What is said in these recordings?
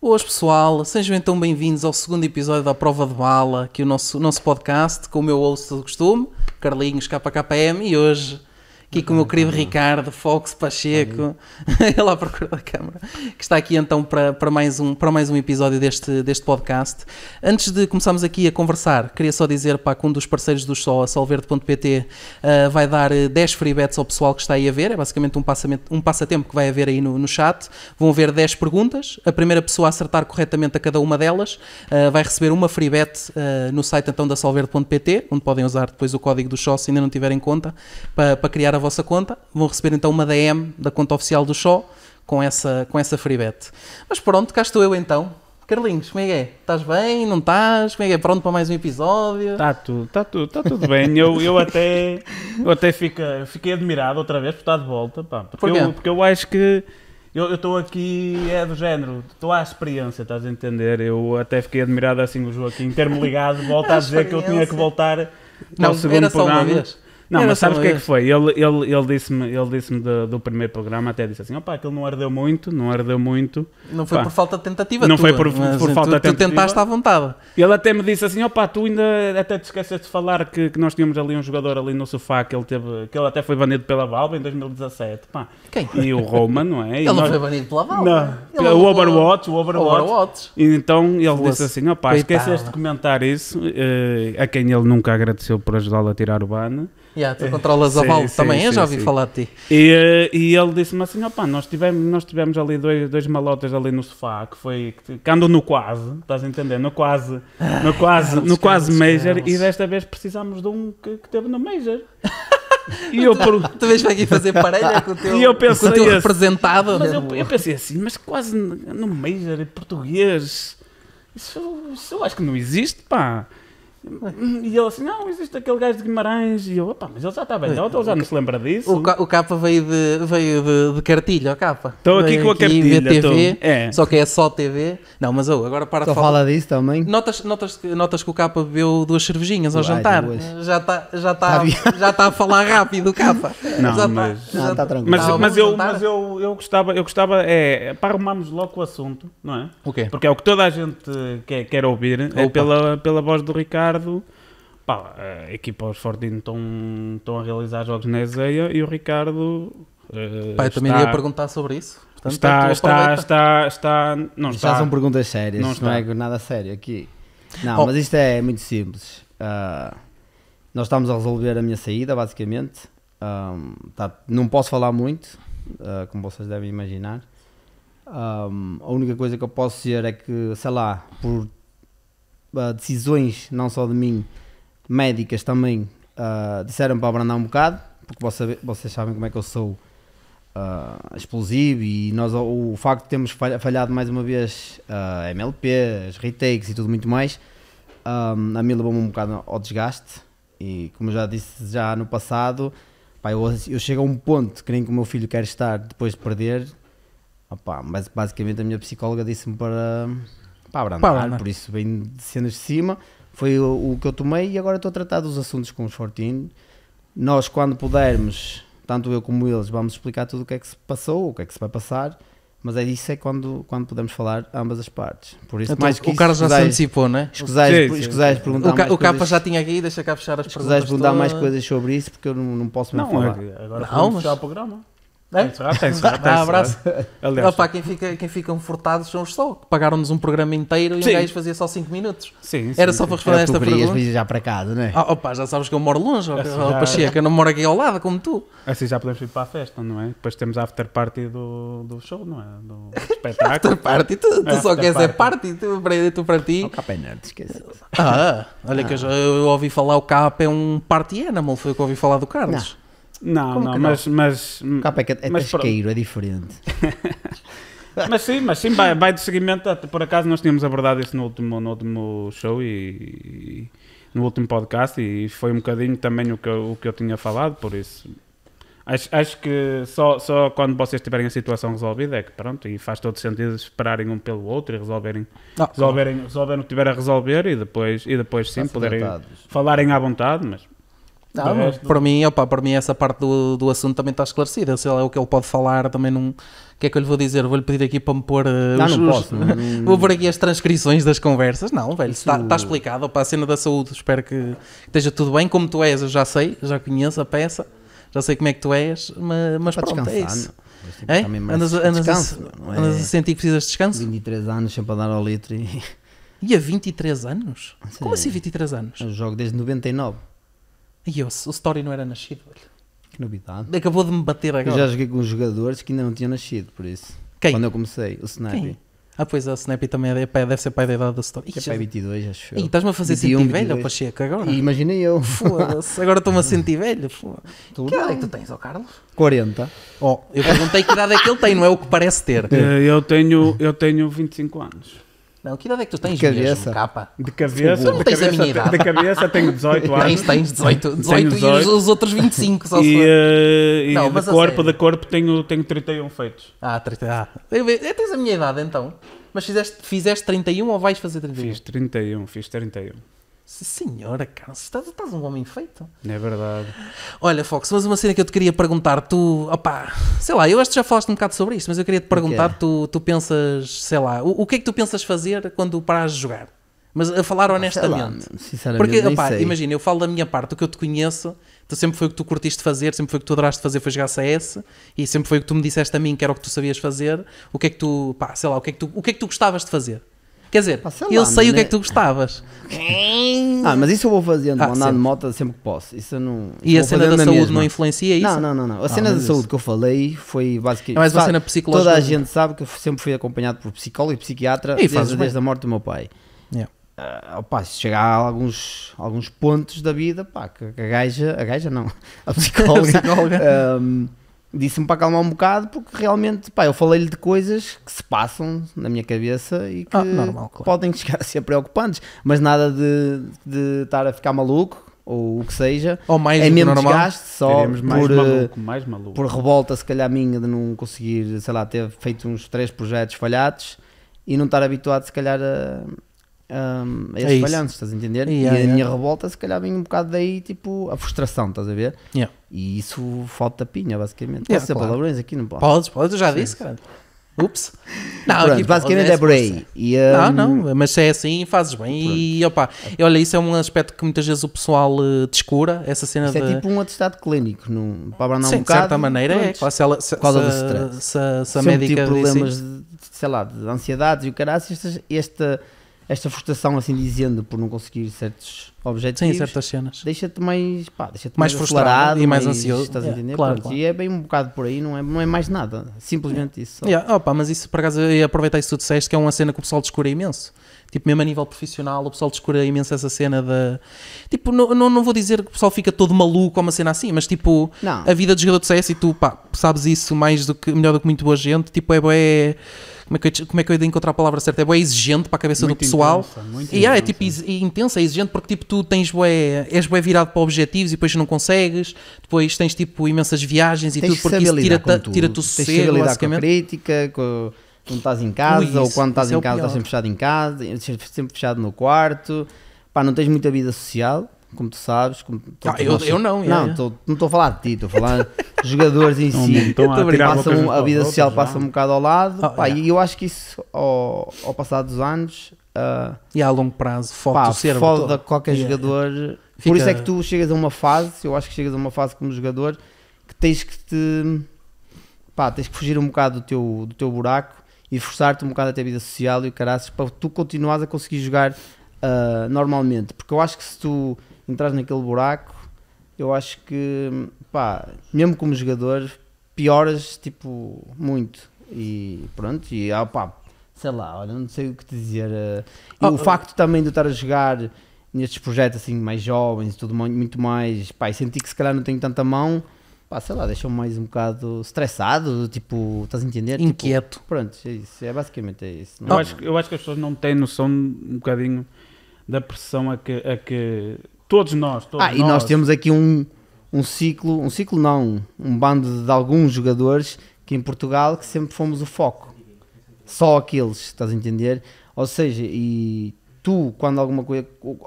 Boas pessoal, sejam então bem-vindos ao segundo episódio da Prova de Bala, que o nosso, nosso podcast, com o meu host do costume, Carlinhos KKM, e hoje aqui com o meu querido Ricardo Fox Pacheco, ele lá procura da câmara, que está aqui então para, para, mais, um, para mais um episódio deste, deste podcast. Antes de começarmos aqui a conversar, queria só dizer para que um dos parceiros do show, a solverde.pt, uh, vai dar 10 eh, free bets ao pessoal que está aí a ver, é basicamente um, passamento, um passatempo que vai haver aí no, no chat. Vão ver 10 perguntas, a primeira pessoa a acertar corretamente a cada uma delas uh, vai receber uma free bet uh, no site então da solverde.pt, onde podem usar depois o código do show se ainda não tiverem conta, para, para criar a vossa conta, vão receber então uma DM da conta oficial do show com essa, com essa free bet. Mas pronto, cá estou eu então. Carlinhos, como é que é? Estás bem? Não estás? Como é que é? Pronto para mais um episódio? Está tudo, está tudo, está tudo bem. Eu, eu até, eu até fica, fiquei admirado outra vez por estar de volta. Pá, porque, por eu, porque eu acho que eu estou aqui, é do género, estou à experiência, estás a entender? Eu até fiquei admirado assim o Joaquim ter-me ligado, volta a, dizer que eu tinha que voltar ao Não, segundo era programa. uma vez. Não, Era mas sabes o que é que foi? Ele, ele, ele disse-me ele disse do, do primeiro programa, até disse assim, opá, aquilo não ardeu muito, não ardeu muito. Não foi pá, por falta de tentativa Não tua, foi por, por falta de tentativa. Tu tentaste à vontade. Ele até me disse assim, opá, tu ainda até te esqueceste de falar que, que nós tínhamos ali um jogador ali no sofá que ele, teve, que ele até foi banido pela Valve em 2017, pá. Quem? E o Roman, não é? E ele nós... não foi banido pela Valve. Não. O Overwatch, o Overwatch. Overwatch. E então ele disse assim, opá, esqueceste de comentar isso, uh, a quem ele nunca agradeceu por ajudá-lo a tirar o ban Yeah, tu controlas a sim, Val também, sim, eu já ouvi falar de ti. E, eh, e ele disse-me assim: opá, nós tivemos, nós tivemos ali dois, dois malotas ali no sofá que foi que, que andam no quase, estás a entender? No quase, no ah, quase, no quase Major e desta vez precisámos de um que, que teve no Major. E eu por... tu vais aqui fazer parelha com o teu, e eu com o teu assim, representado. Mas eu, eu, pensei assim, mas quase no Major, em é português. Isso, isso eu acho que não existe, pá. E ele assim, não, existe aquele gajo de Guimarães. E eu, opa, mas ele já está bem ele já não se lembra disso. O, capa veio de, veio de, de cartilha, o capa. Estou aqui com a cartilha. TV, tô... é. Só que é só TV. Não, mas eu, agora para só falar. fala disso também. Notas, notas, notas que o capa bebeu duas cervejinhas ao Vai, jantar. Já está já tá, tá, tá já tá a falar rápido o capa. Não, já tá, mas... Tá, não, está tranquilo. Mas, mas, eu, mas eu, eu gostava, eu gostava é, para arrumarmos logo o assunto, não é? O quê? Porque é o que toda a gente quer, quer ouvir, é pela, pela voz do Ricardo Ricardo. Pá, a eh, equipa aos Sporting estão a realizar jogos na Ezeia e o Ricardo. Uh, também ia perguntar sobre isso. Portanto, é está, está, está, está, não está. Já são perguntas sérias, não, não é nada sério aqui. Não, oh. mas isto é muito simples. Uh, nós estamos a resolver a minha saída, basicamente. Um, tá, não posso falar muito, uh, como vocês devem imaginar. Um, a única coisa que eu posso dizer é que, sei lá, por ah, decisões, não só de mim, médicas também, uh, disseram para abrandar um bocado, porque vocês, vocês sabem como é que eu sou uh, explosivo e nós, o, o facto de termos falhado mais uma vez uh, MLP, as retakes e tudo muito mais, a mim levou-me um bocado ao desgaste e como já disse já no passado, pá, eu, eu chego a um ponto que nem que o meu filho quer estar depois de perder, mas basicamente a minha psicóloga disse-me para para para por isso vem de cenas de cima. Foi o, o que eu tomei e agora estou a tratar dos assuntos com os Fortino. Nós, quando pudermos, tanto eu como eles, vamos explicar tudo o que é que se passou, o que é que se vai passar. Mas é isso é quando, quando podemos falar ambas as partes. Por isso, então, mais que o Carlos já se antecipou, não é? Escusais perguntar. O, ca, o Capa já tinha aqui, deixa cá fechar as perguntas. Escusais perguntar mais coisas sobre isso, porque eu não, não posso me não, falar. É agora não, mas... fechar o programa. Não é? Exato, é exato, ah, abraço. Opa, quem, fica, quem ficam furtados são os só, que pagaram-nos um programa inteiro e sim. um gajo fazia só 5 minutos. Sim, sim, Era só para responder esta pergunta. já para casa, não é? Ah, opa, já sabes que eu moro longe, é assim já... Pacheco, eu não moro aqui ao lado, como tu. Assim já podemos ir para a festa, não é? Depois temos a after party do, do show, não é? Do espetáculo. after party, tu, tu é, só queres é party, tu tu para ti. O Cap é nerd, esquece. Ah, olha ah. que eu, já, eu ouvi falar, o Cap é um party animal, é? foi o que eu ouvi falar do Carlos. Não. Não, Como não, mas, não? mas. Capa é, que é mas tasqueiro, é diferente. mas sim, mas sim, vai, vai de seguimento. Por acaso nós tínhamos abordado isso no último, no último show e, e no último podcast e foi um bocadinho também o que eu, o que eu tinha falado, por isso. Acho, acho que só, só quando vocês tiverem a situação resolvida é que pronto, e faz todo sentido esperarem um pelo outro e resolverem, não, ah, resolverem, não. resolverem o que tiver a resolver e depois, e depois sim poderem falarem à vontade, mas não, resto... para mim, opa, para mim essa parte do, do assunto também está esclarecida. Se é o que ele pode falar, também não. O que é que eu lhe vou dizer? Vou-lhe pedir aqui para me pôr. Uh, não, os, não posso. Os... Não... Vou pôr aqui as transcrições das conversas. Não, velho, está, está explicado. Opa, a cena da saúde, espero que esteja tudo bem. Como tu és, eu já sei, já conheço a peça, já sei como é que tu és, mas, é mas pronto, tipo, descansar. é isso. É? Andas, andas, descanso, a, andas é? a sentir que precisas de descanso? 23 anos sempre a dar ao litro e. E a 23 anos? Sim. Como assim 23 anos? Eu jogo desde 99. E eu, o Story não era nascido, olha. Que novidade. Acabou de me bater agora. Eu já joguei com jogadores que ainda não tinham nascido, por isso. Quem? Quando eu comecei, o Snappy. Quem? Ah, pois, é, o Snappy também é, deve ser pai da idade do Story. Ixi, é pai 22, acho eu. Estás-me a fazer 21, sentir 22. velho, Pacheco, agora? imagina eu. Foda-se, agora estou-me a sentir velho. Que idade é que tu tens, ó oh, Carlos? 40. oh, eu perguntei que idade é que ele tem, não é o que parece ter. Eh, eu tenho, eu tenho 25 anos. Não, que idade é que tu tens de cabeça. mesmo, capa? De cabeça, tu não de tens cabeça, a minha idade. De cabeça tenho 18 anos. Tens, tens 18, 18, 18. e os, os, outros 25 só e, se... Uh, e não, de corpo, de corpo tenho, tenho 31 feitos. Ah, 31. Ah. Tens a minha idade então. Mas fizeste, fizeste 31 ou vais fazer 31? Fiz 31, fiz 31 senhora, cara, estás, estás um homem feito. É verdade. Olha, Fox, mas uma cena que eu te queria perguntar, tu, opá, sei lá, eu acho que já falaste um bocado sobre isto, mas eu queria te perguntar, okay. tu, tu pensas, sei lá, o, o que é que tu pensas fazer quando parares de jogar? Mas a falar honestamente. Lá, sinceramente, Porque, opá, imagina, eu falo da minha parte, do que eu te conheço, tu sempre foi o que tu curtiste fazer, sempre foi o que tu adoraste fazer, foi jogar CS, e sempre foi o que tu me disseste a mim que era o que tu sabias fazer, o que é que tu, pá, sei lá, o que é que tu, o que é que tu gostavas de fazer? Quer dizer, ah, eu lá, sei o que é né? que tu gostavas. Ah, mas isso eu vou fazendo, ah, andar de moto sempre que posso. Isso não. E a cena da saúde mesma. não influencia isso? Não, não, não. não. A ah, cena da saúde que eu falei foi basicamente. É mais uma cena psicológica. Toda a gente sabe que eu sempre fui acompanhado por psicólogo e psiquiatra e desde, desde a morte do meu pai. Yeah. Uh, ah, opa, chegar a alguns, alguns pontos da vida, pá, que a gaja, a gaja não, a psicóloga. a psicóloga. um, disse-me para acalmar um bocado porque realmente, pá, eu falei-lhe de coisas que se passam na minha cabeça e que ah, normal, claro. podem chegar a ser preocupantes, mas nada de, de estar a ficar maluco ou o que seja. Ou mais é menos normal, desgaste só por, maluco, eh, maluco. por revolta, se calhar minha, de não conseguir, sei lá, ter feito uns três projetos falhados e não estar habituado, se calhar, a, um, a é falhanços, estás a entender? Yeah, e a minha revolta se calhar vem um bocado daí, tipo, a frustração, estás a ver? Yeah. E isso falta pinha, basicamente. Posso yeah, claro. palavrões aqui? Não pode, Podes, podes, eu já Sim. disse, cara. Ups. Não, Pronto, aqui, basicamente é por aí. E, um... Não, não, hum, mas se é assim, fazes bem. Pronto. E opa, olha, isso é um aspecto que muitas vezes o pessoal uh, descura, essa cena isso é de... é tipo um atestado clínico, no... para abrandar um bocado. de certa maneira é, claro, se ela, se, Se, se, se, se a médica... problemas, disse... de, sei lá, de ansiedades e o caralho, esta... esta esta frustração, assim dizendo, por não conseguir certos objetivos. Sim, certas cenas. Deixa-te mais, pá, deixa-te mais, mais frustrado e mais, mais ansioso. Estás yeah, a entender? Claro, claro, E é bem um bocado por aí, não é, não é mais nada. Simplesmente yeah. isso. Yeah. pá, mas isso, por acaso, e aproveitar isso que tu disseste, que é uma cena que o pessoal descura imenso. Tipo, mesmo a nível profissional, o pessoal descura imenso essa cena da. Tipo, não, não, não vou dizer que o pessoal fica todo maluco a uma cena assim, mas tipo, não. a vida de jogador de CS é e tu, pá, sabes isso mais do que, melhor do que muito boa gente, tipo, é. Boé... como é que eu, como é que eu ia encontrar a palavra certa? É boé exigente para a cabeça muito do pessoal. Intensa, muito e ah, é tipo is, é intensa, é exigente, porque tipo tu tens boé. és bué virado para objetivos e depois não consegues, depois tens tipo imensas viagens e tens tudo, porque isso tira-te tira, tira o que lidar Com a crítica, com quando estás em casa, isso, ou quando estás em é casa, estás sempre fechado em casa, sempre fechado no quarto. Pá, não tens muita vida social, como tu sabes. Como ah, eu, nós... eu não, Não, é. estou a falar de ti, estou a falar de jogadores em si. Não, não a, passam, a vida social passa um bocado ao lado. Oh, pá, yeah. E eu acho que isso, ao, ao passar dos anos. Uh, e a longo prazo, foda Foda qualquer yeah. jogador. Fica... Por isso é que tu chegas a uma fase, eu acho que chegas a uma fase como jogador, que tens que te. Pá, tens que fugir um bocado do teu, do teu buraco e forçar-te um bocado a a vida social e o caraças para tu continuares a conseguir jogar uh, normalmente. Porque eu acho que se tu entras naquele buraco, eu acho que, pá, mesmo como jogador, pioras tipo muito. E pronto, e ah, pá, sei lá, olha, não sei o que te dizer. Uh, oh, o facto também de eu estar a jogar nestes projetos assim mais jovens e tudo muito mais, pá, e senti que se calhar não tenho tanta mão pá, sei lá, deixou-me mais um bocado estressado, tipo, estás a entender? Tipo, Inquieto. Tipo, pronto, é isso, é basicamente é isso. Não, eu, é? acho, eu acho que as pessoas não têm noção um bocadinho da pressão a que, a que todos nós, todos ah, nós. e nós temos aqui um, um ciclo, um ciclo não, um bando de alguns jogadores que em Portugal que sempre fomos o foco. Só aqueles, estás a entender? Ou seja, e tu, quando alguma coisa,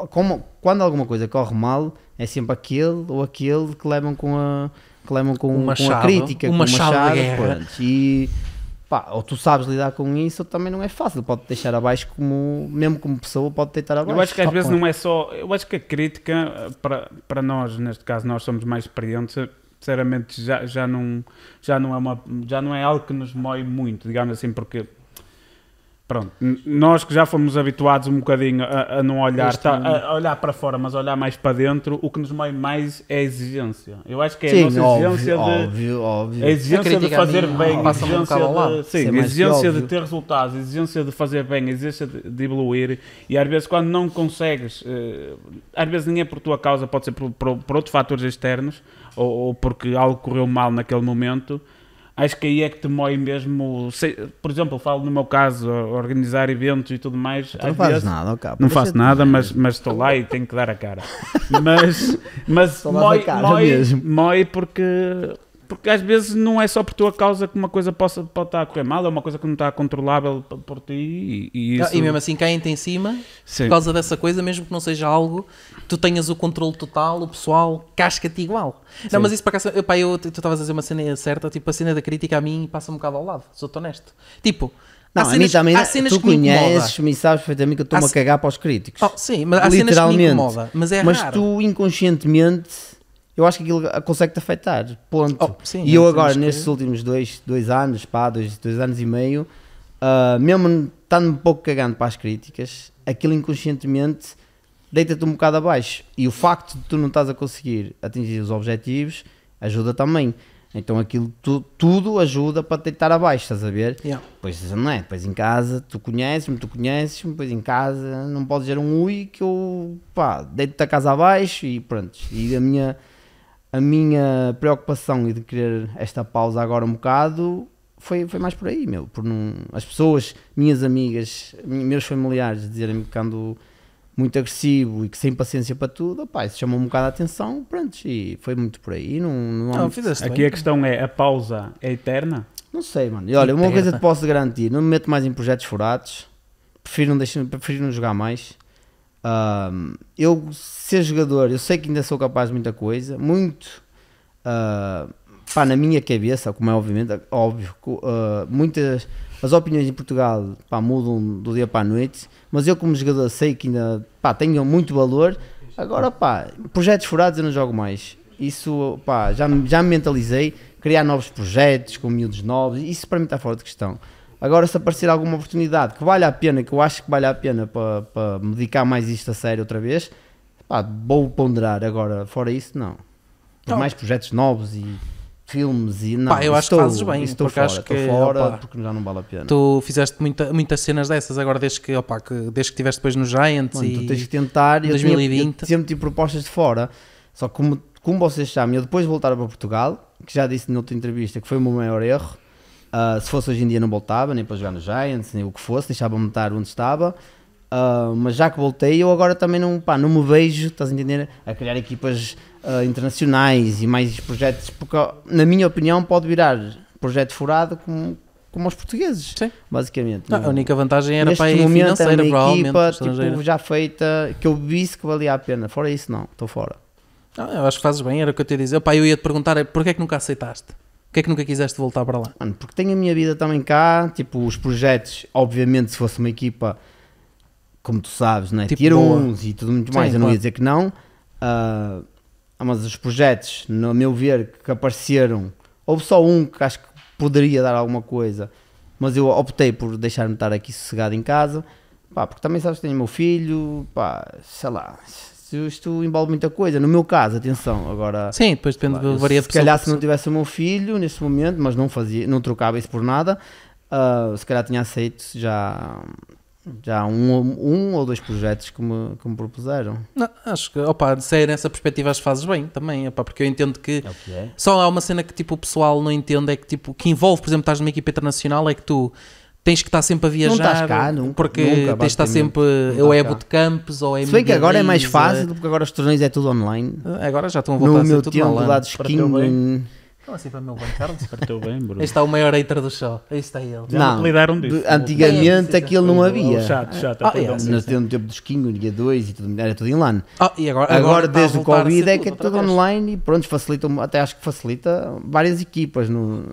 como, quando alguma coisa corre mal, é sempre aquele ou aquele que levam com a reclamam com uma, com chave, crítica, uma, com uma chave, E pá, ou tu sabes lidar com isso, ou também não é fácil. Pode deixar abaixo como, mesmo como pessoa, pode deitar abaixo. Eu acho que às vezes não é só, eu acho que a crítica, eh, para, para nós, neste caso, nós somos mais experientes, eh, sinceramente já, já, não, já, não é uma, já não é algo que nos mói muito, digamos assim, porque pronto, nós que já fomos habituados um bocadinho a, a não olhar, tá, a, olhar para fora, mas olhar mais para dentro, o que nos move mais é a exigência. Eu acho que é a nossa óbvio, exigência óbvio, de óbvio. a exigência a de fazer bem, a exigência, um de, sim, é exigência de ter resultados, a exigência de fazer bem, a exigência de, de evoluir e às vezes quando não consegues, eh, às vezes nem é por tua causa, pode ser por, por, por outros fatores externos ou, ou porque algo correu mal naquele momento acho que aí é que te mói mesmo. Sei, por exemplo, falo no meu caso, organizar eventos e tudo mais. não fazes vezes, nada, ok. Não faço nada, mas, mas estou lá e tenho que dar a cara. Mas, mas mói, mói, mói porque porque às vezes não é só por tua causa que uma coisa possa, pode estar a correr mal, é uma coisa que não está controlável por ti e, e, isso... e mesmo assim caem-te em cima Sim. por causa dessa coisa, mesmo que não seja algo tu tenhas o controle total, o pessoal casca-te igual. Sim. Não, mas isso para cá, eu, eu, tu estavas a dizer uma cena certa, tipo a cena da crítica a mim passa um bocado ao lado, sou-te honesto. Tipo, não, há cenas, a mim também, tu conheces, me, sabes perfeitamente que eu estou-me a cagar para os críticos. Oh, sim, mas há cenas que me incomoda, mas é Mas tu inconscientemente eu acho que aquilo consegue-te afetar. Ponto. Oh, sim, e eu né? agora, nestes últimos dois, dois anos, pá, dois, dois anos e meio, uh, mesmo estando um pouco cagando para as críticas, aquilo inconscientemente deita-te um bocado abaixo. E o facto de tu não estás a conseguir atingir os objetivos ajuda também. Então aquilo tu, tudo ajuda para deitar abaixo, estás a ver? Yeah. Pois não é? Pois em casa tu conheces-me, tu conheces-me, pois em casa não podes dizer um ui que eu pá, deito-te a casa abaixo e pronto. E a minha a minha preocupação e de querer esta pausa agora um bocado foi, foi mais por aí, meu. Por não, as pessoas, minhas amigas, meus familiares, dizerem-me que ando muito agressivo e que sem paciência para tudo, rapaz isso chamou um bocado a atenção, pronto, e foi muito por aí. Não, não, não Aqui bem. a questão é, a pausa é eterna? Não sei, mano. E olha, eterna. uma coisa te posso garantir, não me meto mais em projetos furados, prefiro não, deixar, prefiro não jogar mais. Uh, eu, ser jogador, eu sei que ainda sou capaz de muita coisa, muito. Uh, pá, na minha cabeça, como é obviamente óbvio, uh, muitas as opiniões em Portugal pá, mudam do dia para a noite, mas eu como jogador sei que ainda pá, tenho muito valor. Agora, pá, projetos furados eu não jogo mais. Isso, pá, já, já me mentalizei, criar novos projetos com miúdos novos, isso para mim está fora de questão. Agora, se aparecer alguma oportunidade que vale a pena, que eu acho que vale a pena para, me dedicar mais isto a sério outra vez, pá, vou ponderar. Agora, fora isso, não. Por então, mais projetos novos e filmes e não. Pá, eu acho estou, que fazes bem, estou fora, acho que, estou fora opa, porque já não vale a pena. Tu fizeste muita, muitas cenas dessas, agora desde que, opa, que, desde que estiveste depois no Giants Bom, e tu tens que tentar, 2020. Eu, eu sempre tive propostas de fora, só que como, como vocês sabem, eu depois de voltar para Portugal, que já disse noutra entrevista que foi o meu maior erro, Uh, se fosse hoje em dia não voltava, nem para jogar no Giants, nem o que fosse, deixava-me estar onde estava. Uh, mas já que voltei, eu agora também não, pá, não me vejo, estás a entender? A criar equipas uh, internacionais e mais projetos, porque na minha opinião pode virar projeto furado como, como os portugueses, Sim. basicamente. Não, não, a única vantagem era para a financeira, uma equipa tipo, já feita, que eu visse que valia a pena. Fora isso, não, estou fora. eu acho que fazes bem, era o que eu te ia dizer. Pá, eu ia te perguntar, é, porquê é que nunca aceitaste? Porquê é que nunca quiseste voltar para lá? Mano, porque tenho a minha vida também cá, tipo, os projetos, obviamente, se fosse uma equipa, como tu sabes, né? Tipo, tiram uns e tudo muito mais, Sim, eu não claro. ia dizer que não, uh, mas os projetos, no meu ver, que apareceram, houve só um que acho que poderia dar alguma coisa, mas eu optei por deixar-me estar aqui sossegado em casa, pá, porque também sabes que tenho meu filho, pá, sei lá, isto envolve muita coisa. No meu caso, atenção, agora. Sim, depois depende da varia Se calhar, se não tivesse o meu filho nesse momento, mas não fazia, não trocava isso por nada, uh, se calhar tinha aceito já, já um, um ou dois projetos que me, que me propuseram. Não, acho que, opa, de ser nessa perspectiva, as fazes bem também, opa, porque eu entendo que, é que é. só há uma cena que tipo, o pessoal não entende, é que tipo, que envolve, por exemplo, estás numa equipa internacional, é que tu tens que estar sempre a viajar. Não estás cá, nunca. Porque nunca, tens de estar sempre. Ou é bootcamps, ou é. Se bem que agora é mais é fácil, porque agora os torneios é tudo online. Agora já estão a voltar no a ser meu tudo online. Lá de skin, Estão assim para meu bem, Carlos? Para o teu bem, Bruno. Este é o maior hater do show. Aí está é ele. Já não, lidaram disso. antigamente aquilo não havia. Chato, chato. Ah, yeah, no, sim. tempo dos King, dia 2 e tudo, era tudo em LAN. Ah, e agora, agora, agora tá desde o Covid é que é tudo online e pronto, facilita, até acho que facilita várias equipas. No,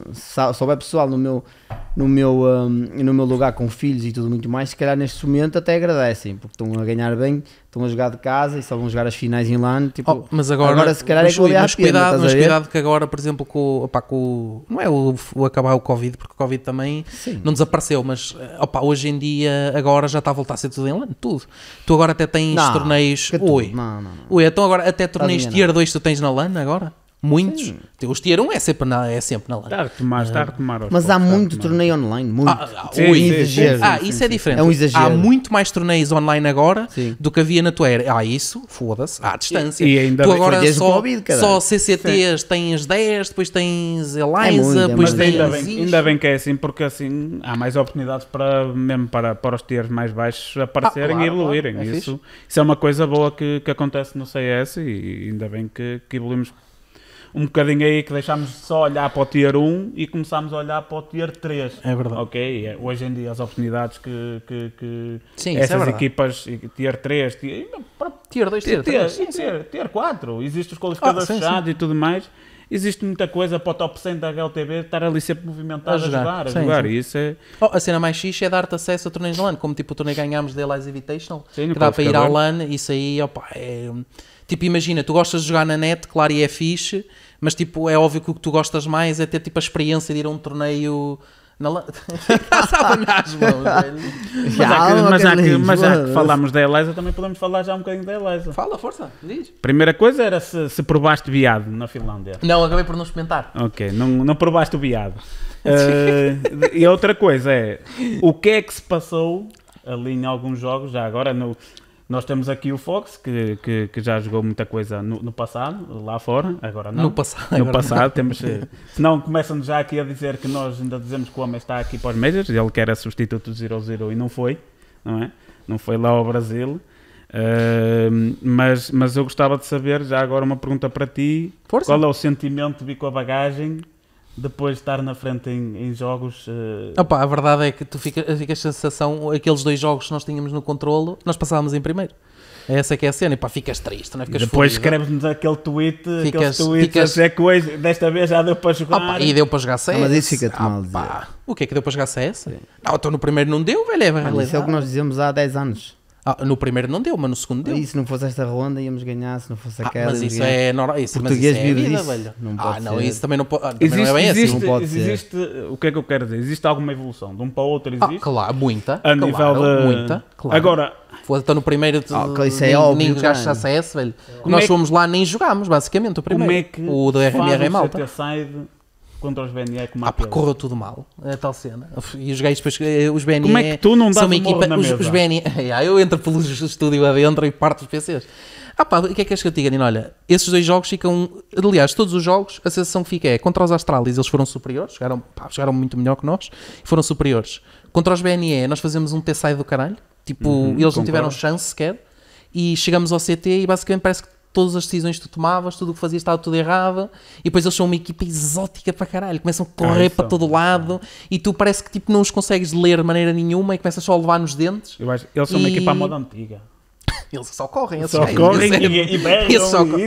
houver pessoal no meu, no, meu, um, no meu lugar com filhos e tudo muito mais, se calhar neste momento até agradecem, porque estão a ganhar bem estão a jogar de casa e só vão jogar as finais em LAN. Tipo, oh, mas agora, agora, se calhar é mas, é que mas, pena, cuidado, mas cuidado que agora, por exemplo, com, opa, com não é o, o, acabar o Covid, porque o Covid também Sim. não desapareceu, mas eh, opa, hoje em dia agora já está a voltar a ser tudo em LAN, tudo. Tu agora até tens não, torneios. Não, não, não. Ui, então agora até torneios tier 2 tu tens na LAN agora? Muitos. Sim. Os tier 1 é sempre na, é sempre na LAN. Está a retomar, está a Mas há muito torneio online, muito. Ah, ah sim, sim, exagero. ah isso é diferente. É um exagero. Há muito mais torneios online agora do que havia na tua era. Ah, isso, foda-se, à distância. E, e ainda tu agora só, COVID, só CCTs tens 10, depois tens é Eliza, é depois tens... Ainda bem, ainda bem que é assim, porque assim há mais oportunidades para, mesmo para, para os tiers mais baixos aparecerem ah, claro, e evoluírem. Claro, é isso, isso é uma coisa boa que, que acontece no CS e ainda bem que, que evoluímos um bocadinho aí que deixámos só olhar para o Tier 1 e começámos a olhar para o Tier 3. É verdade. Ok, é, hoje em dia as oportunidades que, que, que sim, é essas é equipas, Tier 3, Tier, tier 2, Tier, tier 3, sim, tier, tier 4, existem os ah, qualificadores ah, fechados e tudo mais. Existe muita coisa para o top 100 da HLTB estar ali sempre movimentado a jogar, a jogar. A jogar. Isso é... Oh, a cena mais fixe é dar-te acesso a torneios de LAN, como tipo o torneio ganhámos da Elias Invitational, que dá para ir ao LAN, isso aí, opa, é... Tipo, imagina, tu gostas de jogar na net, claro, e é fixe, mas tipo, é óbvio que o que tu gostas mais é ter tipo a experiência de ir a um torneio na la... mas, já, que, mas, já que, mas já que falámos da Eliza, também podemos falar já um bocadinho da Eliza. Fala, força, diz. Primeira coisa era se, se provaste viado na Finlândia. Não, acabei por não experimentar. Ok, não, não provaste o viado. Uh, e outra coisa é, o que é que se passou ali em alguns jogos, já agora no, nós temos aqui o Fox, que, que, que já jogou muita coisa no, no, passado, lá fora, agora não. No passado. No passado, temos. Eh, Senão começam já aqui a dizer que nós ainda dizemos que o homem está aqui para os Majors, ele que era substituto de 0-0 e não foi, não é? Não foi lá ao Brasil. Uh, mas, mas eu gostava de saber, já agora uma pergunta para ti: Força. qual é o sentimento de vir com a bagagem depois de estar na frente em, em jogos. Uh... Opa, a verdade é que tu ficas fica a sensação, aqueles dois jogos que nós tínhamos no controlo, nós passávamos em primeiro. Essa é que é a cena, e pá, ficas triste, não é? Ficas Depois escreves-nos aquele tweet, ficas, aqueles tweets ficas... coisa, desta vez já deu para jogar. Opa, e deu para jogar CS. Ah, mas isso fica-te mal dizer. O que é que deu para jogar CS? Sim. Não, estou no primeiro, não deu, velho. É, isso é o que nós dizemos há 10 anos. Ah, no primeiro não deu, mas no segundo deu. E se não fosse esta ronda íamos ganhar, se não fosse ah, aquela. Ah, mas isso é normal. Isso, português mas isso é vida, isso. velho. Não ah, pode ah, não, ser. isso também não, pode, ah, também é assim. existe, não é bem existe, assim. Não pode existe, ser. o que é que eu quero dizer? Existe alguma evolução de um para o outro? Ah, existe? Ah, claro, muita. A nível de... muita. Claro. Agora. Foi no primeiro. De, oh, isso é óbvio. Nem gajos CS, velho. Como Nós é que... fomos lá, nem jogámos, basicamente, o primeiro. Como é que o do RMR é malta. Sai Side contra os BNE é como ah, porque correu tudo mal, a tal cena. E os gajos depois, eh, os BNE como é que tu não dás uma equipa, na os, mesa? os BNE, yeah, eu entro pelo estúdio adentro e parto os PCs. Ah pá, o que é que és que eu te digo, Nino? Olha, esses dois jogos ficam, aliás, todos os jogos, a sensação que fica é, contra os Astralis eles foram superiores, chegaram, pá, chegaram muito melhor que nós, foram superiores. Contra os BNE é, nós fazemos um T-side do caralho, tipo, uhum, eles concordo. não tiveram chance sequer, e chegamos ao CT e basicamente parece que todas as decisões que tu tomavas, tudo o que fazias estava tudo errado, e depois eles são uma equipa exótica para caralho, começam a ah, correr para é todo é lado, e tu parece que tipo, não os consegues ler de maneira nenhuma e começas só a levar nos dentes. Eu acho, eles são e... uma equipa à moda antiga eles só correm, eles só correm e, e só correm.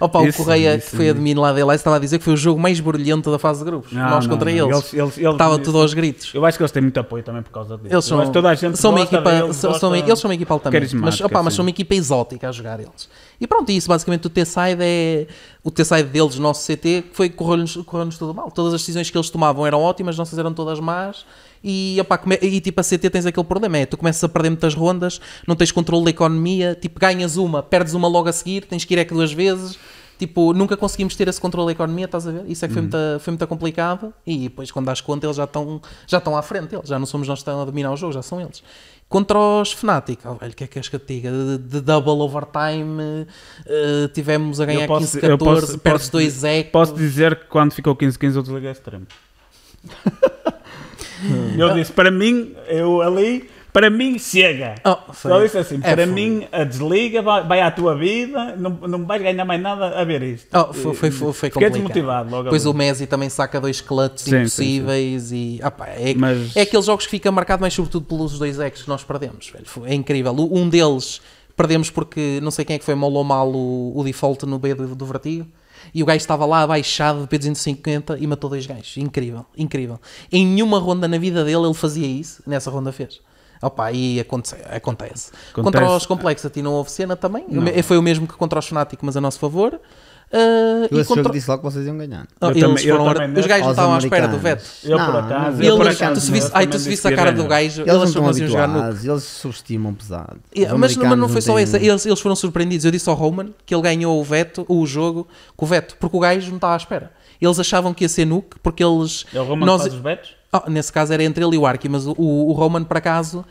o Correia, que foi a de mim lá dele, estava a dizer que foi o jogo mais brilhante da fase de grupos. Não, nós não, contra não. eles. eles, eles estava tudo aos gritos. Eu acho que eles têm muito apoio também por causa disso. Eles são, toda a gente são uma equipa, deles, são, são, eles são uma equipa altamente, mas, opa, mas são uma equipa exótica a jogar eles. E pronto, isso basicamente o T-Side é o T-Side deles, nosso CT, que foi correu-nos correu tudo mal. Todas as decisões que eles tomavam eram ótimas, nossas eram todas más e, opa, e tipo a CT tens aquele problema: é tu começas a perder muitas rondas, não tens controle da economia, tipo ganhas uma, perdes uma logo a seguir, tens que ir é que duas vezes. Tipo, nunca conseguimos ter esse controle da economia, estás a ver? Isso é que foi, uhum. muito, foi muito complicado. E depois, quando dás conta, eles já estão já estão à frente, eles já não somos nós que estão a dominar o jogo, já são eles. Contra os Fnatic, oh, velho, o que é que és que eu te diga? De, de double overtime, uh, tivemos a ganhar 15-14, perdes 2 ecos. Posso dizer que quando ficou 15-15 eu desliguei esse trem. E eu disse, para mim, eu ali, para mim chega. Oh, disse assim, é para mim a desliga, vai, vai, à tua vida, não, não vais ganhar mais nada a ver isto. Oh, foi, foi, foi, foi Fiquei desmotivado logo. Depois o Messi também saca dois clutches impossíveis sim, sim. e opa, é, Mas... é aqueles jogos que fica marcado mais sobretudo pelos dois ex que nós perdemos. Velho. É incrível. Um deles perdemos porque não sei quem é que foi mal ou mal o, o default no B do, do Vertigo e o gajo estava lá abaixado de P250 e matou dois gajos. Incrível, incrível. Em nenhuma ronda na vida dele ele fazia isso, nessa ronda fez. Opa, e acontece, acontece. acontece. Contra os Complexity não houve cena também. Não. Foi o mesmo que contra os Fnatic, mas a nosso favor. Uh, eu e contra... disse logo que vocês iam ganhar. Oh, eu também, eu também, os gajos não estavam à espera do veto. Eu não, por acaso. Não, eu eles, acaso, tu se ai, tu se visse a cara do gajo, eles, eles não estão jogar nuke. Eles subestimam pesado. mas, mas, não foi só essa. Eles, eles foram surpreendidos. Eu disse ao Roman que ele ganhou o veto, o jogo, com o veto, porque o gajo não estava à espera. Eles achavam que ia ser nuke, porque eles. É o Roman nós... faz os vetos? Oh, nesse caso era entre ele e o Arki, mas o, o Roman, por acaso,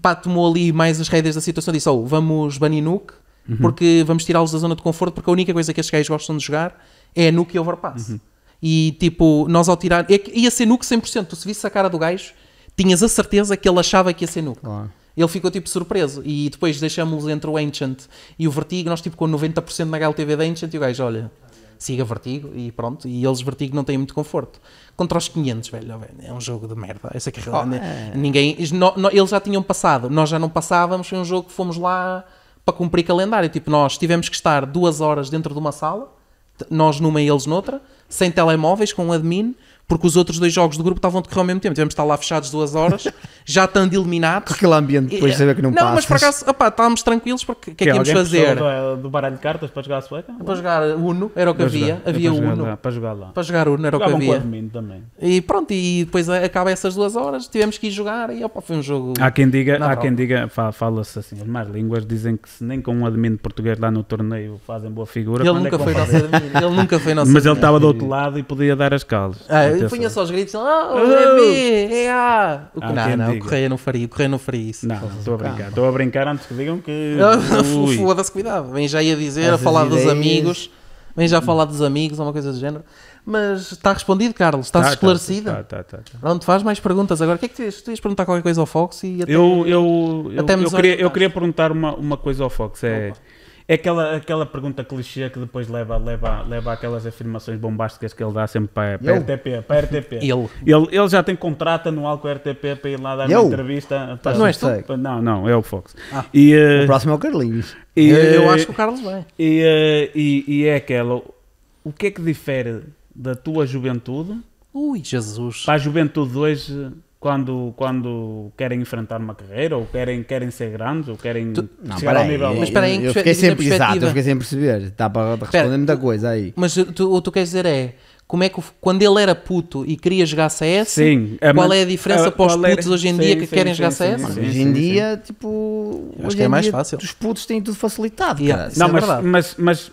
pá, tomou ali mais as rédeas da situação e disse: oh, vamos banir nuke Uhum. Porque vamos tirá-los da zona de conforto, porque a única coisa que estes gajos gostam de jogar é nuke e overpass. Uhum. E tipo, nós ao tirar. É ia ser nuke 100%. Tu se visse a cara do gajo, tinhas a certeza que ele achava que ia ser nuke. Claro. Ele ficou tipo surpreso. E depois deixámos entre o Ancient e o Vertigo, nós tipo com 90% na HLTV da Ancient e o gajo, olha, siga Vertigo e pronto. E eles Vertigo não têm muito conforto. Contra os 500, velho, é um jogo de merda. Essa é, oh, é. ninguém, no, no, eles já tinham passado, nós já não passávamos. Foi um jogo que fomos lá para cumprir calendário. Tipo, nós tivemos que estar duas horas dentro de uma sala, nós numa e eles noutra, sem telemóveis, com um admin, porque os outros dois jogos do grupo estavam a decorrer ao mesmo tempo. Tivemos de estar lá fechados duas horas, já estando eliminados. Aquele ambiente depois de que não, passa. Não, mas por acaso, estávamos tranquilos porque o que é que íamos fazer? Do, eh, do baralho de cartas para jogar a sueca? Para jogar Uno, era o que para havia. Jogar, havia para Uno. Jogar para jogar lá. Para jogar Uno, era o que havia. também. E pronto, e depois eh, acaba essas duas horas, tivemos que ir jogar e opa, foi um jogo. Há quem diga, há quem diga fala-se assim, as más línguas dizem que se nem com um admin português lá no torneio fazem boa figura. Ele é nunca é foi nosso admin. Ele nunca foi nosso Mas ele estava do outro lado e podia dar as calas. Ah, ele punha só os gritos, ah, oh, é B, é A. O que, ah, não, não, o Correia não faria, o Correia não faria isso. Não, estou a brincar, estou a brincar antes que digam que. Foda-se, cuidado. Vem já ia dizer, As a falar ideias... dos amigos, vem já a falar dos amigos ou uma coisa do género. Mas está respondido, Carlos, estás tá, tá, esclarecida. Tá, tá, tá, tá. Pronto, faz mais perguntas agora. O que é que tu ias, tu ias perguntar qualquer coisa ao Fox? E até, eu, eu, até eu, eu, queria, eu queria perguntar uma, uma coisa ao Fox. É. Opa é aquela, aquela pergunta clichê que depois leva, leva, leva aquelas afirmações bombásticas que ele dá sempre para, para RTP. Para RTP. Ele. ele. Ele já tem contrato anual com a RTP para ir lá dar eu. uma entrevista. Ah, é para, não és tu? Não, não, é o Fox. Ah, e, uh, o próximo é o Carlinhos. E, eu, eu, eh, acho que o Carlos vai. E, uh, e, e é aquela. O que é que difere da tua juventude? Ui, Jesus. Para a juventude de hoje quando, quando querem enfrentar uma carreira ou querem, querem ser grandes ou querem tu, não, chegar ao nível. Mas espera eu, eu fiquei sempre exato, eu fiquei sem perceber. Está para responder pera, muita coisa aí. Mas tu, o que tu queres dizer é como é que quando ele era puto e queria jogar CS, sim, é qual é a diferença a, para os putos hoje em sim, dia que sim, querem jogar CS? hoje em dia, tipo, hoje acho que é mais fácil. Os putos têm tudo facilitado. Yeah, não, é mas, mas, mas,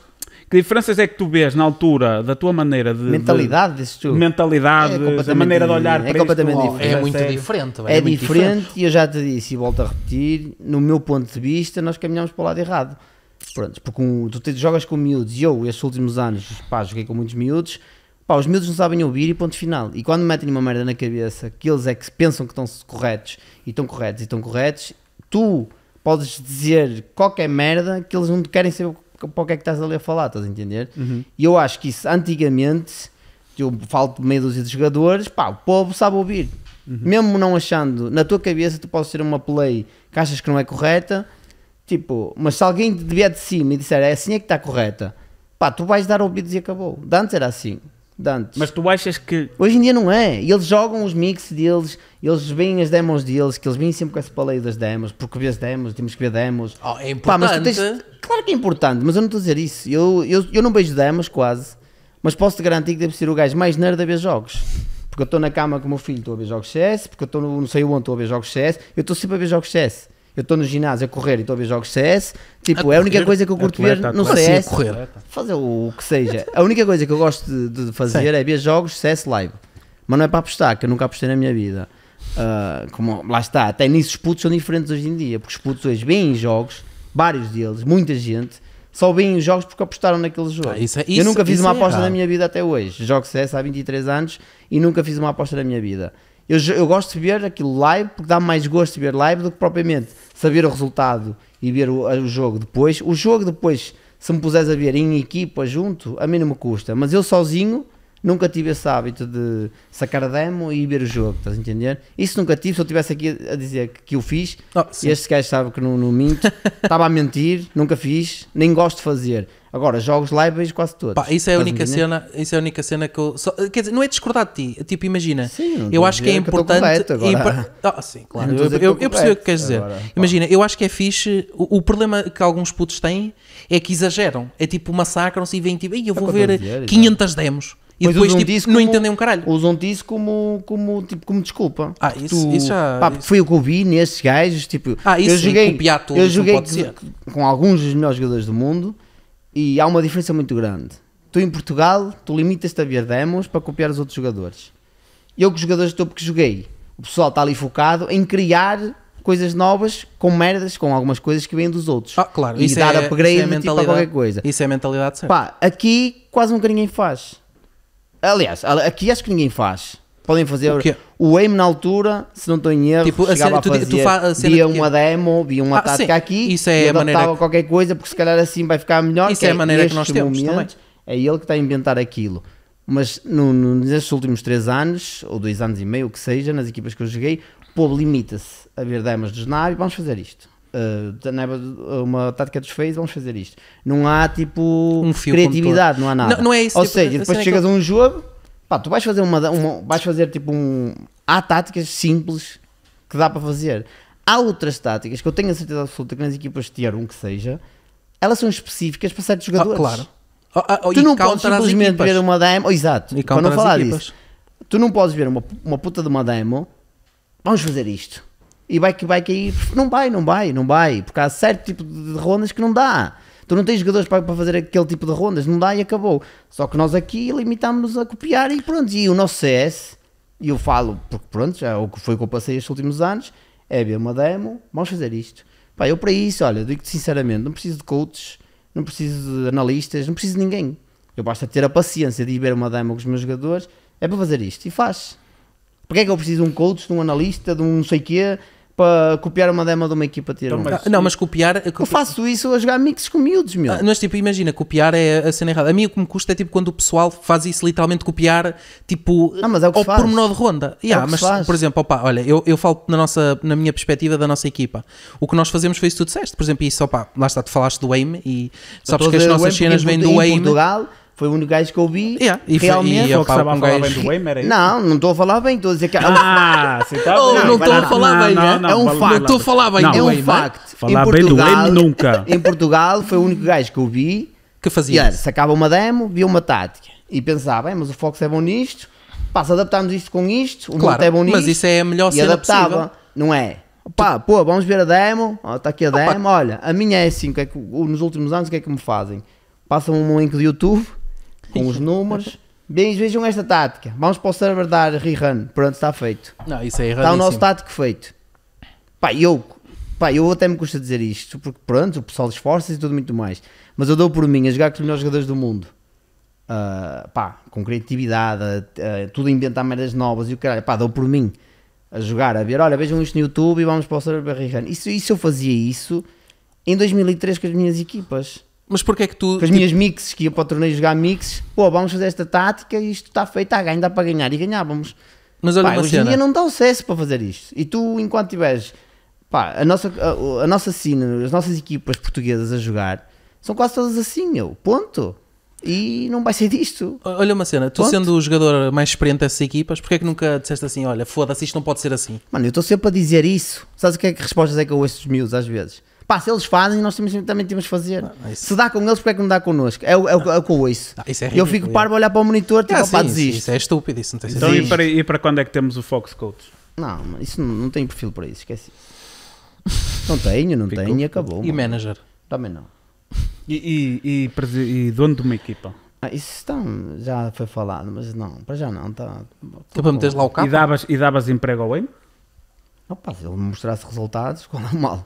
que diferenças é que tu vês na altura da tua maneira de. Mentalidade, de, tu? Mentalidade, é a maneira de olhar é para completamente isto, é diferente. É, é, é muito sério. diferente. É, é diferente e eu já te disse, e volto a repetir, no meu ponto de vista, nós caminhamos para o lado errado. Pronto, porque um, tu te, jogas com miúdos e eu, estes últimos anos, pá, joguei com muitos miúdos. Pá, os miúdos não sabem ouvir e ponto final. E quando metem uma merda na cabeça que eles é que pensam que estão corretos e estão corretos e estão corretos, tu podes dizer qualquer merda que eles não querem saber para o que é que estás ali a falar, estás a entender? Uhum. E eu acho que isso antigamente, eu falo de meia dúzia de jogadores, pá, o povo sabe ouvir. Uhum. Mesmo não achando, na tua cabeça tu podes ter uma play que achas que não é correta, tipo, mas se alguém te vier de cima e disser é assim é que está correta, pá, tu vais dar ouvidos e acabou. De antes era assim. Mas tu achas que. Hoje em dia não é. Eles jogam os mix deles, eles veem as demos deles, que eles vêm sempre com essa paleta das demos, porque vê as demos, temos que ver demos. Oh, é importante. Pá, tens... Claro que é importante, mas eu não estou a dizer isso. Eu, eu, eu não vejo demos quase, mas posso te garantir que deve ser o gajo mais nerd a ver jogos. Porque eu estou na cama com o meu filho, estou a ver jogos CS, porque eu estou no não sei onde, estou a ver jogos CS, eu estou sempre a ver jogos CS. Eu estou no ginásio a correr e estou a ver jogos CS. Tipo, a é correr, a única coisa que eu curto atleta, ver atleta, no CS. Assim, correr. Fazer o que seja. A única coisa que eu gosto de, de fazer Sim. é ver jogos CS live. Mas não é para apostar, que eu nunca apostei na minha vida. Uh, como, lá está, até nisso os putos são diferentes hoje em dia, porque os putos hoje veem jogos, vários deles, muita gente, só veem os jogos porque apostaram naqueles jogos. Ah, isso é, isso, eu nunca fiz uma é aposta na minha vida até hoje. Jogo CS há 23 anos e nunca fiz uma aposta na minha vida. Eu, eu gosto de ver aquilo live porque dá mais gosto de ver live do que propriamente saber o resultado e ver o, o jogo depois. O jogo depois, se me puseres a ver em equipa junto, a mim não me custa, mas eu sozinho Nunca tive esse hábito de sacar a demo e ver o jogo, estás a entender? Isso nunca tive, se eu estivesse aqui a dizer que, que eu fiz, oh, este gajo sabe que não, não minto, estava a mentir, nunca fiz, nem gosto de fazer. Agora, jogos live vejo quase todos. Pá, isso, é a única cena, isso é a única cena que eu. Só, quer dizer, não é discordar de ti. É tipo, imagina. Sim, eu acho que é importante. Que agora. Ah, sim, claro. Eu, eu, eu percebo o que queres dizer. imagina, eu acho que é fixe. O, o, problema que alguns putos têm é que exageram. É tipo, massacram-se e vêm tipo, eu é vou ver dizer, 500 demos e pois depois tipo, não como, entendem um caralho. Usam disso como, como, tipo, como desculpa. Ah, isso, tu, isso já. Pá, isso. Foi o que eu vi nesses gajos. Tipo, ah, isso, eu joguei, copiar tudo, eu joguei com, com alguns dos melhores jogadores do mundo e há uma diferença muito grande. Tu em Portugal, tu limitas-te a ver demos para copiar os outros jogadores. Eu, com os jogadores de topo que joguei, o pessoal está ali focado em criar coisas novas com merdas, com algumas coisas que vêm dos outros. Ah, claro, e isso dar é, upgrade isso é mentalidade, tipo, a qualquer coisa. Isso é a mentalidade certa. Pá, aqui quase um ninguém faz. Aliás, aqui acho que ninguém faz. Podem fazer o, o aim na altura, se não estou em erro, tipo, chegava a, cena, a fazer, tu, tu fa via uma que... demo, via uma ah, tática sim. aqui, isso é a maneira que... qualquer coisa, porque se calhar assim vai ficar melhor. Isso é a maneira que nós temos também. É ele que está a inventar aquilo. Mas no, no, nestes últimos 3 anos, ou 2 anos e meio, o que seja, nas equipas que eu joguei, o povo limita-se a ver demos de cenário, vamos fazer isto Uh, uma tática dos feios, vamos fazer isto. Não há tipo um criatividade, não há nada. Não, não é isso, Ou tipo, seja, depois é chegas a um jogo, pá, tu vais fazer uma, uma, vais fazer tipo um. Há táticas simples que dá para fazer. Há outras táticas que eu tenho a certeza absoluta que nas equipas tier 1 um que seja, elas são específicas para certos ah, jogadores. claro. Ah, tu não podes simplesmente ver uma demo. Oh, exato, e para não falar disso. Tu não podes ver uma, uma puta de uma demo. Vamos fazer isto e vai que vai cair. Não vai, não vai, não vai. Porque há certo tipo de rondas que não dá. Tu não tens jogadores para, para fazer aquele tipo de rondas, não dá e acabou. Só que nós aqui limitámos-nos a copiar e pronto. E o nosso CS, e eu falo, porque pronto, já, é o que foi que eu passei estes últimos anos, é ver uma demo, vamos fazer isto. Pá, eu para isso, olha, digo-te sinceramente, não preciso de coaches, não preciso de analistas, não preciso de ninguém. Eu basta ter a paciência de ir ver uma demo com os meus jogadores, é para fazer isto, e faz. Porquê é que eu preciso de um coach, de um analista, de um não sei quê, para copiar uma demo de uma equipa tirar um. Não, ah, não, mas copiar. Copi... Eu faço isso a jogar mixes com miúdos, meu. Ah, mas tipo, imagina, copiar é a cena errada. A mim o que me custa é tipo quando o pessoal faz isso literalmente copiar, tipo, ah, mas é o que ao faz. pormenor de ronda. É yeah, é mas, faz. por exemplo, opa, olha, eu, eu falo na, nossa, na minha perspectiva da nossa equipa. O que nós fazemos foi isso que tu disseste. Por exemplo, isso, opa, lá está, tu falaste do AIM e sabes que as nossas cenas vêm do AIM. Portugal, foi o único gajo que eu vi. Yeah. E realmente. Foi, e, opa, um falar bem do Weimer, não, não estou a falar bem, estou a dizer que. É- ah, você está oh, bem. Não estou a falar bem, não, é, é um facto. Não estou a falar bem, é um né? facto. Falar bem do Weimer nunca. Em Portugal foi o único gajo que eu vi. Que fazia? Yeah, sacava uma demo, via uma tática. E pensava, mas o Fox é bom nisto, pá, se adaptarmos isto com isto, o claro, é bom nisto. Mas isso é a melhor cena adaptava, possível. não é? Pá, pô, vamos ver a demo, está aqui a demo, olha, a minha é assim, é nos últimos anos o que é que me fazem? passam um link do YouTube com os números. Bem, vejam esta tática. Vamos para o server dar rerun. Pronto, está feito. Não, isso é Está o nosso tático feito. Pá, eu, pá, eu até me custa dizer isto, porque pronto, o pessoal esforça-se e tudo muito mais. Mas eu dou por mim a jogar com os melhores jogadores do mundo. Uh, pá, com criatividade, uh, tudo a inventar merdas novas e o caralho. Pá, dou por mim a jogar, a ver, olha, vejam isto no YouTube e vamos para o server rerun. Isso, isso eu fazia isso em 2003 com as minhas equipas mas porquê é que tu. Com as tipo, minhas mixes, que ia para o torneio jogar mixes, pô, vamos fazer esta tática isto está feito, a ganhar, dá para ganhar. E ganhávamos. Mas olha, pá, hoje cena. em dia não dá o acesso para fazer isto. E tu, enquanto tiveres. Pá, a nossa, a, a nossa cena, as nossas equipas portuguesas a jogar são quase todas assim, meu. Ponto. E não vai ser disto. Olha uma cena, tu Ponto. sendo o jogador mais experiente dessas equipas, porquê é que nunca disseste assim, olha, foda-se, isto não pode ser assim? Mano, eu estou sempre a dizer isso. Sabes o que é que respostas é que eu ouço dos miúdos às vezes? pá, se eles fazem, nós também, também temos que fazer. Ah, se dá com eles, porque é que não dá connosco? É, é, o é o que eu ouço. Ah, isso é ridículo, eu fico parvo a olhar para o monitor, tipo, ah, pá, desisto. Isso, isso é estúpido, isso não tem sentido. Então, e para, e para quando é que temos o Fox Coach? Não, isso não, não tem perfil para isso, esquece. Não tenho, não Ficou. tenho, acabou. E mano. manager? Também não. E, e, e, e dono de uma equipa? Ah, isso está, já foi falado, mas não, para já não. está tá, tá para tipo, meteres lá o carro? E davas, e davas emprego ao Wayne? Opa, se ele mostrasse resultados, qual é o mal?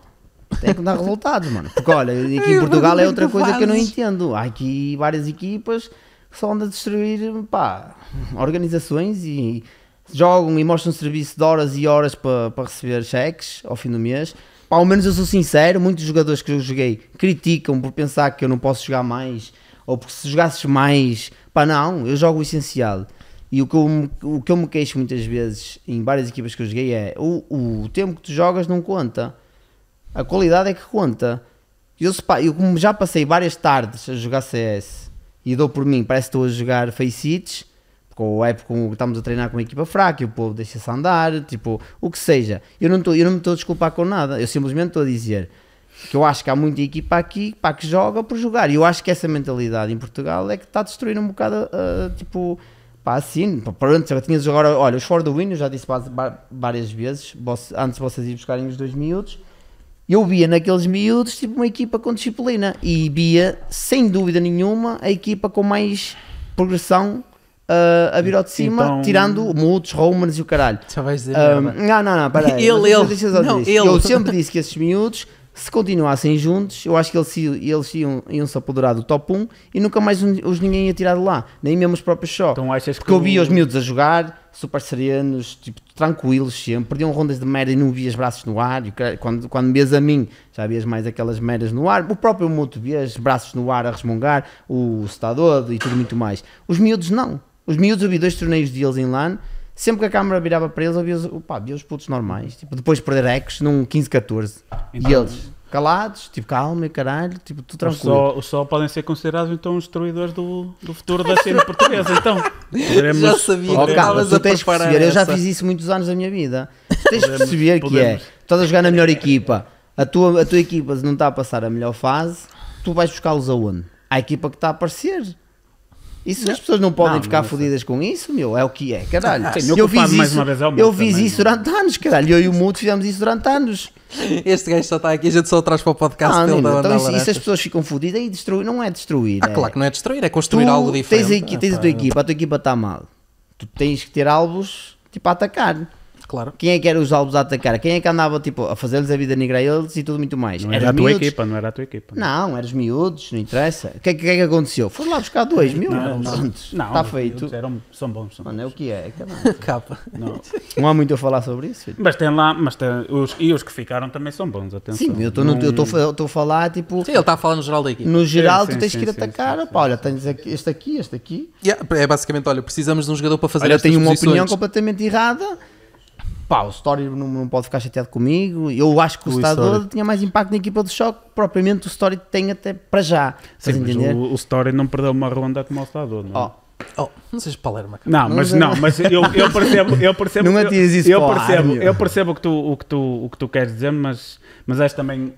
Tem que dar resultados, mano. Porque olha, aqui em Portugal é outra coisa que eu não entendo. Há aqui várias equipas que só andam a destruir pá, organizações e jogam e mostram serviço de horas e horas para para receber cheques ao fim do mês. Pá, ao menos eu sou sincero, muitos jogadores que eu joguei criticam por pensar que eu não posso jogar mais ou porque se jogasses mais, pá, não, eu jogo o essencial. E o que, eu, o que eu me queixo muitas vezes em várias equipas que eu joguei é o, o tempo que tu jogas não conta. A qualidade é que conta. Eu, eu como já passei várias tardes a jogar CS e dou por mim, parece que estou a jogar face hits, com a estamos a treinar com uma equipa fraca e o povo deixa-se andar, tipo, o que seja. Eu não, tô, eu não me estou a desculpar com nada, eu simplesmente estou a dizer que eu acho que há muita equipa aqui pá, que joga por jogar. E eu acho que essa mentalidade em Portugal é que está a destruir um bocado, uh, tipo, pá, assim, pronto, já tinhas agora, olha, os For the Win, eu já disse várias vezes, antes de vocês irem buscarem os dois minutos eu via naqueles miúdos tipo uma equipa com disciplina e via, sem dúvida nenhuma, a equipa com mais progressão Uh, a vir ao de cima, então... tirando Mutos, Romans e o caralho. Só vais dizer. Um, ah, não, não, não, para ele, Não, ele. Eu sempre disse que esses miúdos se continuassem juntos, eu acho que eles, eles iam, iam se apoderar do top 1 e nunca mais os ninguém ia tirar de lá, nem mesmo os próprios só. Então achas que. Porque eu via os miúdos a jogar, super serenos, tipo, tranquilos sempre, perdiam rondas de merda e não vias braços no ar. É, quando, quando vias a mim, já vias mais aquelas merdas no ar. O próprio Muto vias braços no ar a resmungar, o Cetadodo e tudo muito mais. Os miúdos não. Os miúdos, eu vi dois torneios deles em LAN sempre que a câmera virava para eles, havia os opa, havia os putos normais. Tipo, depois de perder ecos num 15, 14. Então, e eles calados, tipo, calma e caralho, tipo, tudo tranquilo. O só podem ser considerados então os destruidores do, do futuro da cena portuguesa, então. Poderemos, já sabia que calma, tu tens perceber, eu já fiz isso muitos anos da minha vida. Tu tens que perceber podemos. que é, estás a jogar na melhor equipa, a tua, a tua equipa não está a passar a melhor fase, tu vais buscá-los aonde? A equipa que está a aparecer. Isso não. as pessoas não podem não, ficar não, fodidas com isso, meu. É o que é, caralho. Ah, eu fiz isso, mais uma vez é eu fiz também, isso durante anos, caralho. Eu e o Muto fizemos isso durante anos. Este gajo só está aqui, a gente só traz para o podcast ah, não, então isso, as pessoas ficam fodidas e destruir, não é destruir. Ah, é. claro que não é destruir, é construir tu algo diferente. Tens a, tens ah, a tua equipa, a tua equipa está mal. Tu tens que ter alvos tipo a atacar Claro. Quem é que era os alvos a atacar? Quem é que andava tipo, a fazer-lhes a vida negra a eles e tudo muito mais? Não era, a tua equipa, não era a tua equipa. Não, não eras miúdos, não interessa. O que, é que, é que aconteceu? Foram lá buscar dois mil. Não, não, está feito. Eram, são bons. São Mano, é o que é. é Capa. Não. não há muito a falar sobre isso. Filho. Mas tem lá, mas tem, os, e os que ficaram também são bons, atenção. Sim, eu estou a falar tipo. Sim, ele está a falar no geral da equipa. No geral, sim, tu tens sim, que ir atacar. Sim, opa, olha, tens este aqui, este aqui. Yeah, é basicamente, olha, precisamos de um jogador para fazer Olha, eu tenho uma opinião completamente errada pá, o Story não, não, pode ficar chateado comigo. Eu acho que o, o Estador tinha mais impacto na equipa do Choque, propriamente o Story tem até para já. Sim, mas o, o Story não perdeu uma ronda como o Estador, não é? Oh. Oh, não sejas palerma, cara. Não, não mas, não, mas eu, eu percebo, eu percebo. Não atiras isso eu, eu percebo, eu percebo o que tu, o que tu, o que tu queres dizer, mas, mas acho também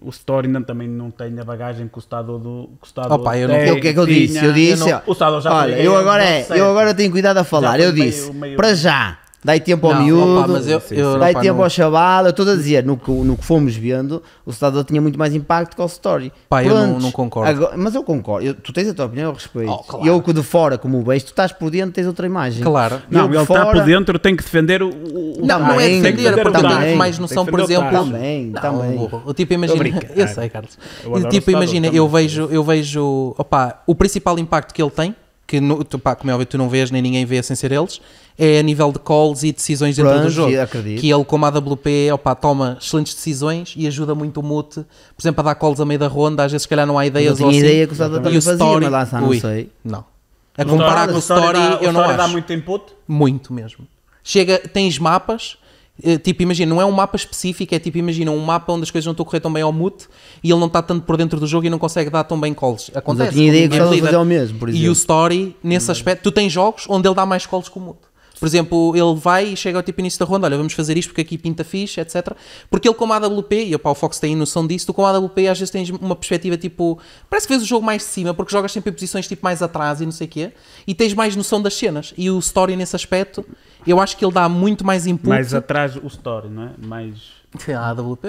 o Story ainda também não tem a bagagem que o Estado do que o Estado Opa, eu não, tem, o que é que eu tinha, disse? Eu disse, eu não, o já olha, eu agora é, eu agora tenho cuidado a falar. Eu disse, meio, meio... para já Dai tempo ao miúdo, opa, eu, sim, eu, dai opa, tempo não... ao chaval. Eu estou a dizer, no que, no que fomos vendo, o Cidadão tinha muito mais impacto que o Story. Pá, eu não, não concordo. Agora, mas eu concordo. Eu, tu tens a tua opinião, eu respeito. Oh, claro. Eu que de fora, como o beijo, tu estás por dentro, tens outra imagem. Claro. Não, ele fora... está por dentro, tem que defender o. o... Não, não é defender, porque também, eu tenho mais noção, por exemplo. Também, também. Eu, tipo, imagina. Eu, sei, Carlos. Eu, tipo, imagina, eu vejo, eu vejo opa, o principal impacto que ele tem que no, tu, pá, como é óbvio tu não vês nem ninguém vê sem ser eles, é a nível de calls e decisões dentro Brunch, do jogo. Acredito. Que ele, como a AWP, opa, toma excelentes decisões e ajuda muito o Mute, por exemplo, a dar calls a meio da ronda, às vezes se calhar não há ideias. Não a ideia assim, que o Story e mas lá não ui, sei. Não. A comparar com o Story, dá, eu o story não acho. dá muito input? Muito mesmo. Chega, tens mapas eh, tipo, imagina, não é um mapa específico, é tipo, imagina, um mapa onde as coisas não estão a correr tão bem ao mute e ele não está tanto por dentro do jogo e não consegue dar tão bem calls. Acontece. Mas eu tinha ideia que estava fazer o mesmo, por exemplo. E o story, nesse aspecto, tu tens jogos onde ele dá mais calls que o mute. Por exemplo, ele vai e chega ao tipo início da ronda, olha, vamos fazer isto porque aqui pinta fixe, etc. Porque ele como AWP, e opa, o Fox tem noção disso, tu como AWP às vezes tens uma perspectiva tipo, parece que vês o jogo mais de cima, porque jogas sempre em posições tipo mais atrás e não sei o quê, e tens mais noção das cenas. E o story nesse aspecto eu acho que ele dá muito mais impulso. Mais atrás o story, não é? Mais Sei a AWP,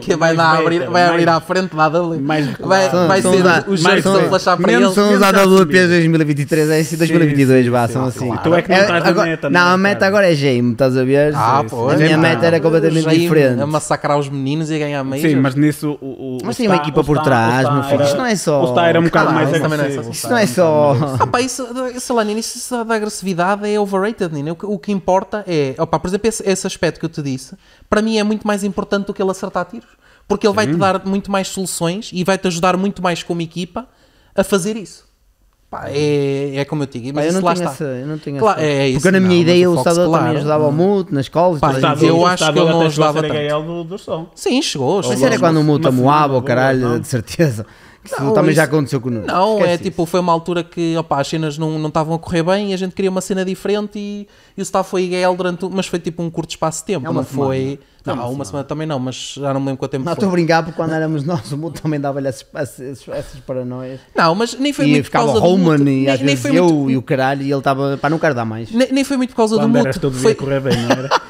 que vai, abrir, né? vai abrir à frente da AWP. Mais, vai vai são ser os mais são, a são para eles. São os AWPs 2023 é esse 2022, vá, são assim. Claro. Então tu é que não estás é, agora, meta. Né, não, a meta agora é game, estás a ver? Ah, pô, a minha é meta era completamente diferente. A massacrar os meninos e a ganhar meio. Sim, mas nisso o. Mas tem uma equipa por trás, meu filho. Isto não é só. O Star era um bocado mais agressivo. Isto não é só. Rapá, é ah, isso, sei lá, Nino, isso da agressividade é overrated, Nino. O que importa é. por exemplo, esse aspecto que eu te disse para mim é muito mais importante do que ele acertar tiros. Porque ele vai-te dar muito mais soluções e vai-te ajudar muito mais como equipa a fazer isso. Pá, é, é como eu te digo, mas Pá, eu não lá tenho está. Essa, eu não tenho claro, essa. É isso, Porque na minha ideia o Salvador claro, também ajudava ao Mute nas escolas. Pá, eu acho que ele não ajudava tanto. Do, do som. Sim, chegou. chegou mas era quando o Muto amoava caralho, de certeza. Isso não, também isso... já aconteceu connosco. Não, é Esquece é isso. tipo, foi uma altura que opa, as cenas não, não estavam a correr bem e a gente queria uma cena diferente e, e o staff foi Gael durante. Mas foi tipo um curto espaço de tempo, é não semana. foi. Não, não, é uma semana. semana também não, mas já não me lembro quanto tempo. Não, estou a brincar porque quando éramos nós, o mundo também dava-lhe essas, essas, essas, paranoias. Não, mas nem foi e muito por causa Roman, E às nem, vezes eu muito... e o caralho, e ele estava, pá, não quero dar mais. Nem, nem foi muito por causa quando do mundo todo foi... correr bem, não era?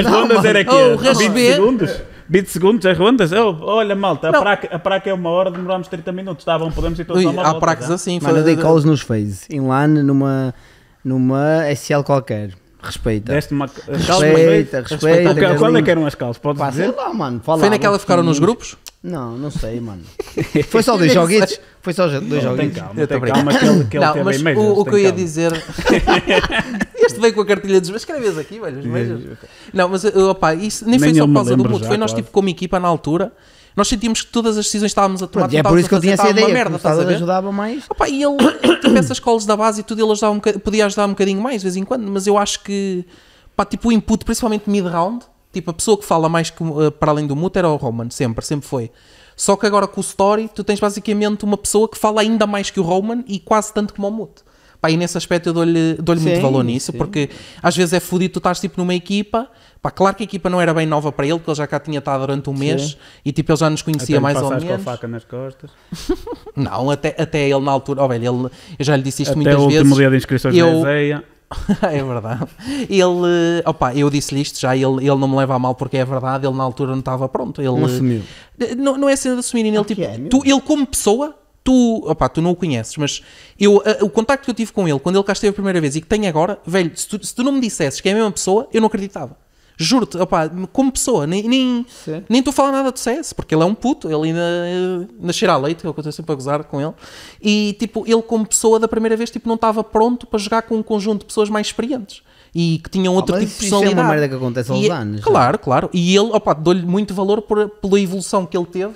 As não, ondas mano. era aqui, oh, 20 B... segundos? 20 segundos, as rondas. Oh, olha, malta, a praca, a praca, é uma hora, demorámos 30 minutos. Tá bom, podemos ir todos Ui, Há pracas tá? assim. Mano, eu dei calls nos Phase, em LAN, numa, numa SL qualquer. Respeita. Deste uma... Respeita, respeita. respeita okay, qual é que eram as calls? Podes Pá, dizer? lá, mano. Fala, Foi naquela que ficaram nos grupos? Não, não sei, mano. Foi só dois joguitos? Foi só dois não, joguitos. Tem calma, tem calma que ele, que ele não, mas o, o que eu ia dizer. que veio com a cartilha dos. Escreves aqui, velho. Não, mas eh, opa, isso nem, nem foi só por causa do Porto. Foi nós, tipo, como equipa na altura. Nós sentimos que todas as decisões estávamos a tomar. Pronto, é por isso que eu tinha essa ideia. Uma merda, estás a ver? ajudava mais. Opa, e ele, tipo, essas coles da base e tudo, ele ajudava um podia ajudar um bocadinho mais de vez em quando, mas eu acho que, pá, tipo, o input, principalmente mid-round, tipo, a pessoa que fala mais que, eh, para além do Muto era o Roman, sempre, sempre foi. Só que agora com o Story, tu tens basicamente uma pessoa que fala ainda mais que o Roman e quase tanto como o Muto. Pá, e nesse aspecto eu dou-lhe dou muito valor nisso, sim. porque às vezes é fodido, tu estás tipo numa equipa, pá, claro que a equipa não era bem nova para ele, porque ele já cá tinha estado durante um mês e tipo ele já nos conhecia até mais ou menos. com a faca nas costas. não, até, até ele na altura, ó, oh, velho, ele, eu já lhe disse isto até muitas vezes. Até o último dia de inscrições eu, na é verdade. Ele, opa, eu disse-lhe isto já, ele, ele não me leva a mal porque é verdade, ele na altura não estava pronto. Ele, não assumiu. Não, não é de assumir, ele, tipo, é, tu, ele como pessoa tu, opá, tu não o conheces, mas eu, o contacto que eu tive com ele quando ele cá esteve a primeira vez e que tenho agora, velho, se tu, se tu não me dissesses que é a mesma pessoa, eu não acreditava. Juro-te, opá, como pessoa, nem nem Sim. nem a falar nada do CS, porque ele é um puto, ele ainda eh, cheira a leite, eu estou sempre a gozar com ele. E tipo, ele como pessoa da primeira vez, tipo, não estava pronto para jogar com um conjunto de pessoas mais experientes e que tinham ah, outro tipo de personalidade. Isso é uma merda que acontece aos e, é anos. Né? Claro, não? claro. E ele, opá, dou-lhe muito valor por, pela evolução que ele teve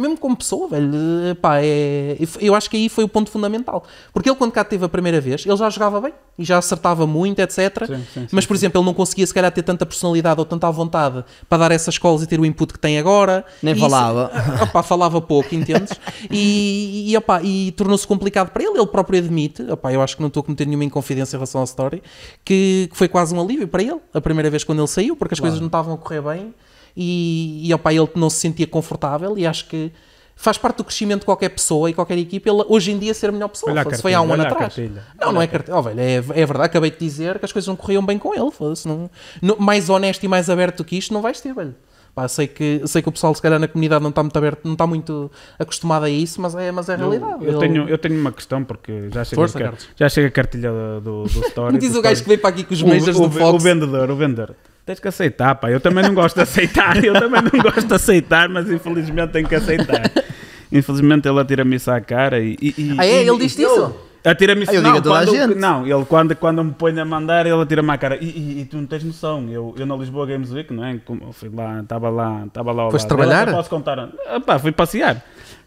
mesmo como pessoa, velho, eh, pá, é, eu acho que aí foi o ponto fundamental. Porque ele, quando cá teve a primeira vez, ele já jogava bem e já acertava muito, etc. Sim, sim, mas, por exemplo, ele não conseguia, se calhar, ter tanta personalidade ou tanta vontade para dar essas escolas e ter o input que tem agora. Nem e falava. Isso, eh, falava pouco, entendes? e, e, e tornou-se complicado para ele, ele próprio admite, eu acho que não estou a cometer nenhuma inconfidência em relação à Story, que, que foi quase um alívio para ele, a primeira vez quando ele saiu, porque as claro. coisas não estavam a correr bem e, e opa, ele não se sentia confortável e acho que faz parte do crescimento de qualquer pessoa e qualquer equipa ele, hoje em dia ser a melhor pessoa. Olha a cartilha, foi há um ano atrás. Cartilha, não, não é cartilha. Oh, velho, é, é, verdade, acabei de dizer que as coisas não corriam bem com ele. Não, não, mais honesto e mais aberto do que isto não vais ter, velho. Pá, sei, que, sei que o pessoal, se calhar, na comunidade não está muito aberto, não está muito acostumado a isso, mas é, mas é a realidade. Eu, eu ele... tenho, eu tenho uma questão, porque já chega, Força, a, já chega a cartilha do, do, do Story. Diz do o story. gajo que veio para aqui com os meios do Fox. O vendedor, o vendedor. Tens que aceitar, pá. Eu também não gosto de aceitar, eu também não gosto de aceitar, mas infelizmente tenho que aceitar. Infelizmente ele atira-me isso à cara e. e, e ah, é? Ele diz isso? Atira-me isso ah, eu não, digo a toda a gente. Não, ele quando, quando me põe a mandar, ele atira-me à cara. E, e, e, tu não tens noção, eu, eu na Lisboa Games Week, não é? fui lá, estava lá, estava lá. Foste trabalhar? Eu posso contar. Ah, pá, fui passear.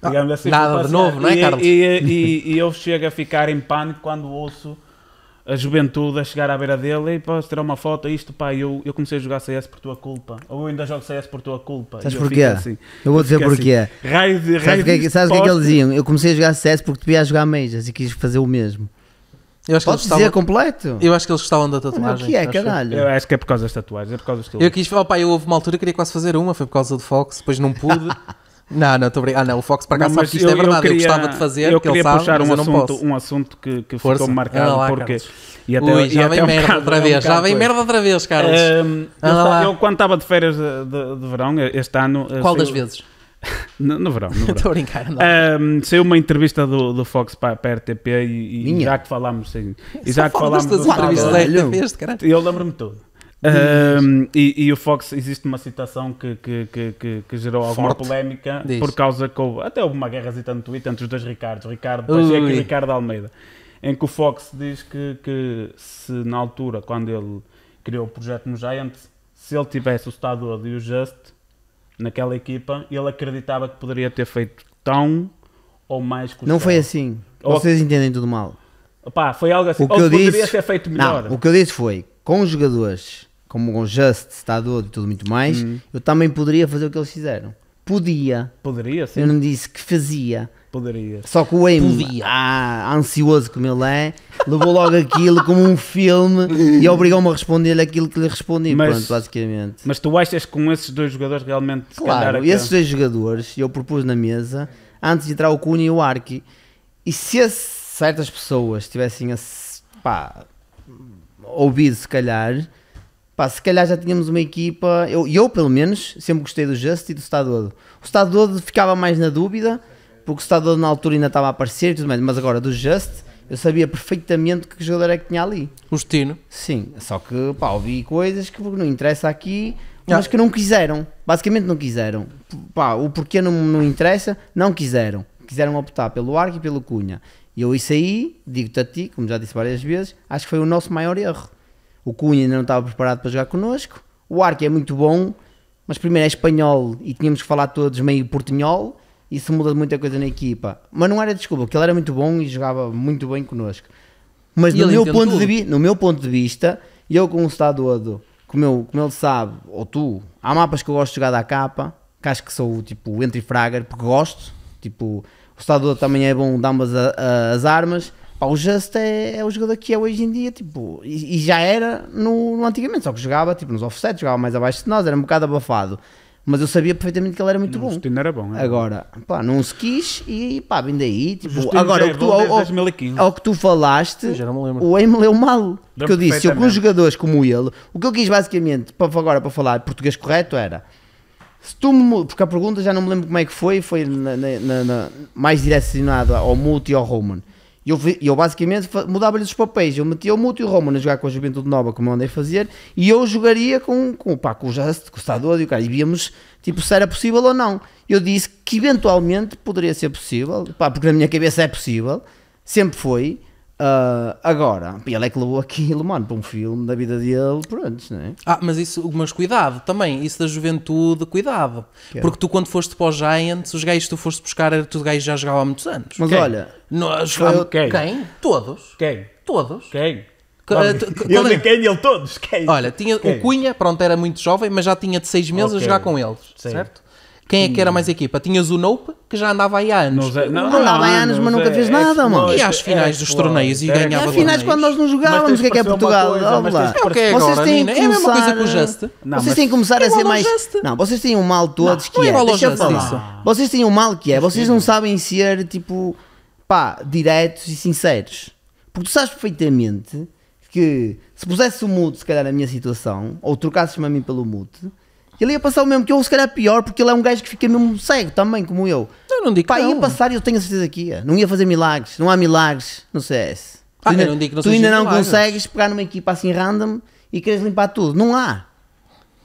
Não, ah, assim, nada fui passear. de novo, não é, Carlos? E, e eu chego a ficar em pânico quando ouço a juventude a chegar à beira dele e posso tirar uma foto, isto pá, eu, eu comecei a jogar CS por tua culpa, ou eu ainda jogo CS por tua culpa. Sabes porquê? Assim, eu vou dizer eu assim, porquê. Assim, raio de, raio é sabes o que, que, sabes que, que eles diziam? Eu comecei a jogar CS porque tu ias jogar Majors e quis fazer o mesmo. Eu acho Podes que dizer estavam... completo? Eu acho que eles gostavam da tatuagem. O que é, caralho? Eu acho que é por causa das tatuagens, é por causa do estilo. Eu quis, opa, eu houve uma altura que queria quase fazer uma, foi por causa do Fox, depois não pude. Não, não, estou brincando. Ah, não, o Fox para cá não, sabe que isto é eu, é verdade. Eu, queria, eu gostava de fazer, eu queria sabe, puxar um assunto, um assunto que, que ficou marcado lá, porque. E até, Ui, já e vem até um merda outra vez, um já vem merda outra vez, Carlos. Um, eu, eu, quando estava de férias de, de, de verão, este ano. Eh, Qual das vezes? No, no verão, no verão. Estou a brincar, não. Um, saiu uma entrevista do, do Fox para, para a RTP e, e já que falámos, sim. E já que falámos. Das entrevistas da RTP, este, Eu lembro-me tudo. Um, e, e, o Fox, existe uma citação que, que, que, que gerou alguma Forte. polémica Diz. por causa que houve, até houve uma guerrazita no Twitter entre os dois Ricardos, Ricardo Pacheco é Ui. e Ricardo Almeida, em que o Fox diz que, que se na altura, quando ele criou o projeto no Giant, se ele tivesse o Stadudo e o Just naquela equipa, ele acreditava que poderia ter feito tão ou mais que o Não foi assim. Ou Vocês entendem tudo mal. Opa, foi algo assim. O que ou eu disse, ter feito melhor. Não, o que eu disse foi, com os jogadores como o Just, Stadudo e tudo muito mais, hum. eu também poderia fazer o que eles fizeram. Podia. Poderia, sim. Eu não disse que fazia. Poderia. Só que o Amy, ah, ansioso como ele é, levou logo aquilo como um filme e obrigou-me a responder aquilo que lhe respondi. Mas, pronto, basicamente. Mas tu achas que com esses dois jogadores realmente. Claro, é esses dois jogadores eu propus na mesa antes de entrar o Cunha e o Arki. E se certas pessoas tivessem a, pá, ouvido, se calhar Pá, se calhar já tínhamos uma equipa. Eu, eu pelo menos, sempre gostei do Just e do Stadodo. O Stadodo ficava mais na dúvida, porque o Stadodo na altura ainda estava a aparecer e tudo mais, mas agora do Just. Eu sabia perfeitamente que jogador é que tinha ali. O Justino? Sim, só que pá, ouvi coisas que não interessa aqui, mas que não quiseram. Basicamente não quiseram. Pá, o porquê não, não interessa, não quiseram. Quiseram optar pelo Arco e pelo Cunha. E eu isso aí, digo-te a ti, como já disse várias vezes, acho que foi o nosso maior erro. O Cunha ainda não estava preparado para jogar connosco. O Arque é muito bom, mas primeiro é espanhol e tínhamos que falar todos meio portunhol. Isso muda muita coisa na equipa. Mas não era desculpa, porque ele era muito bom e jogava muito bem connosco. Mas no meu, ponto de, no meu ponto de vista, eu como o como, eu, como ele sabe, ou tu, há mapas que eu gosto de jogar da capa, que acho que sou tipo entre fragar, porque gosto. Tipo, o estador também é bom de ambas a, a, as armas Pá, o Just é, é, o jogador que é hoje em dia, tipo, e, e já era no, no, antigamente, só que jogava tipo, nos offsets, jogava mais abaixo de nós, era um bocado abafado. Mas eu sabia perfeitamente que ele era muito não, bom. Justino era bom, é? Agora, pá, não se quis e pá, vem daí. Tipo, agora, o é que tu, ao, ao, ao, que tu falaste, o Em me leu mal. Porque eu disse, eu com jogadores como ele, o que eu quis basicamente, para, agora para falar português correto, era se tu me, porque a pergunta já não me lembro como é que foi, foi na, na, na, mais direcionada ao Multi e ao Roman. E eu, eu basicamente mudava-lhes os papéis. Eu metia o Muto e o Romano a jogar com a Juventude Nova, como eu andei a fazer, e eu jogaria com, com, pá, com o Just, com o Estador e o cara. E víamos tipo, se era possível ou não. Eu disse que eventualmente poderia ser possível, pá, porque na minha cabeça é possível, sempre foi. Uh, agora, ele é que levou aquilo, mano, para um filme da vida dele, pronto, não é? Ah, mas isso, mas cuidado também, isso da juventude, cuidado. Que é? Porque tu, quando foste para o Giants, os gajos que tu foste buscar, eram tu gajos já jogavam há muitos anos. Mas quem? olha, Nós, foi... quem? quem? Todos. Quem? Todos. Quem? ele eh, é? quem, ele todos. Quem? Olha, tinha quem? o Cunha, pronto, era muito jovem, mas já tinha de 6 meses okay. a jogar com eles, Sim. certo? Quem é que era hum. mais equipa? Tinhas o Nope, que já andava aí há anos. Não, não, andava há anos, mas nunca fez é nada, mano. E às é finais dos torneios e é ganhava. E às finais quando nós não jogávamos, o que é que é Portugal? Vocês têm que É a mesma coisa que o Just. Vocês têm que começar a ser mais... Não, vocês têm um mal todos que é... Deixa eu falar. Vocês têm um mal que é, vocês não sabem ser, tipo, pá, diretos e sinceros. Porque tu sabes perfeitamente que se pusesse o mute, se calhar, na minha situação, ou trocasses-me a mim pelo mute ele ia passar o mesmo que eu, se calhar pior, porque ele é um gajo que fica mesmo cego também, como eu. Eu não digo Pá, que não. ia passar, eu tenho a certeza que ia. Não ia fazer milagres. Não há milagres no CS. Ah, tu ainda, não, digo, não, tu ainda não consegues pegar numa equipa assim random e queres limpar tudo. Não há.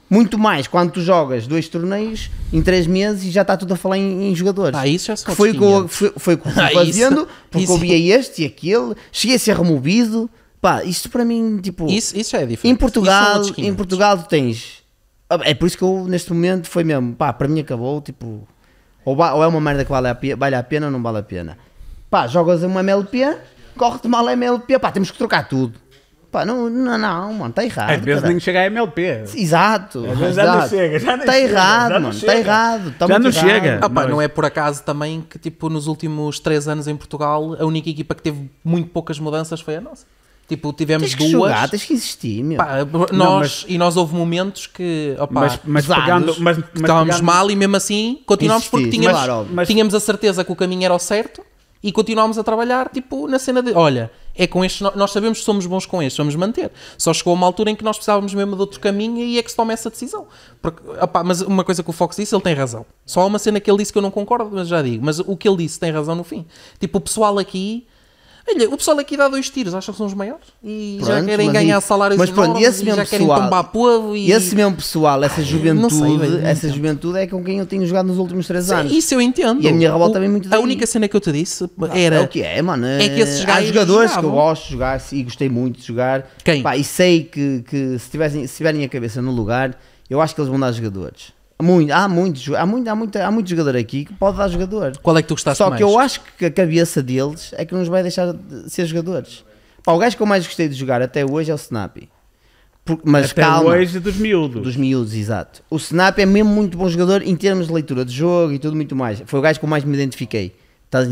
Muito mais quando tu jogas dois torneios em três meses e já está tudo a falar em, em jogadores. Ah, isso já se foi, com foi, foi o que eu fui ah, fazendo, porque isso. eu este e aquele, cheguei a ser removido. Pá, isto para mim, tipo. Isso, isso é diferente. Em Portugal, em Portugal tu tens ah, é por isso que eu, neste momento, foi mesmo, pá, para mim acabou, tipo, ou, ou é uma merda que vale a, pena, vale a pena ou não vale a pena. Pá, jogas uma MLP, corre-te mal a MLP, pá, temos que trocar tudo. Pá, não, não, não, mano, está errado. Às vezes nem chega a MLP. Exato. Às vezes já não chega, já Está errado, mano, está errado. Tá já não chega. Ah, pá, não é por acaso também que, tipo, nos últimos três anos em Portugal, a única equipa que teve muito poucas mudanças foi a nossa. Tipo, tivemos tens duas. Jogar, tens que existir, meu. Pá, nós, não, mas... E nós houve momentos que. Opa, mas, mas pegando, mas, mas estávamos pegando... mal e mesmo assim continuámos porque tínhamos, mas... tínhamos a certeza que o caminho era o certo e continuámos a trabalhar, tipo, na cena de. Olha, é com este. Nós sabemos que somos bons com este, vamos manter. Só chegou uma altura em que nós precisávamos mesmo de outro caminho e é que se toma essa decisão. Porque, opa, mas uma coisa que o Fox disse, ele tem razão. Só há uma cena que ele disse que eu não concordo, mas já digo. Mas o que ele disse tem razão no fim. Tipo, o pessoal aqui Olha, o pessoal aqui dá dois tiros, acham que são os maiores e pronto, já querem ganhar e, salários mas pronto, enormes, e, e já pessoal, querem tombar povo e esse mesmo pessoal, essa juventude, sei, bem, essa juventude é com quem eu tenho jogado nos últimos três Sim, anos. Isso eu entendo. E a minha revolta também muito. A única cena que eu te disse ah, era é o que é, mano. É que esses há jogadores jogavam. que eu gosto de jogar e gostei muito de jogar. Quem? Pá, e sei que, que se, tivessem, se tiverem a cabeça no lugar, eu acho que eles vão dar jogadores. Muito, há, muitos, há, muito, há, muito, há muito jogador aqui que pode dar jogador. Qual é que tu gostaste Só mais? Só que eu acho que a cabeça deles é que nos vai deixar de ser jogadores. Pá, o gajo que eu mais gostei de jogar até hoje é o Snappy. mas até calma, hoje dos miúdos. Dos miúdos, exato. O Snap é mesmo muito bom jogador em termos de leitura de jogo e tudo muito mais. Foi o gajo que eu mais me identifiquei.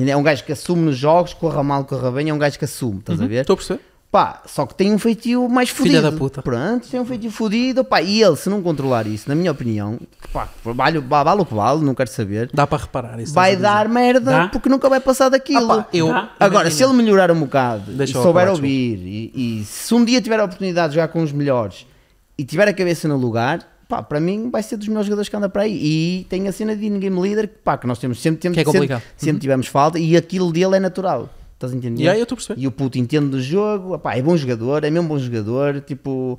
É um gajo que assume nos jogos, corra mal, corra bem, é um gajo que assume, estás uhum, a ver? Estou a perceber. Pá, só que tem um feitio mais fodido. Filha da puta. Pronto, tem um feitio fodido, pá. E ele, se não controlar isso, na minha opinião, pá, vale, vale o que vale, não quero saber. Dá para reparar isso. Vai dar merda Dá? porque nunca vai passar daquilo. Ah, pá, eu, Agora, se ele melhorar um bocado Deixa e souber ouvir, e, e, se um dia tiver a oportunidade de jogar com os melhores e tiver a cabeça no lugar, pá, para mim vai ser dos melhores jogadores que anda para aí. E tem a cena de game leader que, pá, que nós temos sempre, temos, que é sempre, sempre uhum. tivemos falta e aquilo dele é natural. Estás a entender? Yeah, eu estou a perceber. E o puto entende do jogo, pá, é bom jogador, é mesmo bom jogador, tipo,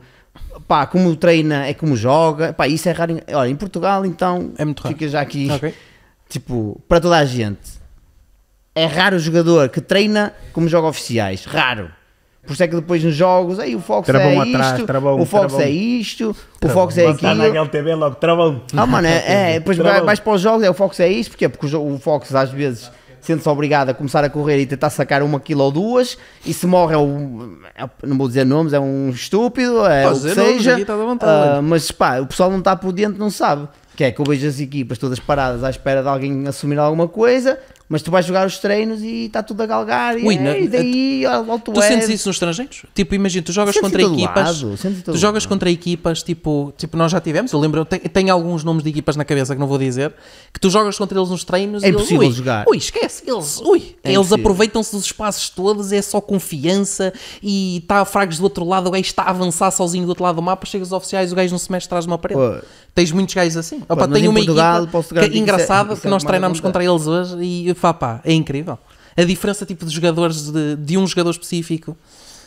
pá, como treina, é como joga, pá, isso é raro. Em, olha, em Portugal, então, é muito raro. fica já aqui, okay. tipo, para toda a gente. É raro o jogador que treina como joga oficiais, raro. Por isso é que depois nos jogos, aí o Fox travão é atrás, isto, travão, o Fox travão. é isto, travão. o Fox é, é aquilo. Está na TV logo, travão. Ah, mano, é, é depois vais para os jogos, é o Fox é isto, porquê? Porque o, o Fox às vezes sente-se obrigado a começar a correr e tentar sacar uma quilo ou duas, e se morre é um, é, não vou dizer nomes, é um estúpido, é Pode o que seja, vontade, uh, mas pá, o pessoal não está por dentro, não sabe, que é que eu vejo as equipas todas paradas à espera de alguém assumir alguma coisa, mas tu vais jogar os treinos e está tudo a galgar Ui, e, é, na, e daí alto Tu sentes isso nos estrangeiros? Tipo, imagina, tu jogas contra equipas. Lado, tu jogas lado. contra equipas, tipo, tipo, nós já tivemos, eu lembro, eu tenho, alguns nomes de equipas na cabeça que não vou dizer, que tu jogas contra eles nos treinos é e impossível eles, ui, jogar. Ui, esquece, eles, é eles aproveitam-se dos espaços todos, é só confiança e está a do outro lado, o gajo está a avançar sozinho do outro lado do mapa, chegas oficiais, o gajo não se mexe atrás de uma parede. Pô. Tens muitos gajos assim. Pô, tem uma Portugal, equipa que, é é- engraçada que, que nós treinamos contra eles hoje e Fapá. Tipo, é incrível. A diferença tipo de jogadores, de, de um jogador específico.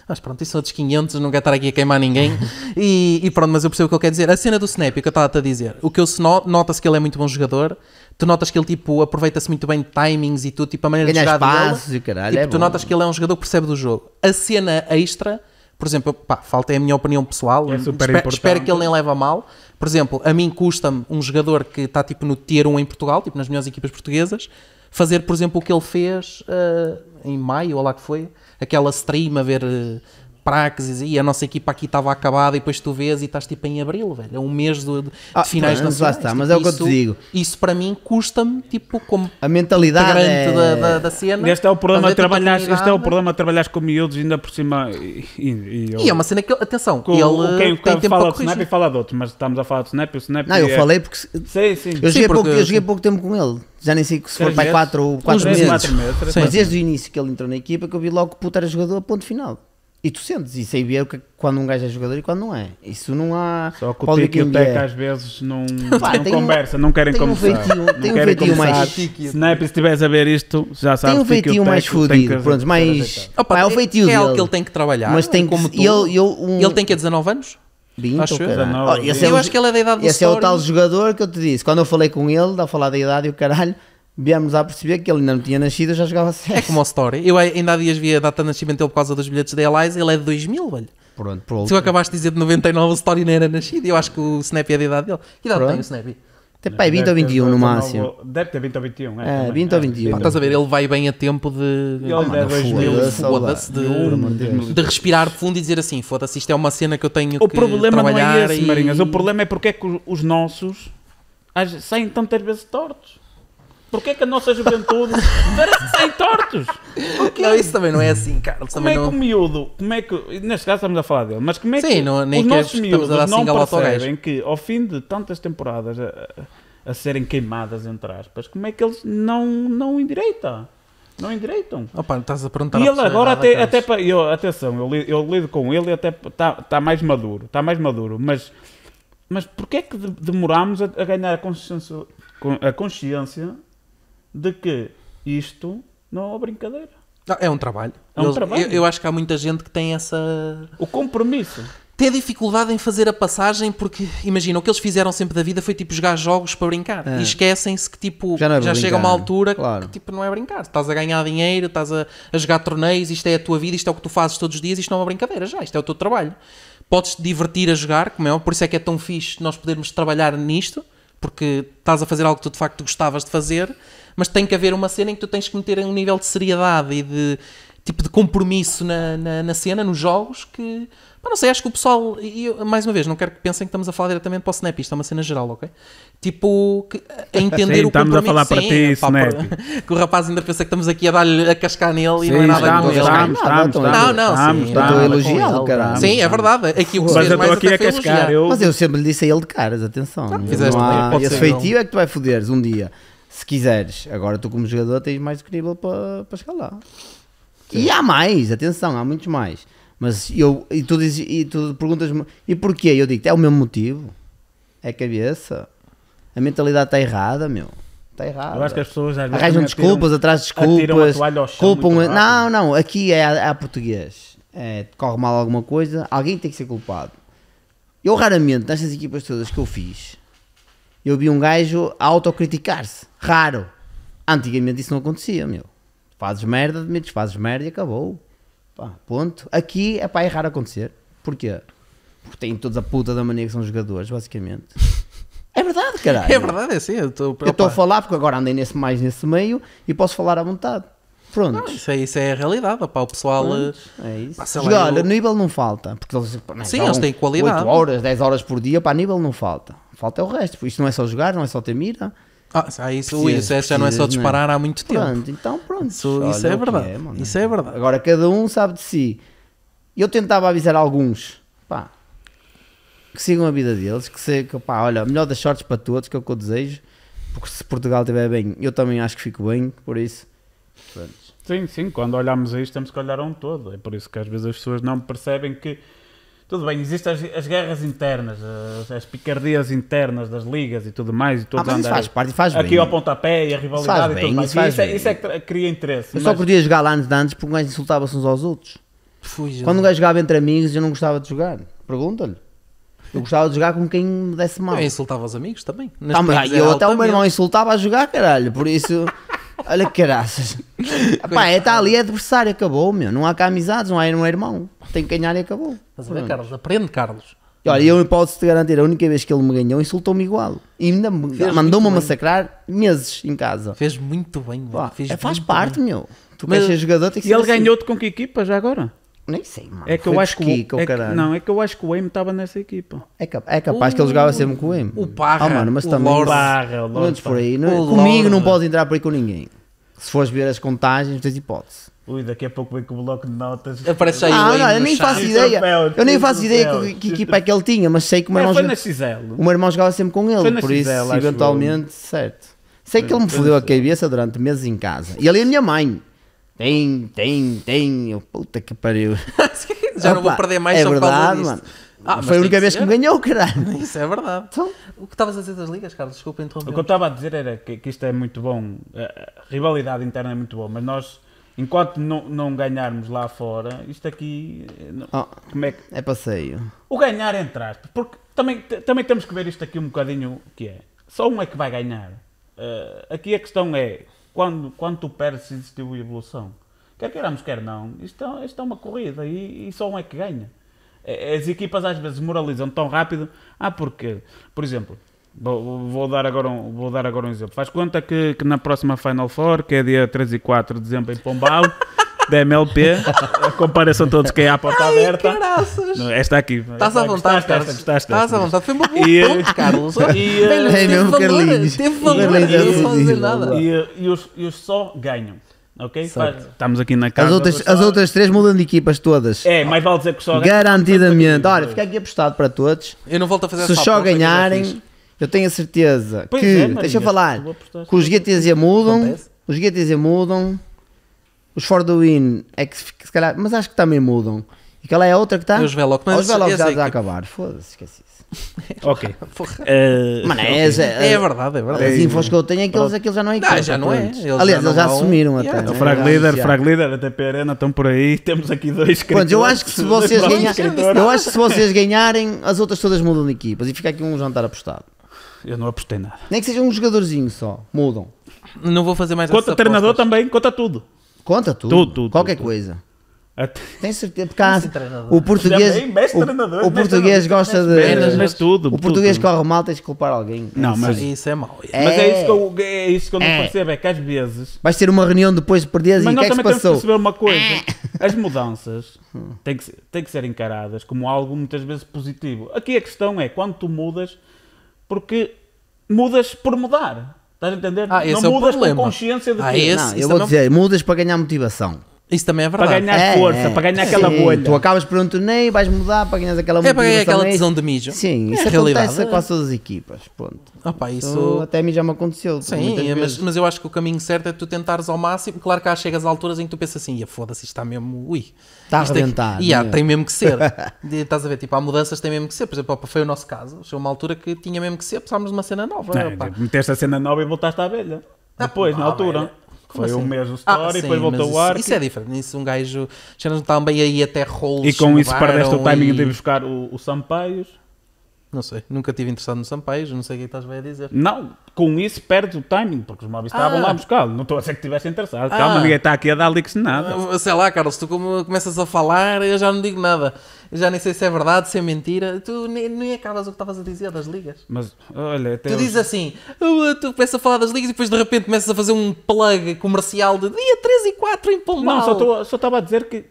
Mas pronto, isso são é outros 500, não quero estar aqui a queimar ninguém. e, e, pronto, mas eu percebo o que eu quero dizer. A cena do Snap, o que eu estava a dizer, o que eu se no, nota-se que ele é muito bom jogador, tu notas que ele tipo aproveita-se muito bem de timings e tudo, tipo a maneira de jogar passos dele. E caralho, tipo, é tu bom. notas que ele é um jogador que percebe do jogo. A cena extra, por exemplo, pá, falta é a minha opinião pessoal, é super espero, espero que ele nem leve a mal. Por exemplo, a mim custa-me um jogador que está tipo no tier 1 em Portugal, tipo nas melhores equipas portuguesas fazer, por exemplo, o que ele fez uh, em maio, ou lá que foi, aquela stream a ver uh, praxis e a nossa equipa aqui estava acabada e depois tu vês e estás tipo em abril, velho. É um mês de, de ah, finais de nacionais. mas tipo, é o que eu te digo. Isso para mim custa-me, tipo, como a mentalidade é... da, da, da, cena. Este é o problema de trabalhar, este é o problema de trabalhar com miúdos ainda por cima. E, e, e, eu, e é uma cena que, atenção, com, ele quem, tem tempo fala de Snap e fala de outros, mas estamos a falar de Snap e o Snap. Não, eu é- falei porque. Sim, sim. Eu, joguei, porque, pouco, pouco tempo com ele já nem sei se foi para 4 ou 4 meses. Mas desde o início que ele entrou na equipa que eu vi logo que puto era jogador, ponto final. E tu sentes e sei ver quando um gajo é jogador e quando não é. Isso não há. Só que o Tico e o Tec é. às vezes não, Pá, não conversa, um, não querem conversar. Um feitio, não tem um feitio mais. Se não se estivesse a ver isto, já sabes que Tem um feitio mais fudido. pronto, mais. Opa, Pá, é o feitio é- dele. É algo que ele tem que trabalhar. Mas tem como tu. Ele, eu, um... ele tem que a 19 anos? 20, acho então, eu. 19, oh, eu é acho que ele é da idade do Esse é o tal jogador que eu te disse. Quando eu falei com ele, dá a falar da idade e o caralho viemos a perceber que ele ainda não tinha nascido já jogava é CS. É como a Story. Eu ainda há dias via a data de nascimento dele por causa dos bilhetes da Eliza, ele é de 2000, velho. Pronto, pronto. Se eu acabaste de dizer de 99, o Story não era nascido. Eu acho que o Snappy é da idade dele. Que idade pronto. tem o Snappy? Até pá, 20 ou 21 no máximo. Deve ter 20 ou 21, é. É, 20 ou 21. Estás a ver, ele vai bem a tempo de. Ele foda-se de, de respirar fundo e dizer assim: foda-se, isto é uma cena que eu tenho o que problema não é esse, Marinhas. O problema é porque é que os nossos saem tantas vezes tortos. Porquê que a nossa juventude parece que tortos? Porquê? Não, isso também não é assim, Carlos. Como é que o miúdo, como é que, neste caso estamos a falar dele, mas como é que não, nem os que nossos miúdos não percebem que ao fim de tantas temporadas a, a, serem queimadas, entre aspas, como é que eles não, não endireitam? Não endireitam. Opa, estás a perguntar E ele agora até, até para, eu, atenção, eu, li, eu lido com ele e até está tá mais maduro, está mais maduro, mas, mas porquê é que demorámos a, a ganhar a consciência, a consciência de que isto não é uma brincadeira. Não, é um trabalho. É um trabalho. Eu, eu, acho que há muita gente que tem essa. O compromisso. Tem dificuldade em fazer a passagem porque, imagina, o que eles fizeram sempre da vida foi tipo jogar jogos para brincar. É. E esquecem-se que tipo, já, é já chega uma altura claro. que tipo, não é brincar. Estás a ganhar dinheiro, estás a, a jogar torneios, isto é a tua vida, isto é o que tu fazes todos os dias, isto não é uma brincadeira, já, isto é o teu trabalho. Podes-te divertir a jogar, como é, por isso é que é tão fixe nós podermos trabalhar nisto, porque estás a fazer algo que tu de facto gostavas de fazer mas tem que haver uma cena em que tu tens que meter um nível de seriedade e de tipo de compromisso na, na, na cena, nos jogos, que pá, não sei, acho que o pessoal, e eu, mais uma vez, não quero que pensem que estamos a falar diretamente para o Snap, isto é uma cena geral, ok? Tipo, que, a entender sim, o estamos a falar para sim, ti, pá, para, que o rapaz ainda pensa que estamos aqui a dar-lhe a cascar nele sim, e não é nada estamos, com ele. Estamos, não, é estamos, então é não, estamos, sim. Estamos, estamos, então é caralho. Sim, é verdade. Aqui o que mas eu estou aqui a cascar. Eu... Mas eu sempre lhe disse a ele de caras, atenção. Não, não há... Esse feitio é que tu vai foderes um dia se quiseres. Agora tu como jogador tens mais disponível para, para chegar lá. Sim. E há mais, atenção, há muitos mais. Mas eu, e tu, dizes, e tu perguntas-me, e porquê? Eu digo, é o mesmo motivo. É a cabeça. A mentalidade está errada, meu. Está errada. Eu acho que as pessoas às vezes arranjam desculpas, atrás desculpas. Culpam. Não, não, aqui é a, é a português. É, corre mal alguma coisa, alguém tem que ser culpado. Eu raramente, nestas equipas todas que eu fiz, eu vi um gajo a autocriticar-se. Raro. Antigamente isso não acontecia, meu. Fazes merda, admites, fazes merda e acabou. Pá, ponto. Aqui é para errar é acontecer. Porquê? Porque têm todos a puta da mania que são jogadores, basicamente. É verdade, caralho. É verdade, é sim. Eu estou a falar porque agora andei nesse, mais nesse meio e posso falar à vontade. Pronto. Não, isso, é, isso é a realidade, pá, o pessoal. Pronto, eh, é isso. Pá, Jogar, olha, nível não falta. Porque eles, pá, não, é Sim, eles têm qualidade. 8 horas, 10 horas por dia, pá, nível não falta. Falta é o resto. Isto não é só jogar, não é só ter mira. Ah, isso, precisas, ah, isso precisas, já não é só né? disparar não. há muito tempo. Pronto, então pronto. Isso, isso é, é verdade. É, isso é verdade. Agora cada um sabe de si. Eu tentava avisar alguns, pá, que sigam a vida deles, que, se, que pá, olha, melhor das sortes para todos, que é o que eu desejo, porque se Portugal estiver bem, eu também acho que fico bem, por isso. Pronto. Sim, sim, quando olhamos a isto temos que olhar a um todo. É por isso que às vezes as pessoas não percebem que. Tudo bem, existem as, as guerras internas, as, as, picardias internas das ligas e tudo mais. E todos ah, mas isso faz parte, faz Aqui ao pontapé e a rivalidade bem, e tudo mais. Isso, isso, é, isso, é, que cria interesse. Eu mas... só podia jogar lá antes de antes porque um gajo insultava-se uns aos outros. Quando um gajo jogava entre amigos eu não gostava de jogar. Pergunta-lhe. Eu gostava de jogar com quem me desse mal. Eu insultava os amigos também. Tá, eu até o meu irmão insultava a jogar, caralho. Por isso, Olha que caraças. Pá, está é, ali é adversário, acabou, meu. Não há cá amizades, não há não é irmão. Tem que ganhar e acabou. Mas a ver, Carlos? Aprende, Carlos. E olha, eu posso te garantir, a única vez que ele me ganhou, insultou-me igual. E ainda mandou-me massacrar meses em casa. Fez muito bem, Pá, Fez é, faz muito parte, bem. meu. Tu Mas, queres ser jogador, tem que E ele assim. ganhou-te com que equipa já agora? Nem sei, mano. É que eu acho que, o, é que não, é que eu acho que o M estava nessa equipa. É, cap é capaz o, que ele jogava sempre com o M. O Parra, oh, mano, mas o também, Lorde, o barra por aí, não, é? comigo não podes entrar por aí com ninguém. Se fores ver as contagens, tens hipótese. Ui, daqui a pouco vem com o bloco de notas. Aparece aí ah, não, eu nem faço ideia. eu nem faço ideia que, que equipa é que ele tinha, mas sei que o meu irmão. Foi na O meu irmão jogava sempre com ele, por isso, eventualmente, certo. Sei que ele me fodeu a cabeça durante meses em casa. E ali a minha mãe tem, tem, tem. Eu, puta que pariu. Já Opa, não vou perder mais é só verdade, mano. Ah, Foi a única vez que me ganhou, caralho. Isso é verdade. Então, o que estavas a dizer das ligas, Carlos? Desculpa interromper. O que eu estava a dizer era que, que, isto é muito bom. Eh, a rivalidade interna é muito boa, mas nós, enquanto não, não ganharmos lá fora, isto aqui. Eh, oh, como é, que... é passeio. O ganhar, entre aspas. Porque também, também temos que ver isto aqui um bocadinho o que é. Só um é que vai ganhar. Uh, aqui a questão é quando, quando tu perdes, existiu evolução. Quer queiramos, é quer não, isto é, isto é uma corrida e, e, só um é que ganha. É, as equipas às vezes moralizam tão rápido. Ah, porque, por exemplo, vou, vou dar, agora um, vou dar agora um exemplo. Faz conta que, que na próxima Final Four, que é dia 3 e 4 de dezembro em Pombal. da MLP. comparação todos que é a porta Ai, aberta. Não, esta aqui. Estás à vontade, Carlos. Estás à vontade. Foi uma boa e, Carlos. E, eh, Velho, teve valor. Teve valor. Não é fazer E, e, os, e os só ganham. Ok? Certo. Estamos aqui na casa. As outras, as outras três mudam de equipas todas. É, mais vale dizer que só Garantidamente. Olha, fica aqui apostado para todos. Eu não volto a fazer Se só ganharem, eu tenho a certeza pois que. É, deixa eu falar. Que os GTZ mudam. Acontece? Os GTZ mudam. Os For the Win é que se calhar, mas acho que também mudam. E qual é a outra que está? Os Veloc, mas os Veloc já está a acabar. Foda-se, esqueci isso. ok. Eh, Mano, é, é, é, verdade, é verdade. As é. infos que eu tenho é que eles, aquilo já não é equipa. Não, já não é. Eles Aliás, já eles já assumiram um... até. Yeah, né? Frag Leader, Frag Leader, até Arena estão por aí. Temos aqui dois Pronto, eu acho que se vocês ganharem, eu acho que se vocês ganharem, as outras todas mudam de equipas e fica aqui um jantar apostado. Eu não apostei nada. Nem que seja um jogadorzinho só, mudam. Não vou fazer mais Conta treinador também, conta tudo. Conta tudo. tudo, tudo qualquer tudo. coisa. É Tem certeza, porque há, o é português, o, o português gosta de. Mas, mas tudo, o português tudo. corre mal, tens de culpar alguém. Não, mas é- isso, isso é mau. É, mas é isso que eu, é isso que eu não é. percebo, é que às vezes. Vais ter uma reunião depois de perderes e o que é que se passou? Mas também temos que perceber uma coisa: as mudanças têm que, ser, têm que ser encaradas como algo muitas vezes positivo. Aqui a questão é quando tu mudas, porque mudas por mudar. Estás a entender? Ah, não é mudas com consciência de ah, que... esse, não, eu vou é dizer, mudas para ganhar motivação. Isso também é verdade. Para ganhar é, força, é. para ganhar aquela sim, bolha. Tu acabas por um torneio, vais mudar para ganhar aquela É para ganhar aquela tesão de mídia. Sim, é isso é acontece com quase todas as equipas. ponto Opa, então, isso... Então, até a mim já me aconteceu. Sim, é, mas, mas, eu acho que o caminho certo é tu tentares ao máximo. Claro que há chegas a alturas em que tu pensas assim, ia foda-se, isto está mesmo. Ui. Está a tentar é e há tem mesmo que ser. Estás a ver? Tipo, há mudanças, tem mesmo que ser. Por exemplo, opa, foi o nosso caso. foi uma altura que tinha mesmo que ser, precisávamos de uma cena nova. Não, meteste a cena nova e voltaste à velha. Ah, Depois, ah, na altura. Velha. Como foi assim? o mesmo ah, story, ah, depois voltou o ar. Isso é diferente. Isso um gajo. Já não estão bem aí até rolos. E com isso perdeste o timing e... de buscar o, o Sampaios. Não sei, nunca tive interessado no Sampaio, não sei o que é estás bem a dizer. Não, com isso perdes o timing, porque os móveis estavam lá ah. buscar lo Não estou a dizer que estivesse interessado. Ah. Calma, ninguém está aqui a dar de nada. Ah, sei lá, Carlos, tu como começas a falar, eu já não digo nada. já nem sei se é verdade, se é mentira. Tu nem, nem acabas o que estavas a dizer das ligas. Mas, olha, até Tu hoje... dizes assim, eh, tu começas a falar das ligas e depois de repente começas a fazer um plug comercial de dia 3 e 4 em Pombal. Não, só estava a dizer que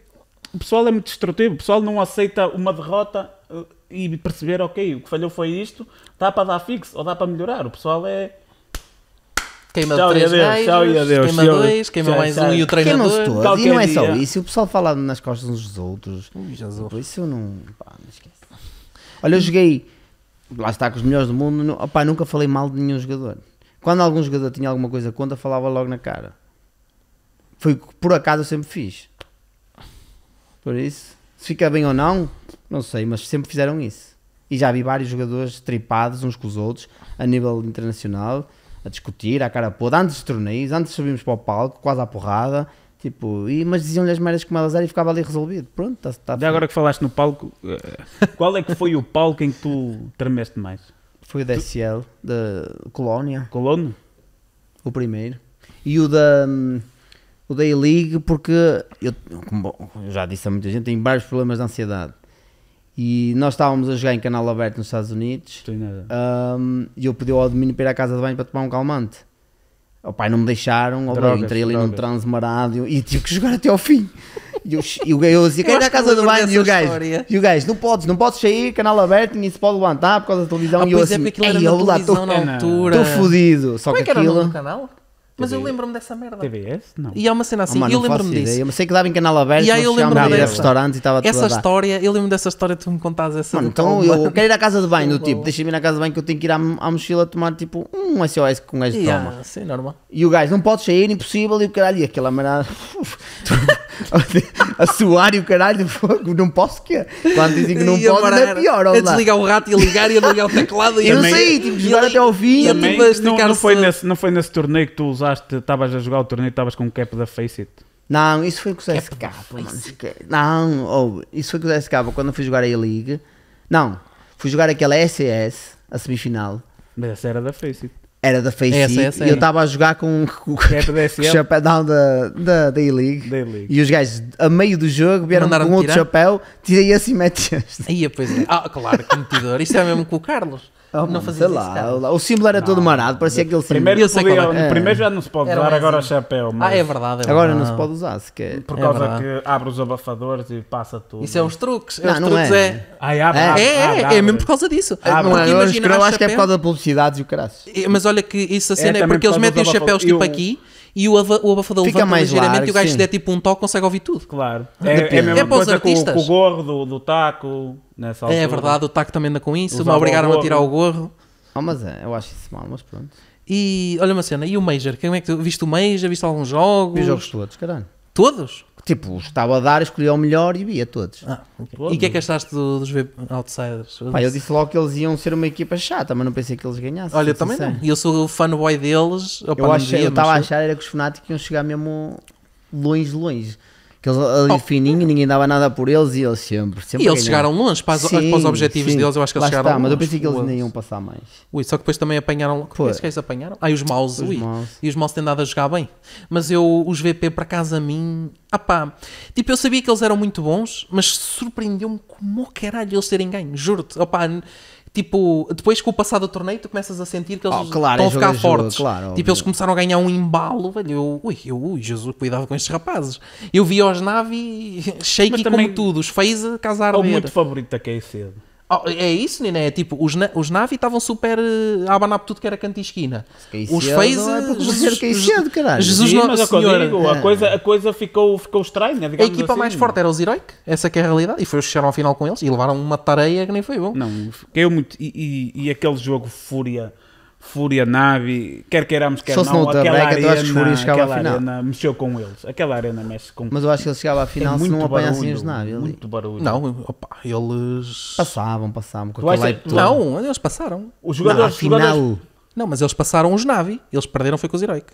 o pessoal é muito destrutivo, o pessoal não aceita uma derrota eh, e perceber, ok, o que falhou foi isto, dá para dar fixo ou dá para melhorar. O pessoal é. Queima tchau três gajos, tchau e queima tchau, dois, queima mais um e o treinador. Queimam-se todos, Qualquer e não é dia. só isso, o pessoal fala nas costas uns dos outros. Ui, Jesus. Isso eu não. Pá, não esquece. Olha, eu joguei, lá está com os melhores do mundo, não, nunca falei mal de nenhum jogador. Quando algum jogador tinha alguma coisa contra, falava logo na cara. Foi o que por acaso eu sempre fiz. Por isso. Se fica bem ou não, não sei, mas sempre fizeram isso. E já vi vários jogadores tripados uns com os outros, a nível internacional, a discutir, à cara podre, antes de torneios, antes de subirmos para o palco, quase à porrada. Tipo, e, mas diziam-lhe as merdas como elas eram e ficava ali resolvido. Pronto, está tá, tá agora que falaste no palco, eh, qual é que foi o palco em que tu tremeste mais? Foi o da SL, da Colónia. Colónia? O primeiro. E o da. Hum, o Day League porque eu, como já disse a muita gente, tenho vários problemas de ansiedade. E nós estávamos a jogar em canal aberto nos Estados Unidos e eu pedi ao domínio para ir à casa de banho para tomar um calmante. O pai não me deixaram, drogas, bem, entrei ali drogas. num transe marado e, e tive que jogar até ao fim. E o eu, eu dizia, quer ir à casa do banho? E o, gajo, e o gajo, não podes, não podes sair, canal aberto, ninguém se pode levantar por causa da televisão. Ah, e eu é, assim, é, lá, televisão na altura. Estou fodido. Só Como que, é que aquilo... Era canal? Mas eu lembro-me dessa merda. TVS? Não. E é uma cena assim, oh, mano, eu lembro-me disso. Eu sei que dava em canal aberto, e aí eu lembro-me de restaurantes e estava Essa história, eu lembro dessa história que tu me contaste essa. Mano, então eu mano. quero ir à casa de banho, do tipo, deixa-me ir à casa de banho que eu tenho que ir à, à mochila tomar tipo um SOS com um gajo yeah, toma. Sim, normal. E o gajo, não pode sair, é impossível, e o caralho, e aquela merda. a suar e o caralho, não posso que é. Quando dizem que não e pode, é pior. É desligar o rato e ligar e ligar o teclado. E eu não sei, tipo, jogar até ao fim. Tipo, tipo, não foi nesse torneio que tu usaste usaste, estavas a jogar o torneio e estavas com o cap da Faceit. Não, isso foi com o SK, Não, oh, isso foi com o quando eu fui jogar a E-League. Não, fui jogar aquela SES, a semifinal. Mas essa era da Faceit. Era da Faceit. essa, essa é e eu estava a jogar com, com, com o chapéu da, da, da E-League. E os gajos, a meio do jogo, vieram com com outro chapéu, tirei assim e meti este. Aí, pois é. Ah, claro, competidor. Isto é mesmo com o Carlos. Oh, não fazia sei lá, o símbolo era não. todo marado, parecia aquele símbolo. Primeiro, podia, é. primeiro já não se pode era usar, agora assim. chapéu. É mas... Ah, é verdade. É agora não se pode usar sequer. Por causa é que abre os abafadores e passa tudo. Isso é uns truques. É não, os não truques é. Ai, abre, é, abre, é, mesmo por causa disso. Abre. Não, eu acho que é por causa da publicidade e o crasso. Mas olha que isso a cena é, porque eles metem os chapéus tipo aqui e o, ava, o abafador Fica levanta mais ligeiramente largo, e o gajo sim. se der tipo um toque consegue ouvir tudo. Claro. É, é a mesma é com, com, o gorro do, do taco. Nessa é altura. É verdade, o taco também anda com isso. me obrigaram a tirar o gorro. Oh, mas é, eu acho isso mal, mas pronto. E olha uma cena, e o Major? Como é que tu, viste o Major? Viste alguns jogos? Vi jogos todos, caralho. Todos? Tipo, os estava a dar, escolhia o melhor e via todos. Ah, okay. E o que é que achaste do, dos VIP Outsiders? Pá, eu disse logo que eles iam ser uma equipa chata, mas não pensei que eles ganhassem. Olha, também sincero. não. E eu sou fanboy deles. Opa, eu estava a achar era que os Fnatic iam chegar mesmo longe, longe que eles ali oh. fininho, ninguém dava nada por eles e eles sempre. sempre e eles chegaram longe para, sim, para os objetivos sim. deles, eu acho que eles Lá chegaram está, longe. Mas eu pensei que eles nem iam passar mais. Ui, só que depois também apanharam. Foi. Que é que eles apanharam? e os mouse, os ui. Mouse. E os mouse têm dado a jogar bem. Mas eu, os VP para casa a mim. Ah pá, tipo, eu sabia que eles eram muito bons, mas surpreendeu-me como caralho eles terem ganho, juro-te. Opá, oh, tipo, depois com o passado do torneio, tu começas a sentir que eles oh, claro, estão a é ficar fortes. claro, tipo, eles começaram a ganhar um embalo, velho. Eu, ui, eu, ui, Jesus, cuidado com estes rapazes. Eu vi os Navi, shaky como tudo, os FaZe, casaram Ou muito favorito da KC. Ah, é isso, Nina. É tipo, os, na os Navi estavam super uh, a abanar por tudo que era canto e esquina. Os Faze. É Jesus, cedo, caralho. Jesus a, coisa, a coisa ficou, ficou estranha. A equipa assim. mais forte era os Heroic, essa que é a realidade. E foi os que chegaram ao final com eles e levaram uma tareia que nem foi bom. Não, caiu muito. E, e, e aquele jogo Fúria Fúria, Navi, quer queiramos, quer Só não, se não aquela brega, arena, acho que Fúria aquela à final. arena mexeu com eles. Aquela arena mexe com Mas eu acho que ele chegava à final se não apanhassem os Navi ali. Muito barulho. Não, opa, eles... Passavam, passavam. Com achas- Não, eles passaram. Os não, jogadores, ah, jogadores- Não, mas eles passaram os Navi. Eles perderam foi com os Heroic.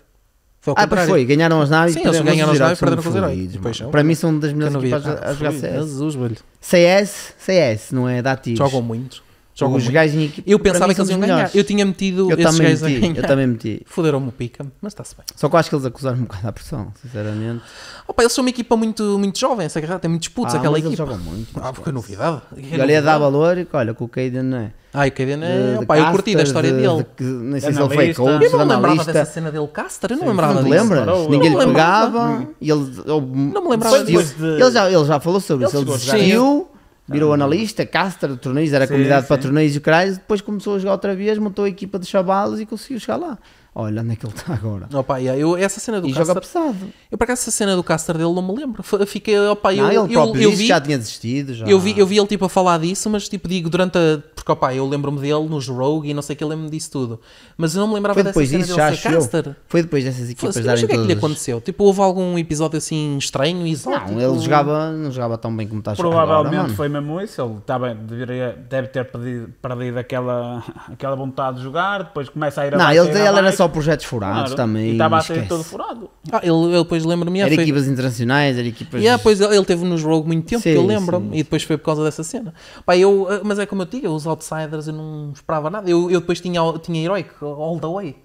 Foi ao Ah, pois contrário. foi, ganharam as naves Sim, e eles ganharam os as naves e perderam com os Heroics. Para mim são das melhores não equipas a, jogar CS. Jesus, velho. CS, CS, não é da Ativos. Jogam muito. Jogam os gajos em equipa. Eu pensava que eles iam ganhar. Eu tinha metido eu esses gajos meti, a ganhar. Eu também meti. Foderam-me o pica, mas está-se bem. Só que eu acho que eles acusaram um bocado a pressão, sinceramente. Opa, eles são uma equipa muito, muito jovem, essa garra tem muitos putos, ah, aquela mas equipa. Eles jogam muito. Ah, porque é novidade. e é olha, é dá valor e olha, que o Caden não é. Ah, o Caden é. Opa, eu curti da história dele. nem sei se ele foi coach, Eu não lembrava dessa cena dele, Caster, eu não lembrava disso. lembras? Ninguém lhe pegava. Não me lembrava disso. Ele já falou sobre isso. Ele desistiu virou tá analista, Castro, torneios, era sim, sim. para torneios e o caralho, depois começou a jogar outra vez, montou a equipa de chavalos e conseguiu chegar lá olha onde é que ele está agora. Opa, yeah, eu, essa cena do e Caster, joga pesado. Eu, para cá essa cena do Caster dele não me lembro. Fiquei, opa, não, eu, ele eu, eu, eu vi, já tinha desistido. Já. Eu, vi, eu vi ele tipo a falar disso, mas tipo digo durante a. Porque opa, eu lembro-me dele nos Rogue e não sei o que, ele lembro-me disso tudo. Mas eu não me lembrava Foi depois disso, já achou? Caster. Foi depois dessas equipas Foi, darem Mas o que é que lhe aconteceu? Tipo, houve algum episódio assim estranho, exótico? Não, ele jogava, não jogava tão bem como está a jogar Provavelmente agora, foi mesmo isso. Ele tá estava, deveria, deve ter perdido, perdido aquela, aquela vontade de jogar, depois começa a ir a Não, ele, ele era só só projetos furados claro. também. E estava a ser todo furado. Ah, ele, ele depois lembra-me. Ah, era foi... equipas internacionais, era equipas. Yeah, pois ele, ele teve nos Rogue muito tempo, sim, que eu lembro-me. E depois foi por causa dessa cena. Pá, eu, ah, mas é como eu digo, os Outsiders eu não esperava nada. Eu, eu depois tinha, tinha Heroic all the way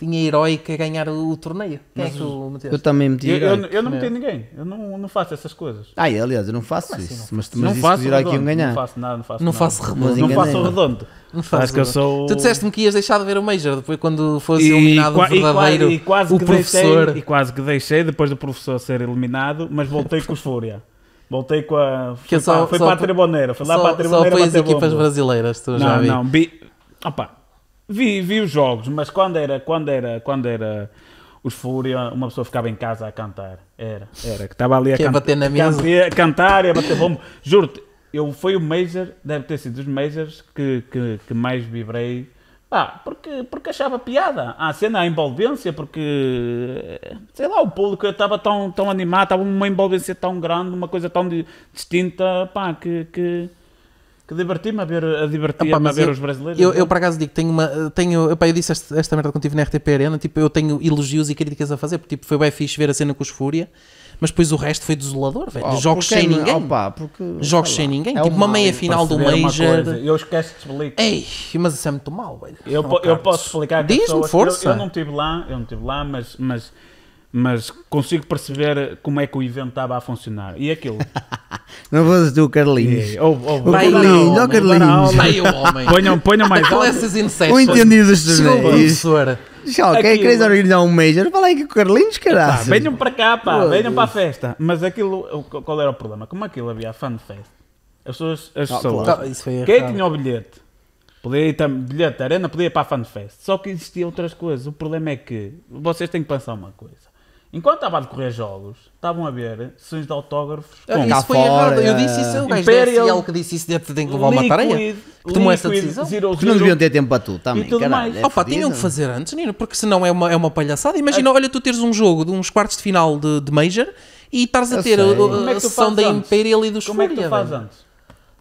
tinha heróico a ganhar o, o torneio. Quem é que Eu também meti Eu, eu, eu não meti ninguém, eu não, não faço essas coisas. Ah, aliás, eu não faço Como assim isso. não Mas, mas não isso faço que ganhar. Não faço nada, não faço Não nada. faço redondo. Não faço redondo. Não faço que eu sou. Tu disseste-me que ias deixar de ver o Major depois quando fosse eliminado o qua- e e quase o que professor. Deixei, e quase que deixei depois do professor ser eliminado, mas voltei com fúria. Voltei com a. Foi, Que só- para, foi só para a Tribuneira. Triboneira, foi lá para a Tribuneira. só Triboneira. as equipas bomba. brasileiras, tu já Não, não, bi... Opa, Vi, vi os jogos, mas quando era, quando era, quando era os Fúria, uma pessoa ficava em casa a cantar. Era, era, que estava ali a, é can... bater na a cantar e a bater bombo. Juro-te, eu foi o Major, deve ter sido dos Majors que, que, que mais vibrei. ah porque, porque achava piada a cena, a envolvência, porque sei lá, o público estava tão, tão animado, estava uma envolvência tão grande, uma coisa tão distinta, pá, que, que que diverti-me a ver, a divertir Opa, a ver eu, os brasileiros. Eu, é? eu, por acaso digo, tenho uma. Tenho, opa, eu disse esta, esta merda quando estive na RTP Arena, tipo, eu tenho elogios e críticas a fazer, porque tipo, foi bem fixe ver a cena com os Fúria, mas depois o resto foi desolador, velho. Oh, jogos é sem ninguém. pá porque, jogos sem ninguém. É tipo uma meia final do é Major. Eu esqueço de explicar. Ei, mas isso é muito mal, velho. Eu, oh, eu posso explicar. Diz-me, força. Eu, eu, não estive lá, eu não estive lá, mas, mas mas consigo perceber como é que o evento estava a funcionar. E aquilo. não dizer o Carlinhos. É, ou, ou, o vai Carlinhos, ó Carlinhos. Vai o homem. Ponham, ponham mais Classes Inception. O entendido dos Já, ok, é queres organizar um Major? Fala aí que o Carlinhos, caralho. Tá, venham para cá, pá. Venham para a festa. Mas aquilo, qual era o problema? Como aquilo havia a fanfest? fest, as pessoas, as ah, pessoas, ah, claro. quem é tinha o bilhete? Podia ir também, bilhete, arena, podia ir para a fanfest. fest. Só que existiam outras coisas. O problema é que vocês têm que pensar uma coisa Enquanto estava a decorrer jogos, estavam a ver sessões de autógrafos. Eu, isso foi errado. Eu disse isso. O é gajo Imperial, que disse isso deve ter que levar uma tareia. Que tomou liquid, essa decisão. Zero, porque zero, não deviam ter tempo para tu também. Tá, Caralho, é Opa, tinham que fazer antes, Nino, porque senão é uma, é uma palhaçada. Imagina, olha, tu teres um jogo de uns quartos de final de, de Major e estás a ter uh, é a, a, a sessão da Imperial e dos Como Fúria. Como é que tu fazes antes?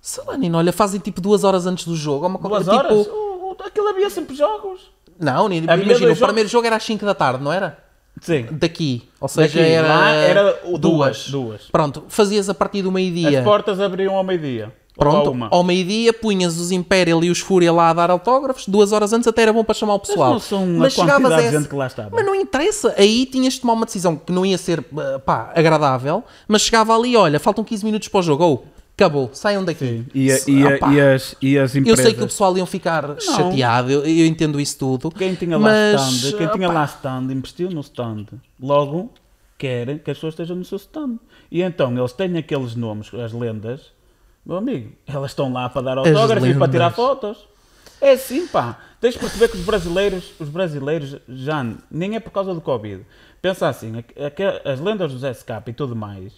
Sei lá, Nino, olha, fazem tipo duas horas antes do jogo. É uma duas tipo... horas? Oh, aquilo havia sempre jogos. Não, Nino, imagina, o primeiro jogo era às 5 da tarde, não era? Sim. daqui. Ou seja, daqui, era, era duas. duas. Pronto, fazias a partir do meio-dia. As portas abriam ao meio-dia. Pronto, ao meio-dia punhas os Imperial e os Fúria lá a dar autógrafos, duas horas antes até era bom para chamar o pessoal. Mas não são mas chegavas a essa... que lá estava. Mas não interessa, aí tinhas de tomar uma decisão que não ia ser eh, pá, agradável, mas chegava ali, olha, faltam 15 minutos para o jogo, ou acabou, saiam daqui. E, e, e, as, e as empresas? Eu sei que o pessoal iam ficar não. chateado, eu, eu, entendo isso tudo. Quem tinha lá mas, stand, quem tinha lá stand, investiu no stand. Logo, querem que as pessoas estejam no seu stand. E então, eles têm aqueles nomes, as lendas, meu amigo, elas estão lá para dar autógrafos e para tirar fotos. É assim, pá. Tens de perceber que os brasileiros, os brasileiros, já nem é por causa do Covid. Pensa assim, as lendas dos SK e tudo mais,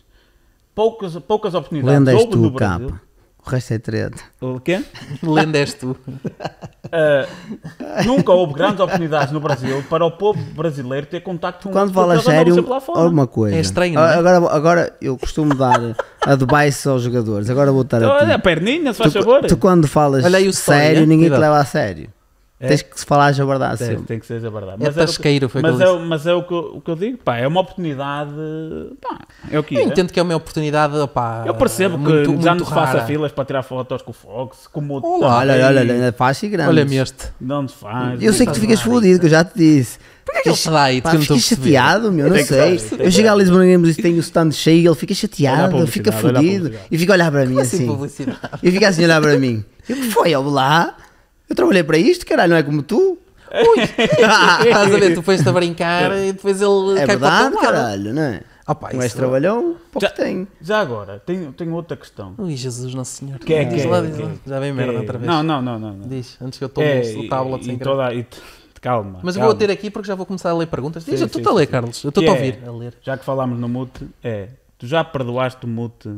poucas, poucas oportunidades. Lenda és tu, capa. O resto é treta. O quê? Lenda és tu. Uh, nunca houve grandes oportunidades no Brasil para o povo brasileiro ter contacto com Quando fala sério, alguma coisa. É estranho, é? Agora, agora eu costumo dar advice aos jogadores. Agora vou estar então, a ti. Olha, a perninha, se faz tu, favor. Tu quando falas sério, ninguém te leva a sério. É. Tens que se falar jabardá tem, Tem que ser jabardá. É mas é tasqueiro, foi mas, é mas é o que eu, o que eu digo, pá, é uma oportunidade, pá, é o que Eu é. entendo que é uma oportunidade, pá, Eu percebo muito, que já não se faça filas para tirar fotos com o Fox, com o outro. olha, olha, olha, olha, faz e grande. Olha-me este. Não se faz. Eu sei que tu ficas fodido, que eu já te disse. Porquê que ele está aí? Pá, fiquei chateado, meu, não sei. eu chego a Lisboa e tenho o stand cheio, ele fica chateado, fica fodido e fica a olhar para mim assim. assim. E fica assim a olhar para mim. E o que foi? Eu lá... Eu trabalhei para isto, caralho, não é como tu? Ui! Estás a ver, tu foste a brincar e depois ele é cai verdade, para caralho, não é? Oh, pá, trabalhou, pouco já, tem. Já agora, tenho, tenho outra questão. Ui, Jesus Nosso Senhor. Que é, é, diz lá, que, Já vem merda outra vez. Não, não, não, não, não. Diz, antes que eu tome é, o tablet sem toda, Calma. Mas calma. vou ter aqui porque já vou começar a ler perguntas. Diz, sim, eu estou a ler, Carlos. Eu estou a é, ouvir. É, a Já que falámos no mute, é. Tu já perdoaste o mute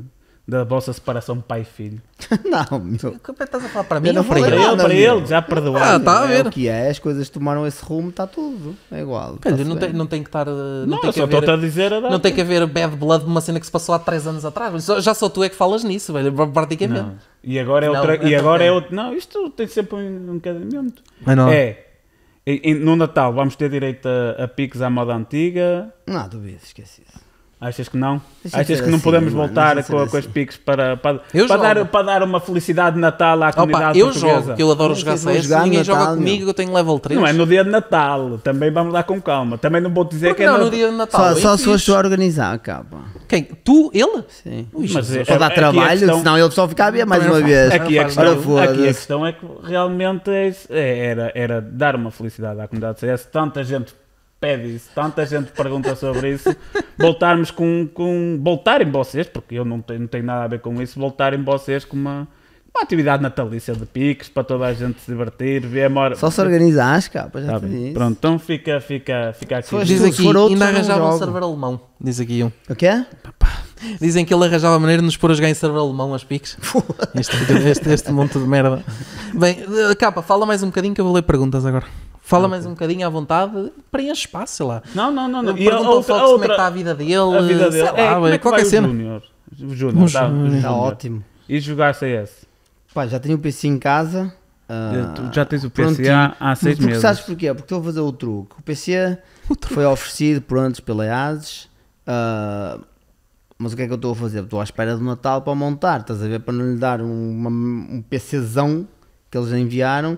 da vossa separação pai-filho. não, meu. Como é que estás a falar para mim? Eu não para ele, para ele, já perdoado. Ah, está a ver. É o que é, as coisas tomaram esse rumo, está tudo. É igual. Pedro, tá não tem, não tem que estar. Eh, não, não tem que a dizer a Não tem que haver bad blood de uma cena que se passou há 3 anos atrás. Já só tu é que falas nisso, velho, praticamente. Não. E agora é outra. Não, é e agora é outro. Não, isto tem sempre um, um casamento. não. É. E, no Natal vamos ter direito a, a piques à moda antiga. Não, duvido, esqueci isso. Achas que não? Deixa Achas que não assim, podemos voltar com, assim. com as piques para, para, para dar, para dar uma felicidade de Natal à comunidade Opa, eu portuguesa? jogo, eu adoro jogar CS, jogar ninguém Natal, joga comigo, meu. eu tenho level 3. Não é no dia de Natal, também vamos lá com calma. Também não vou dizer Porque que é não, é no... no dia de Natal. Só, só se foste organizar, capa. Quem? Tu? Ele? Sim. Ui, mas é- só é, dá trabalho, questão... senão ele só ficava a mais uma vez. Aqui é a, questão, Ora, aqui a questão é que realmente era, era dar uma felicidade à comunidade CS. Tanta gente pede isso, tanta gente pergunta sobre isso, voltarmos com, com voltarem vocês, porque eu não tenho, não tenho nada a ver com isso, voltarem vocês com uma, uma atividade natalícia de piques para toda a gente se divertir, ver a mora... Só se organizar cá, para já tá Pronto, então fica, fica, fica aqui. Diz aqui, for outro, ainda arranjava um server alemão, diz aqui um. O quê? Dizem que ele arranjava a maneira de nos pôr a jogar em server alemão as piques. este, este, este monte de merda. Bem, eh, capa, fala mais um bocadinho que eu vou ler perguntas agora. Fala ah, mais um bocadinho à vontade, preenche espaço, sei lá. Não, não, não. não. Pergunta ao Fox como é que está a vida dele, a vida dele. sei lá, é, é qualquer cena. O Júnior, está eh, tá ótimo. E jogar CS? Pá, já tenho o PC em casa. Uh, já tens o PC há, há seis meses. Sabes porquê? Porque eu vou fazer o truque. O PC o truque. foi oferecido por antes pela EASES. Uh, ah, mas o que é que eu estou a fazer? Estou à espera do Natal para montar, estás a ver? Para não lhe dar um, uma, um PCzão que eles enviaram,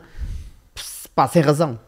pá, sem razão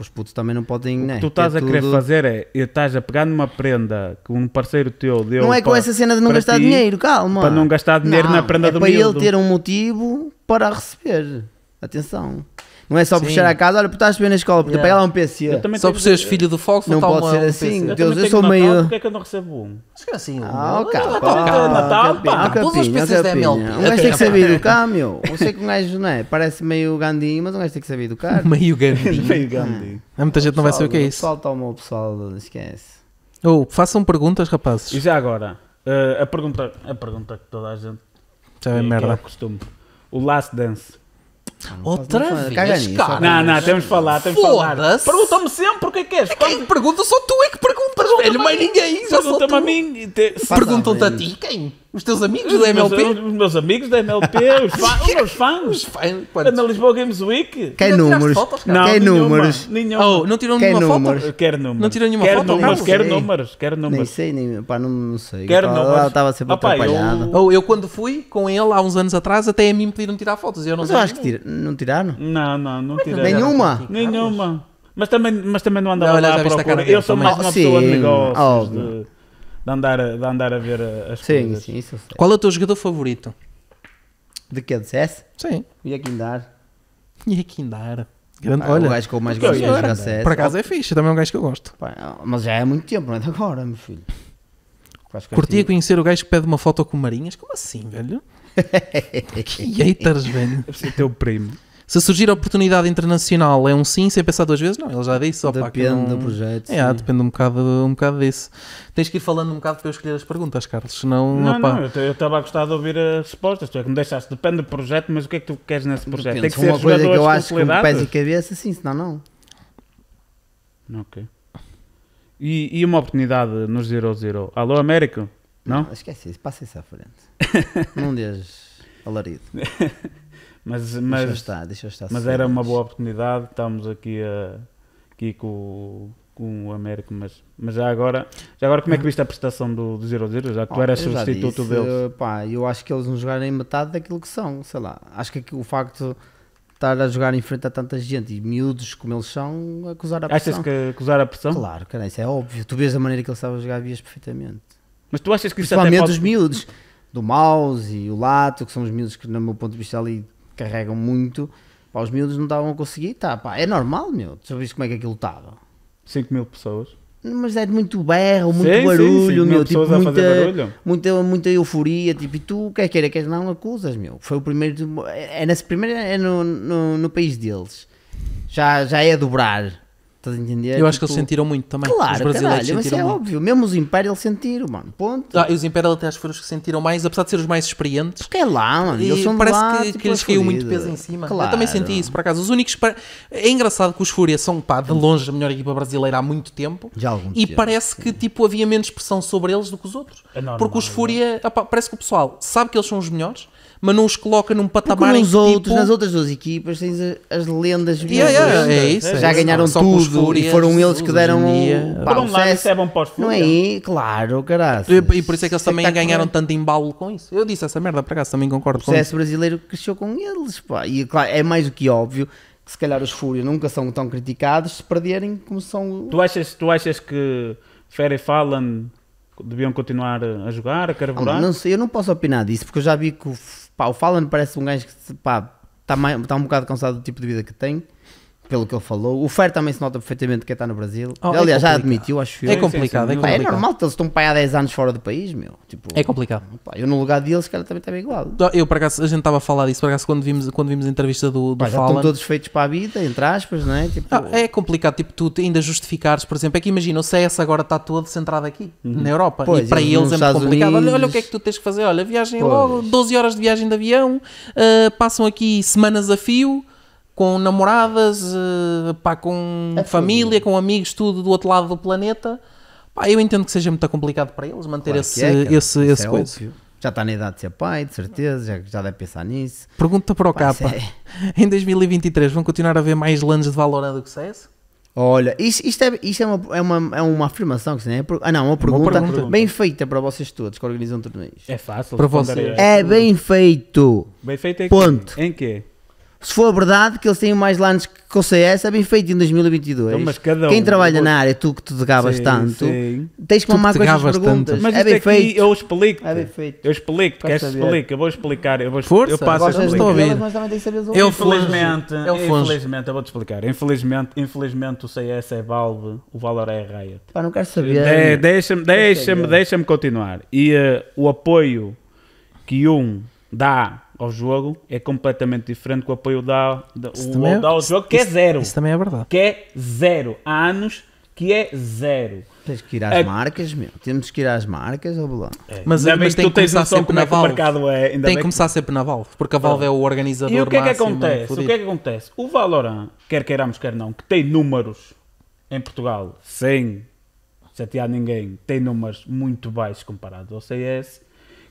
os putos também não podem. O que né, tu estás a querer tudo... fazer é estás a pegar numa prenda que um parceiro teu deu. Não é com para, essa cena de não gastar ti, dinheiro, calma. Para não gastar dinheiro não, na prenda é do Para ele ter um motivo para receber. Atenção. Não é só Sim. por chegar a casa, olha, porque estás bem na escola, porque yeah. pega lá um PC. Só por seres filho do Fox, não pode ser assim. Um Deus, eu, eu sou meio. Porquê é que eu não recebo um? Acho que é assim. Ah, ok. Natal, pá. Todas as peças da MLP. Um gajo tem que saber educar, meu. Eu sei que um gajo, não é? Parece meio gandinho, mas um gajo tem que saber educar. Meio gandinho, Meio Gandhi. Ah, muita gente não vai saber o que é isso. O pessoal toma o pessoal, esquece. Ou oh, façam perguntas, rapazes. E já agora, eh, a, pergunta, a pergunta que toda a gente. Já é, é merda. O Last Dance. Outra vez, caga nisso, Não, não, temos de falar, temos de falar. Pergunta-me sempre o que é que és. É quem pergunta, só tu é que perguntas, pergunta velho. Mais ninguém, só Pergunta-me a mim. Perguntam-te a ti, quem? Os teus amigos os da MLP? Meus, os meus amigos da MLP, os, fã, os meus fãs. Os fãs é Na Lisboa Games Week. Quer números? Fotos, não, quer nenhuma, números? Nenhuma. Oh, não tirou nenhuma números? foto? Quer números. Não tirou nenhuma quer foto? Números, quer números, quer números. Nem sei, nem, pá, não, não sei. Quer pá, números. Estava sempre ah, atrapalhado. Eu... Oh, eu quando fui com ele há uns anos atrás, até a mim me pediram tirar fotos. Eu não Mas Eu acho que tira, não tiraram? Não, não, não é tiraram. Nenhuma? Nenhuma. Mas também, mas também não andava não, lá à procura. Eu sou mais uma ah, pessoa de negócios de andar a, de andar a ver as sim, coisas. Sim, isso é Qual é o teu jogador favorito? De que? É de CS? Sim. e Ia Quindar. a Quindar. Grande, ah, olha, é o gajo que eu mais é gosto de jogar CS. Por acaso é fixe, também é um gajo que eu gosto. mas já é há muito tempo, não é de agora, meu filho. Curtia conhecer o gajo que pede uma foto com Marinhas? Como assim, velho? que haters, velho. Deve ser teu primo. Se surgir a oportunidade internacional, é um sim, sem pensar duas vezes? Não, ele já disse. Opa, depende não... do projeto. É, ah, depende um bocado, um bocado disso. Tens que ir falando um bocado para eu escolher as perguntas, Carlos. Senão, não, opa... não, eu estava a gostar de ouvir as respostas. Tu é que me deixaste, depende do projeto, mas o que é que tu queres nesse projeto? Depende. Tem que ser uma coisa que eu acho com pés e cabeça, sim, senão não. Ok. E, e uma oportunidade nos Zero Zero. Alô, Américo? Não? não esquece isso, passa isso à frente. não deixes alarido. Mas, mas, deixa estar, deixa estar. Mas era uma boa oportunidade, estamos aqui, a, aqui com, com o Américo, mas, mas já agora, já agora como é que viste a prestação do, 0 0 já que oh, tu eras substituto deles? Pá, eu acho que eles não jogaram em metade daquilo que são, sei lá, acho que o facto estar a jogar em frente a tanta gente e miúdos como eles são, acusar a pressão. Achas que acusar a pressão? Claro, cara, isso é óbvio. Tu vês a maneira que eles estavam a jogar, vias perfeitamente. Mas tu achas que isso até pode... os miúdos, do Maus e o Lato, que são os miúdos que, no meu ponto de vista, ali carregam muito. Pá, os miúdos não estavam a conseguir, tá, pá, é normal, meu. Tu sabes como é que aquilo estava? 5 mil pessoas. Mas é de muito berro, muito sim, barulho, sim, meu. Tipo, muita, barulho. muita, muita euforia. Tipo, e tu, quer queira, quer não, acusas, meu. Foi o primeiro. É, é, nesse primeiro, é no, no, no país deles. Já, já é a dobrar Estás a entender? Eu acho tipo... que eles tipo, sentiram muito também. Claro, os brasileiros caralho, é sentiram mas é muito. óbvio. Mesmo os Imperial sentiram, mano. Ponto. Ah, e os Imperial até acho que foram os que sentiram mais, apesar de ser os mais experientes. Porque é lá, mano. Eles são parece lá, que, tipo, que lhes é caiu muito peso em cima. Claro. Eu também senti isso, por acaso. Os únicos. É engraçado que os Fúria são, pá, de longe a melhor equipa brasileira há muito tempo. Já há algum E tempo, parece sim. que, tipo, havia menos pressão sobre eles do que os outros. É normal, porque os é Fúria. É. parece que o pessoal sabe que eles são os melhores mas não os coloca num patamar Porque nos tipo, outros, tipo... nas outras duas equipas tens as lendas yeah, é, yeah, é, é, é isso, já é ganharam isso. tudo fúrias, e foram eles que deram um, pá, um lado isso é bom para os não é? Aí, claro, caralho e, e, por isso é que eles também ganharam tanto embalo com isso eu disse essa merda para cá, também concordo o processo brasileiro cresceu com eles pá. e claro, é mais do que óbvio que se calhar os fúrias nunca são tão criticados se perderem como são tu achas, tu achas que Ferry Fallen deviam continuar a jogar, a ah, carburar? Ah, não sei, eu não posso opinar disso porque eu já vi que o Pá, o Fallen parece um gajo que, está, mais, está um bocado cansado do tipo de vida que tem pelo que ele falou. O Fer também se nota perfeitamente que é está no Brasil. Oh, é Aliás, é já admitiu, acho que é, é complicado, é, pá, é normal, eles estão pai há 10 anos fora do país, meu. Tipo, é complicado. Pá, eu no lugar deles, cara, também estava igual. Então, eu, a gente estava a falar disso, por acaso, quando vimos, quando vimos a entrevista do, do pá, estão todos feitos para a vida, entre aspas, não é? Tipo... Ah, é complicado, tipo, tu ainda justificares, por exemplo, é que imagina, o CS agora está todo centrado aqui, uhum. na Europa. Pois, e para eles, eles é muito complicado. Olha, olha, o que é que tu tens que fazer, olha, viagem pois. logo, 12 horas de viagem de avião, uh, passam aqui semanas a fio com namoradas, uh, pá, com família, com amigos, tudo do outro lado do planeta. Pá, eu entendo que seja muito complicado para eles manter claro esse, é, esse, esse é coisa. Óbvio. Já está na idade de ser pai, de certeza, já, já deve pensar nisso. Pergunta para o capa. É... Em 2023 vão continuar a ver mais lands de Valorant do que CS? Olha, isto, isto, é, isto é, uma, é, uma, é uma afirmação, que é, é ah, não, uma é pergunta, uma pergunta, bem feita para vocês todos que organizam torneios. É fácil. Para vocês. É bem feito. Bem feito em Ponto. Que? Em quê? Se for verdade que eles têm mais lances que o CS, é bem feito em 2022. Então, mas cada um, Quem trabalha na área, tu que te degavas sim, tanto, sim. tens que mamar com estas perguntas. Mas é, é bem feito. Eu explico. É bem feito. Eu explico. Queres explicar? Eu vou explicar. Eu, vou, Força, eu passo a explicar. Mas também tens que saber eu infelizmente, eu infelizmente, eu vou-te explicar. Infelizmente, infelizmente o CS é Valve, o Valor é Riot. Pá, não quero saber. De, deixa-me deixa deixa continuar. E uh, o apoio que um dá ao jogo é completamente diferente que o apoio da, da, o, dá ao jogo, que é isso, é zero. Isso também é verdade. Que é zero. Há anos que é zero. Tens que ir às é. marcas, meu. Temos que ir às marcas, ou bolão. É. Mas, ainda mas tem que começar sempre é na Valve. É tem que começar sempre na Valve, porque a é. Valve é o organizador E o que é que acontece? O que é que acontece? O Valorant, quer queiramos, quer não, que tem números em Portugal, sem chatear ninguém, tem números muito baixos comparado ao CS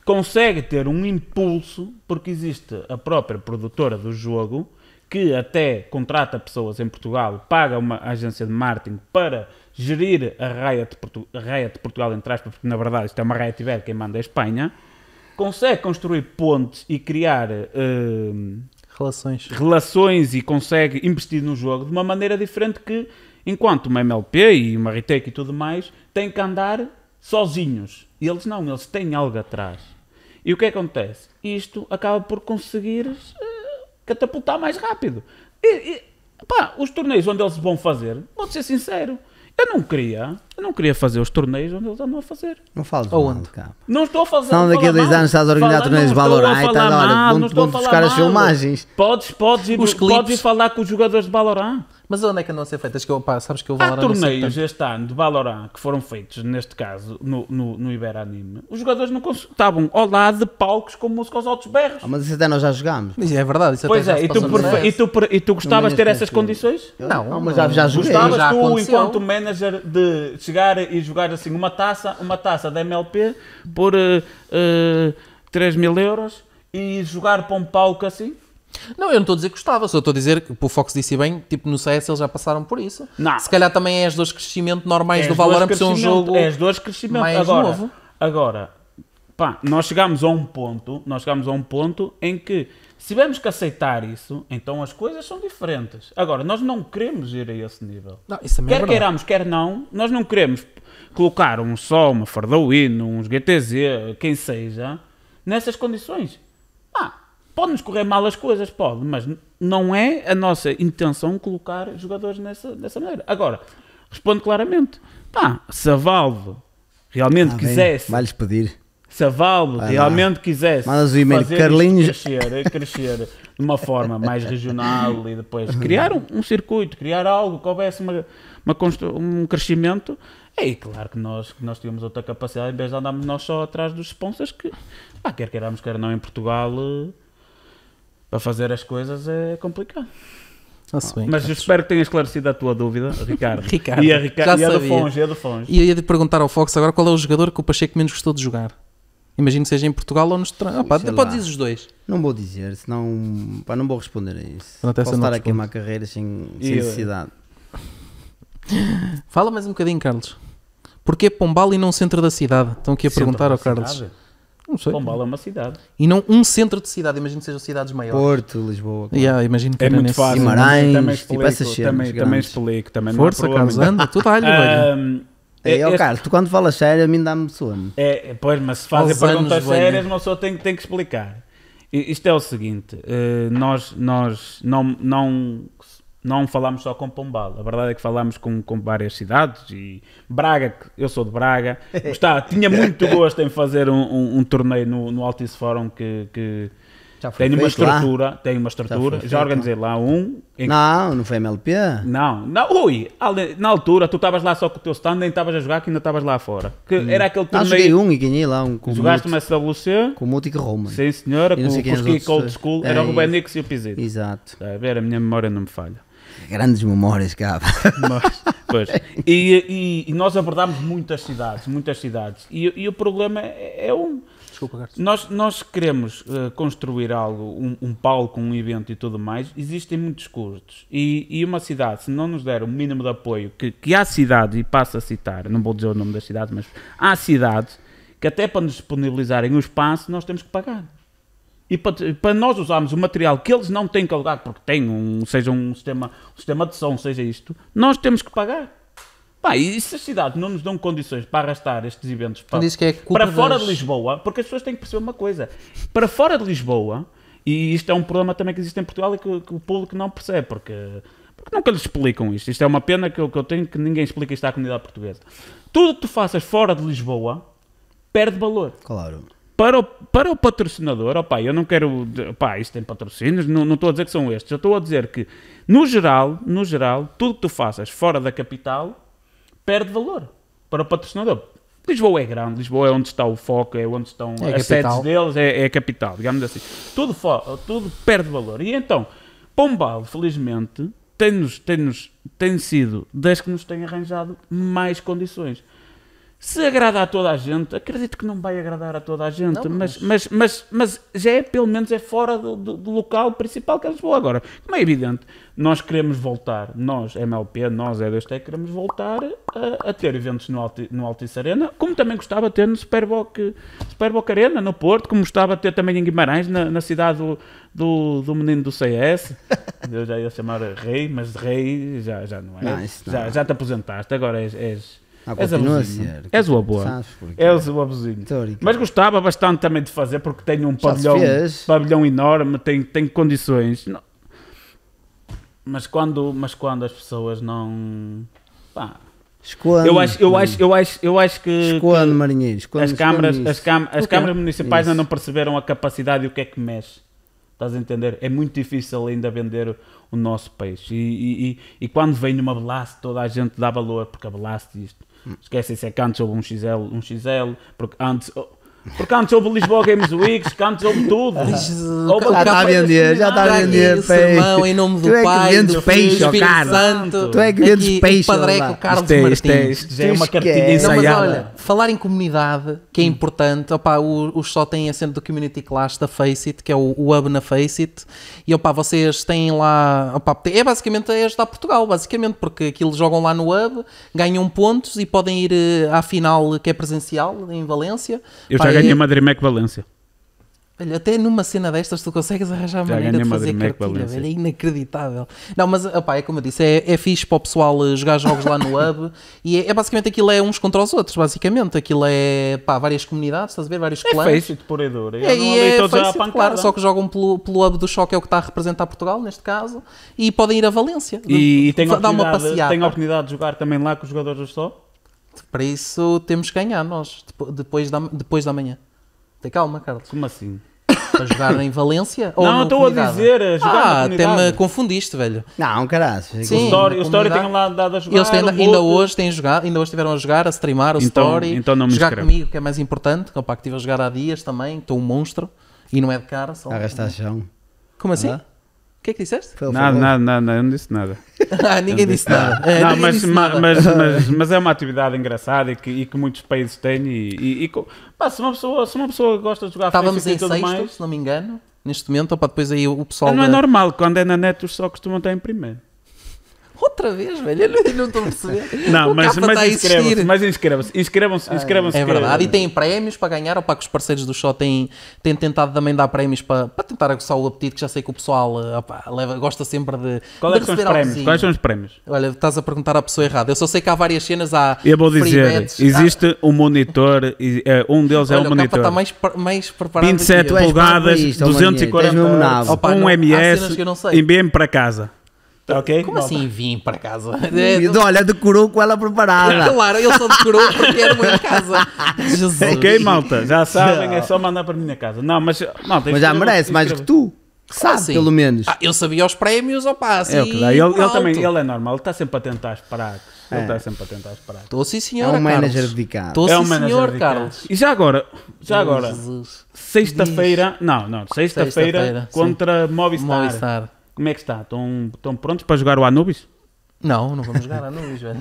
consegue ter um impulso porque existe a própria produtora do jogo que até contrata pessoas em Portugal, paga uma agência de marketing para gerir a raia de, Portu a Portugal, entre aspas, porque na verdade isto é uma raia tiver quem manda é a Espanha, consegue construir pontes e criar uh, relações. relações e consegue investir no jogo de uma maneira diferente que, enquanto uma MLP e uma Ritec e tudo mais, tem que andar sozinhos e eles não, eles têm algo atrás. E o que acontece? Isto acaba por conseguir uh, catapultar mais rápido. E, e, pá, os torneios onde eles vão fazer, vou ser sincero, eu não queria, eu não queria fazer os torneios onde eles andam a fazer. Não fales Ou onde? Cara. não estou a fazer. Senão daqui a dois anos estás a organizar torneios de Valorant, olha, vão-te buscar as filmagens. Podes, podes ir, podes ir falar com os jogadores de Valorant. Mas onde é que andam a ser feitas? Que eu, pá, sabes que eu Há torneios este ano de Valorant que foram feitos, neste caso, no, no, no Iberanime. Os jogadores não estavam ao lado de palcos com música aos altos berros. Ah, mas isso até nós já jogámos. é verdade. Isso pois é, e tu, por, e, tu, e tu gostavas de ter essas condições? não, não, mas já, já joguei. Gostavas já tu, aconteceu. enquanto manager, de chegar e jogar assim uma taça, uma taça da MLP por uh, uh 3 mil euros e jogar para um palco assim? Não, eu não estou a dizer que gostava, só estou a dizer que o Fox disse bem, tipo no CS eles já passaram por isso. Não. Se calhar também é as duas crescimento normais é do Valorant para ser um jogo. É as duas crescimento mais agora, novo. Agora, pá, nós chegámos a um ponto, nós chegámos a um ponto em que se tivermos que aceitar isso, então as coisas são diferentes. Agora, nós não queremos ir a esse nível. Não, é quer é queiramos, quer não, nós não queremos colocar um Sol, uma Fardowin, uns GTZ, quem seja, nessas condições. Pode-nos correr mal as coisas, pode, mas não é a nossa intenção colocar jogadores nessa, dessa maneira. Agora, respondo claramente: pá, se a Valve realmente ah, quisesse. Vai-lhes pedir. Se a Valve ah, realmente quisesse Mandas o e Carlinhos... crescer, eh, crescer de uma forma mais regional e depois criar um, um circuito, criar algo que houvesse uma, uma um crescimento, é claro que nós, que nós tínhamos outra capacidade, em vez de andarmos nós só atrás dos sponsors que, pá, quer queiramos, quer não, em Portugal eh, para fazer as coisas é complicado. Bem, Mas eu espero que tenha esclarecido a tua dúvida, Ricardo. Ricardo e a, Rica e a do Fonge, e a do Fonge. E ia de perguntar ao Fox agora qual é o jogador que o Pacheco menos gostou de jogar. Imagino que seja em Portugal ou no estrangeiro. pode dizer os dois. Não vou dizer, senão pá, não vou responder a isso. Posso estar a queimar carreira sem, sem necessidade. Fala mais um bocadinho, Carlos. Porquê Pombal e não centro da cidade? Estão aqui a centro perguntar ao Carlos. Não sei. Pombal é uma cidade. E não um centro de cidade, imagino que sejam cidades maiores. Porto, Lisboa. Claro. Yeah, imagino que é muito fácil. Guimarães, também tipo explico, tipo essas cenas também, também explico, também Força, não Carlos, anda, tu dá-lhe, tá ah, velho. É, é, é, Carlos, tu quando falas sério, a mim dá-me sono. É, é pois, mas se fazem perguntas sérias, uma pessoa tem, tem que explicar. Isto é o seguinte, eh, nós, nós não, não não falámos só com Pombal, a verdade é que falámos com, com várias cidades e Braga, eu sou de Braga, gostava, tinha muito gosto em fazer um, um, um torneio no, no Altice Forum que, que tem uma estrutura, lá. tem uma estrutura, já, já organizei lá um. Em... Não, não foi MLP? Não, não, ui, na altura tu estavas lá só com o teu stand, nem estavas a jogar que ainda estavas lá fora. Que hum. era aquele torneio. Não, joguei um e ganhei lá um com Jogaste uma SWC? Com o Multi Roma. Sim senhora, com, com é os Old School, era o é Ruben Nix e o Pizito. Exato. A ver, a minha memória não me falha grandes memórias que Mas, pois. E, e, e, nós abordámos muitas cidades, muitas cidades. E, e o problema é, é um. Desculpa, Carlos. Nós, nós queremos uh, construir algo, um, um, palco, um evento e tudo mais. Existem muitos custos. E, uma cidade, se não nos der o mínimo de apoio, que, que há cidade, e passo a citar, não vou dizer o nome da cidade, mas há cidades que até para nos disponibilizarem o espaço nós temos que pagar e para, para, nós usarmos o material que eles não têm que alugar, porque têm um, seja um sistema, um sistema de som, seja isto, nós temos que pagar. Pá, e se as cidades não nos dão condições para arrastar estes eventos para, então é para fora das... de Lisboa, porque as pessoas têm que perceber uma coisa: para fora de Lisboa, e isto é um problema também que existe em Portugal e que, que o público não percebe, porque, porque nunca lhes explicam isto. Isto é uma pena que eu, que eu tenho que ninguém explica isto à comunidade portuguesa. Tudo que tu faças fora de Lisboa perde valor. Claro para o, para o patrocinador, opa eu não quero, opa isto tem patrocínios, não, não estou a dizer que são estes, eu estou a dizer que, no geral, no geral, tudo que tu faças fora da capital perde valor para o patrocinador. Lisboa é grande, Lisboa é onde está o foco, é onde estão é as sedes deles, é, é, a capital, digamos assim. Tudo, tudo perde valor. E então, Pombal, felizmente, tem, -nos, tem, -nos, tem sido das que nos tem arranjado mais condições. Se agrada a toda a gente, acredito que não vai agradar a toda a gente, não, mas... Mas, mas, mas, já é, pelo menos, é fora do, do, do local principal que é Lisboa. Agora, como é evidente, nós queremos voltar, nós, MLP, nós, e queremos voltar a, a, ter eventos no, Alti, no Altice Arena, como também gostava de ter no Superboc, Superboc Arena, no Porto, como gostava de ter também em Guimarães, na, na cidade do, do, do, menino do CS. Eu já ia chamar Rei, mas Rei já, já não é. Não, não já, é. já te aposentaste, agora és, és és o a És o boa. És o abuzinho, Mas gostava bastante também de fazer porque tenho um pavilhão, pavilhão enorme, tem, tem condições. Não. Mas, quando, mas quando as pessoas não. Pá. Eu acho, eu acho, eu acho, eu acho que, que marinheiro, as câmaras, as, as câmaras é municipais ainda não perceberam a capacidade e o que é que mexe. Estás a entender? É muito difícil ainda vender o nosso peixe. E, e, e, e quando vem uma belaste, toda a gente dá valor, porque a belaste isto esquecem se é cantos ou um XL, um XL, porque antes oh, porque antes houve Lisboa Games Weeks, antes houve tudo. já está a vender, já está a vender peixe. Irmão, em nome do tu Pai, é que vendes peixe, do Santo. Tu é que vendes Aqui, peixe, Padreco, Carlos é, isto é, Martins. Isto, é, isto já é uma cartilha ensaiada. Não, mas olha, falar em comunidade, que é importante, Opa, os só têm assento do Community clash da Faceit, que é o, o hub na Faceit, e opá, vocês têm lá, opá, é basicamente é ajudar Portugal, basicamente, porque aquilo jogam lá no hub, ganham pontos e podem ir eh, à final que é presencial, em Valência. Eu já já ganha Madrimac Valência. Olha até numa cena destas tu consegues arranjar Já maneira de fazer cartilha, velho, é inacreditável. Não, mas opá, é como eu disse, é, é fixe para o pessoal eh, jogar jogos lá no Hub e é, é, basicamente aquilo é uns contra os outros, basicamente. Aquilo é pá, várias comunidades, estás a ver? Vários é clãs. por aí dura. É, e é todos face, claro, só que jogam pelo, pelo Hub do Choque, é o que está a representar Portugal neste caso, e podem ir a Valência. E, de, e tem, a oportunidade, tem a oportunidade de jogar também lá com os jogadores do Sol? Para isso temos que ganhar nós, depois da, depois da manhã. Tem calma, Carlos. Como assim? Para jogar em Valência? ou não, estou a dizer, a jogar ah, até me confundiste, velho. Não, caralho. o assim. Story, o story tem lá dado a jogar. Eles ainda, ainda hoje têm jogado, ainda hoje estiveram a jogar, a streamar o então, Story. Então não me Jogar escrevo. comigo, que é mais importante. Opa, que estive é a jogar há dias também, estou um monstro. E não é de cara, só. Arrastação. Como assim? Ah. O que é que disseste? Nada, nada, nada, eu não disse nada. ah, ninguém disse, nada. É, não, mas, disse mas, nada. Mas, mas, mas, é uma atividade engraçada e que, e que muitos países têm. E, e, e pá, se, uma pessoa, se uma pessoa gosta de jogar Estávamos em sexto, mais, se não me engano, neste momento, ou para depois aí o pessoal. Não é da... é normal, quando é na net os só costumam estar em primeiro. Outra vez, velho, eu não estou tá a perceber. Não, mas, mas, inscrevam-se, mas inscrevam-se, inscrevam-se, ah, inscrevam É, verdade, e têm prémios para ganhar, ou para que os parceiros do show têm, têm tentado também dar prémios para, para tentar aguçar o apetite, que já sei que o pessoal eh, opa, leva, gosta sempre de, Qual é de receber prémios? Quais assim. são os prémios? Olha, estás a perguntar à pessoa errada. Eu só sei que há várias cenas, há Eu vou dizer, bets, existe um monitor, é, um deles é Olha, é um o monitor. está mais, mais preparado 27 polegadas, 240, com um MS, em BM para casa. Tá ok? Como assim tá. vim para casa? Miúdo, é, olha, decorou com ela preparada. Claro, ele só decorou porque era uma em casa. Jesus. Ok, malta, já sabem, é só mandar para a minha casa. Não, mas. Malta, mas já merece, mais que tu. Sabe, ah, pelo menos. Ah, eu sabia os prémios, ao passo. É, assim, e... ele, ele, também ele é normal, ele está sempre a tentar esperar. Ele está é. Tá sempre a tentar esperar. Estou sim, senhor. É um Carlos. manager dedicado. Estou é sim, um senhor, Carlos. E já agora, já oh, agora, sexta-feira, não, não, sexta-feira sexta contra sim. Movistar. Movistar. Como é que está? Estão, estão prontos para jogar o Anubis? Não, não vamos jogar Anubis, velho.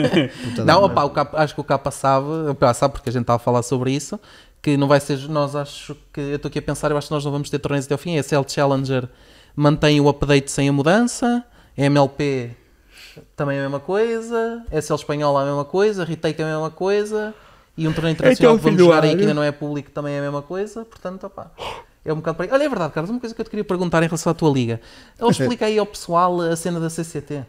não, opá, o K, acho que o K passava, sabe porque a gente estava a falar sobre isso, que não vai ser, nós acho que, eu estou aqui a pensar, eu acho que nós não vamos ter torneios até o fim, a é SL Challenger mantém o update sem a mudança, MLP também é a mesma coisa, SL Espanhola é a mesma coisa, Retake a mesma coisa, e um torneio então, internacional então, que vamos jogar aí que ainda não é público também é a mesma coisa, portanto, opá. É um bocado para aí. Olha, é verdade, Carlos, uma coisa que eu te queria perguntar em relação à tua liga. Ou explica aí ao pessoal a cena da CCT.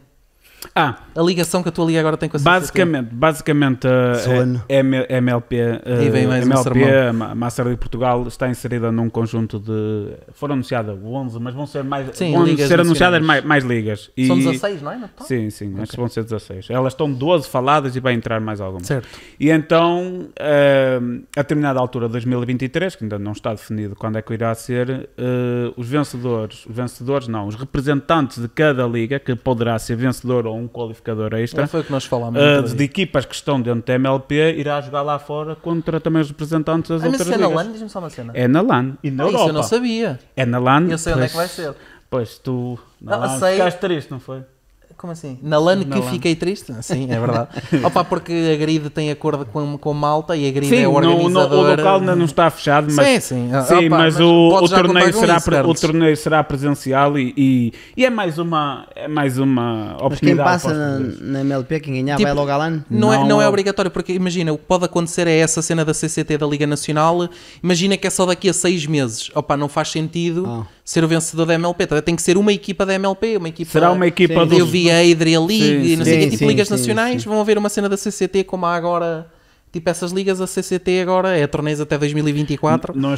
Ah, a ligação que a tua liga agora tem com a CCT. Basicamente, basicamente uh, a MLP, uh, MLP a Master de Portugal, está inserida num conjunto de. Foram anunciadas 11, mas vão ser mais. Sim, vão ser anunciadas mais, mais, ligas. E, São 16, não é? Não sim, sim, okay. acho que vão ser 16. Elas estão 12 faladas e vai entrar mais alguma. Certo. E então, uh, a determinada altura de 2023, que ainda não está definido quando é que irá ser, eh, os vencedores, os vencedores não, os representantes de cada liga, que poderá ser vencedor ou um qualificador extra. esta foi que nós falámos. Uh, de, de equipas que estão dentro da MLP irá jogar lá fora contra também os representantes das ah, outras mas ligas. é na LAN? Diz-me só uma cena. É na LAN e na ah, Europa. Isso eu não sabia. É na LAN. Eu sei pois, onde é que vai ser. Pois tu na não, LAN sei. ficaste triste, não foi? Como assim? Na LAN que fiquei triste? Ah, sim, é verdade. Opa, porque a grid tem acordo com, com malta e a grid sim, é o organizador. Sim, o local ainda não está fechado, mas. Sim, ah, sim. Opa, mas, mas o, o, torneio será, isso, o torneio será presencial e, e, e, é, mais uma, é mais uma oportunidade. Mas quem passa na, na MLP, quem ganhar, tipo, vai logo à LAN? Não, não, é, não é obrigatório, porque imagina, o que pode acontecer é essa cena da CCT da Liga Nacional. Imagina que é só daqui a seis meses. Opa, não faz sentido. Oh ser o vencedor da MLP. Então, tem que ser uma equipa da MLP, uma equipa. Será uma equipa sim, do. a Adria League, sim, e não sei sim, quê, tipo sim, ligas nacionais. Vão haver uma cena da CCT como há agora. Tipo, essas ligas, a CCT agora é torneio até 2024. Não, não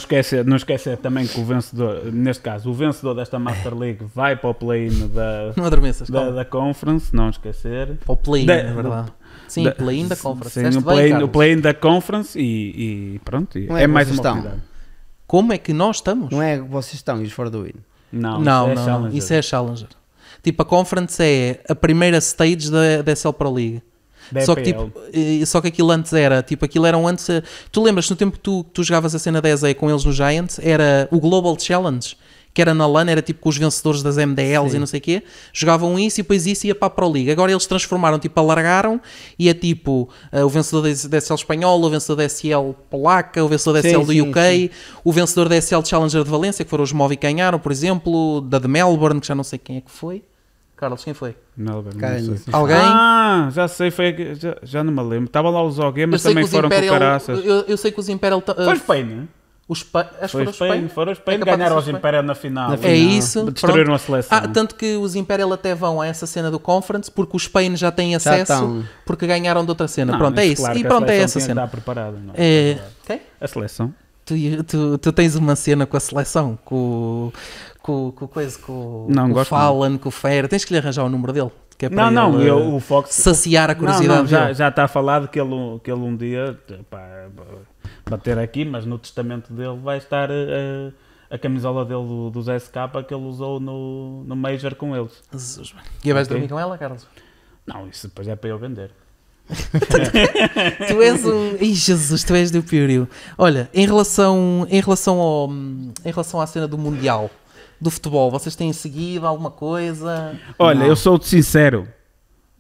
não esquece também que o vencedor, neste caso, o vencedor desta Master League vai para o play-in da, da, da, Conference, não esquecer. Para o play-in, é verdade. Sim, da, play-in da Conference. Sim, o play-in play da Conference e, e pronto, e é, é mais uma oportunidade como é que nós estamos. Não é vocês estão e os fora do win. Não, não, isso, não, é, não, challenger. isso é Challenger. Tipo, a Conference é a primeira stage da, da SL Pro League. só que, tipo, só que aquilo antes era, tipo, aquilo eram antes. Eh, tu lembras no tempo que tu, tu jogavas a cena 10 aí com eles no Giants? Era o Global Challenge que era na LAN, era tipo com os vencedores das MDLs Sim. e não sei o quê, jogavam isso e depois isso ia para a Pro League. Agora eles transformaram, tipo, alargaram e é tipo uh, o vencedor da SL espanhola, o vencedor da SL polaca, o vencedor da SL do UK, sim. o vencedor da SL Challenger de Valência, que foram os Movi que ganharam, por exemplo, da de Melbourne, que já não sei quem é que foi. Carlos, quem foi? Melbourne. Quem? Alguém? Ah, já sei, foi, já, já não me lembro. Estava lá os Zoguê, mas também foram Imperial, com caraças. Eu, eu, sei que os Imperial. Uh, foi feio, né? Os pa... Acho foi Spain, foram os Spain é ganharam os Imperial na final. na final. É isso. Destruíram pronto. a seleção. Ah, tanto que os Imperial até vão a essa cena do Conference porque os Spain já têm acesso já porque ganharam de outra cena. Não, pronto, é isso. Claro e pronto, é essa cena. Preparado, não. É... é a seleção. Tu, tu, tu, tens uma cena com a seleção, com, com, com, coisa, com, não, com o Fallon, com o Fer. Tens que lhe arranjar o número dele. É não, não, eu, o Fox saciar a curiosidade. Não, não, já, está a falar que ele, que ele um dia pá, bater aqui, mas no testamento dele vai estar a, eh, eh, a camisola dele do, dos SK que ele usou no, no Major com eles. Jesus, e vais okay? dormir com ela, Carlos? Não, isso depois é para eu vender. tu és um. Ih, Jesus, tu és do piorio Olha, em relação, em, relação ao, em relação à cena do Mundial do futebol, vocês têm seguido alguma coisa? Olha, Não. eu sou-te sincero.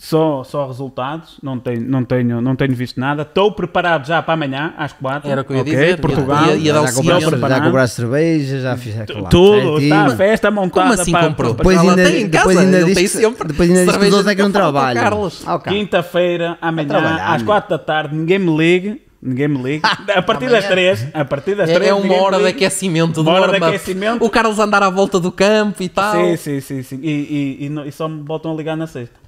Só, só resultados, não tenho, não, tenho, não tenho visto nada. Estou preparado já para amanhã, às quatro. Era o que eu ia okay, dizer. Portugal, ia, ia, ia já, comprar, já comprar cerveja, já fiz aquilo. Tudo, está a festa montada. Como assim para, comprou? Depois Ela ainda, tem depois casa, ainda diz, sempre depois ainda diz que os outros é que não trabalham. Ah, okay. Quinta-feira, amanhã, às quatro da tarde, ninguém me ligue, Ninguém me liga. A partir das três. a partir das 3 é, é uma hora de aquecimento, uma hora de aquecimento. O Carlos andar à volta do campo e tal. Sim, sim, sim, sim. E, e, e, e só me botam a ligar na sexta.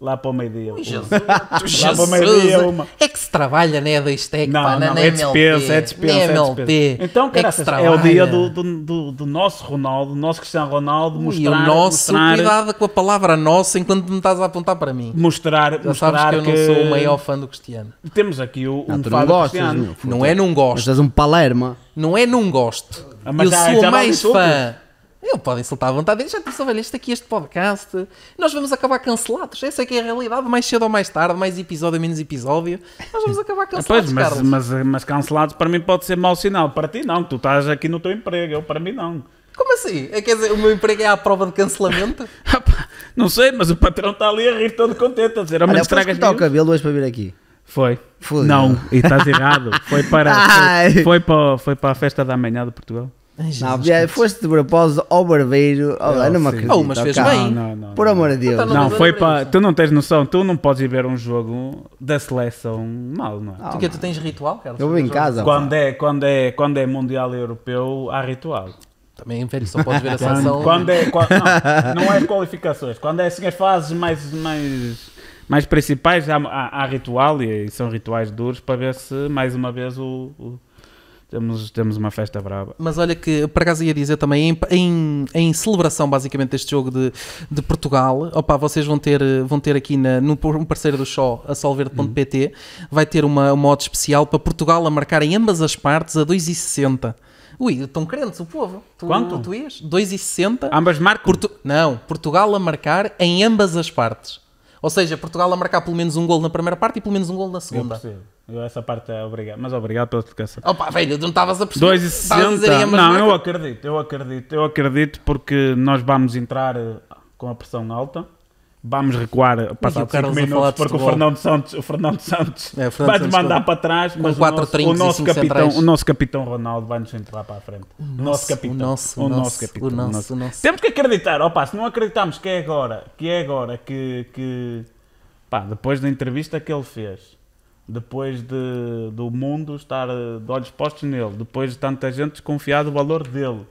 Lá para o meio-dia. Jesus, lá para o meio-dia uma. É que se trabalha, né? Dois tech, não, pá, não, não, é despesa, é despesa. é MLP. É então, é caraças, é, é o dia do, do, do, do, nosso Ronaldo, do nosso Cristiano Ronaldo, mostrar... E o nosso, mostrar, cuidado com a palavra nossa enquanto me estás a apontar para mim. Mostrar, Já mostrar sabes que eu não sou o maior fã do Cristiano. Temos aqui o, não, um fã não gostas, Cristiano. Não, não é não gosto. Mas és um palerma. Não é não gosto. Ah, eu já, sou já mais fã eu pode insultar à vontade. Ele já disse, olha, este aqui, este podcast, nós vamos acabar cancelados. Essa é que é a realidade, mais cedo ou mais tarde, mais episódio, menos episódio, nós vamos acabar ah, cancelados, pois, mas, mas, mas, cancelados para mim pode ser mau sinal. Para ti não, tu estás aqui no teu emprego, eu para mim não. Como assim? É, quer dizer, o meu emprego é à prova de cancelamento? não sei, mas o patrão está ali a rir todo contente, a dizer, ao menos tragas o cabelo hoje para vir aqui. Foi. Foi. Não, e estás errado. Foi para, foi, foi, para, foi para a festa da manhã de Portugal não, já, é, foste de propósito ao barbeiro. Oh, eu não me acredito. Oh, mas fez oh, bem. Não, não, Por amor de então Deus. Não, não foi para. Tu não tens noção. Tu não podes ir ver um jogo da seleção mal, não é? Porque tu tens ritual, Eu vou em casa. Quando é, quando, é, quando é mundial europeu, há ritual. Também, velho, é só podes ver a seleção. quando é, quando, não, não é qualificações. Quando é assim as fases mais. mais mais principais há, há, há ritual e são rituais duros para ver se mais uma vez o, o temos, temos uma festa brava. Mas olha que, para acaso ia dizer também, em, em, em, celebração basicamente deste jogo de, de Portugal, opa, vocês vão ter, vão ter aqui na, no, um parceiro do show, a solverde.pt, uhum. vai ter uma, um modo especial para Portugal a marcar em ambas as partes a 2,60. Ui, estão crentes o povo. Tu, Quanto? Tu és? 2,60. Ambas marcam? Portu não, Portugal a marcar em ambas as partes. Ou seja, Portugal a marcar pelo menos um gol na primeira parte e pelo menos um gol na segunda. Eu percebo essa parte é obrigado. Mas obrigado pela explicação. Opa, velho, tu não estavas a perceber. 2,60. É não, eu acredito, eu acredito, eu acredito porque nós vamos entrar com a pressão alta. Vamos recuar passar 5 minutos porque o Fernando Santos, o Fernando Santos é, o Fernando vai nos mandar para trás, mas o nosso, o nosso capitão, o nosso capitão Ronaldo vai nos entrar para a frente. O nosso, capitão, o nosso, o nosso, capitão, o nosso, Temos que acreditar, opa, se não acreditamos que é agora, que é agora que, que pá, depois da entrevista que ele fez, depois de, do mundo estar eh, de olhos postos nele, depois de tanta gente desconfiar do valor dele,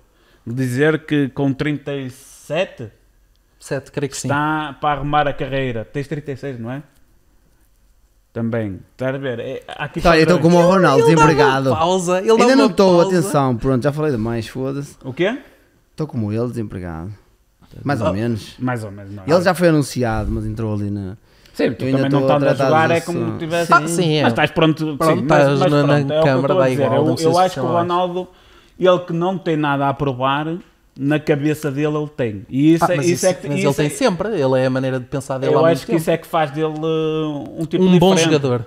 dizer que com 37 sete creio que está sim. para arrumar a carreira. Tens 36, não é? Também. Estás a ver? É, aqui tá, então estou como o Ronaldo, desempregado. Pausa, ele Ainda não estou, atenção, pronto, já falei demais, foda-se. O quê? Estou como ele, desempregado. Tá Mais ou menos. Mais ou menos, não. É? Ele já foi anunciado, mas entrou ali na. Sim, tu também não estás a jogar, é como tivesse. Ah, sim, é. Mas estás pronto, pronto sim, mas, estás mas, na, pronto, na é câmara da igual. Eu, eu acho que o Ronaldo, ele que não tem nada a provar, na cabeça dele ele tem. E isso, ah, é- mas isso, isso é, é que, mas ele é- tem sempre, ele é a maneira de pensar dele Eu acho que tempo. isso é que faz dele uh, um tipo um diferente. bom jogador.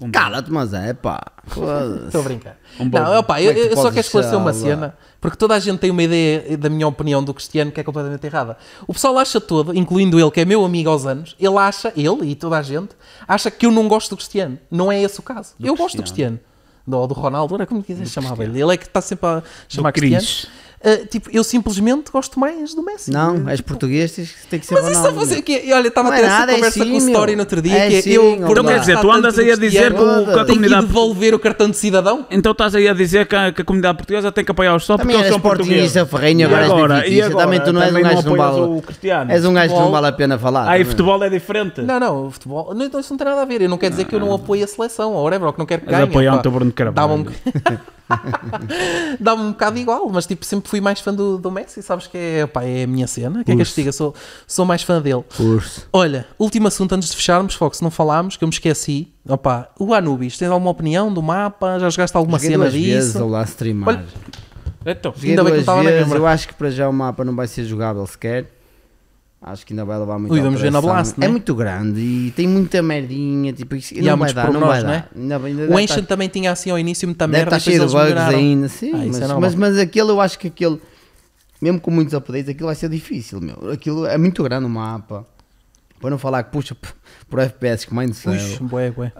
um Cala-te, mas é pá. Estou a brincar. Um não, é, eu, é eu só quero esclarecer uma cena, porque toda a gente tem uma ideia, da minha opinião, do Cristiano que é completamente errada. O pessoal acha todo, incluindo ele, que é meu amigo aos anos, ele acha, ele e toda a gente, acha que eu não gosto do Cristiano. Não é esse o caso. Do eu Cristiano. gosto do Cristiano. Do, do Ronaldo, é como quiser chamar ele. Ele é que está sempre a chamar Cristiano. Ah, tipo, eu simplesmente gosto mais do Messi. Não, né? és tipo, português, tem que ser Mas Ronaldo. Mas isso a fazer que Olha, estava a ter é essa é conversa é sim, com o Story no outro dia. É que é sim, eu, então quer dizer, tu andas aí a dizer que, o, que a comunidade... Tem devolver o cartão de cidadão? Então estás aí a dizer que a, que a comunidade portuguesa tem que apoiar os só também porque eles são portugueses. Também eras português. agora, e agora? Também tu não és um gajo que não vale... És um gajo que não vale a pena falar. Ah, e futebol é diferente. Não, não, futebol... Então isso não tem nada a ver. Eu não quero dizer que eu não ah. apoio a seleção, ou whatever, que não quero que ganhe. Mas apoiam-te o Bruno Carvalho. Dá-me um bocado igual, mas tipo, sempre sempre tipo, fui mais fã do, do Messi, sabes que é, opa é a minha cena. que é que eu diga? Sou, sou mais fã dele. Olha, último assunto antes de fecharmos, Fox, não falámos, que eu me esqueci. Opa, o Anubis, tens alguma opinião do mapa? Já jogaste alguma Joguei cena duas disso? Vezes lá streamar. Olha, então, ainda bem que estava na Eu acho que para já o mapa não vai ser jogável sequer. Acho que ainda vai levar muito Ui, vamos ver na Blast, né? É muito grande e tem muita merdinha. Tipo, isso, e não, vai dar, não vai dar, não é? o Ancient também tinha assim ao início muita deve merda. Está cheio de bugs ainda, sim. Ah, é mas, mas, mas, aquele, eu acho que aquele, mesmo com muitos updates, aquilo vai ser difícil, meu. Aquilo é muito grande o mapa. Para não falar que puxa por FPS que mais do céu. Puxa, bué, bué.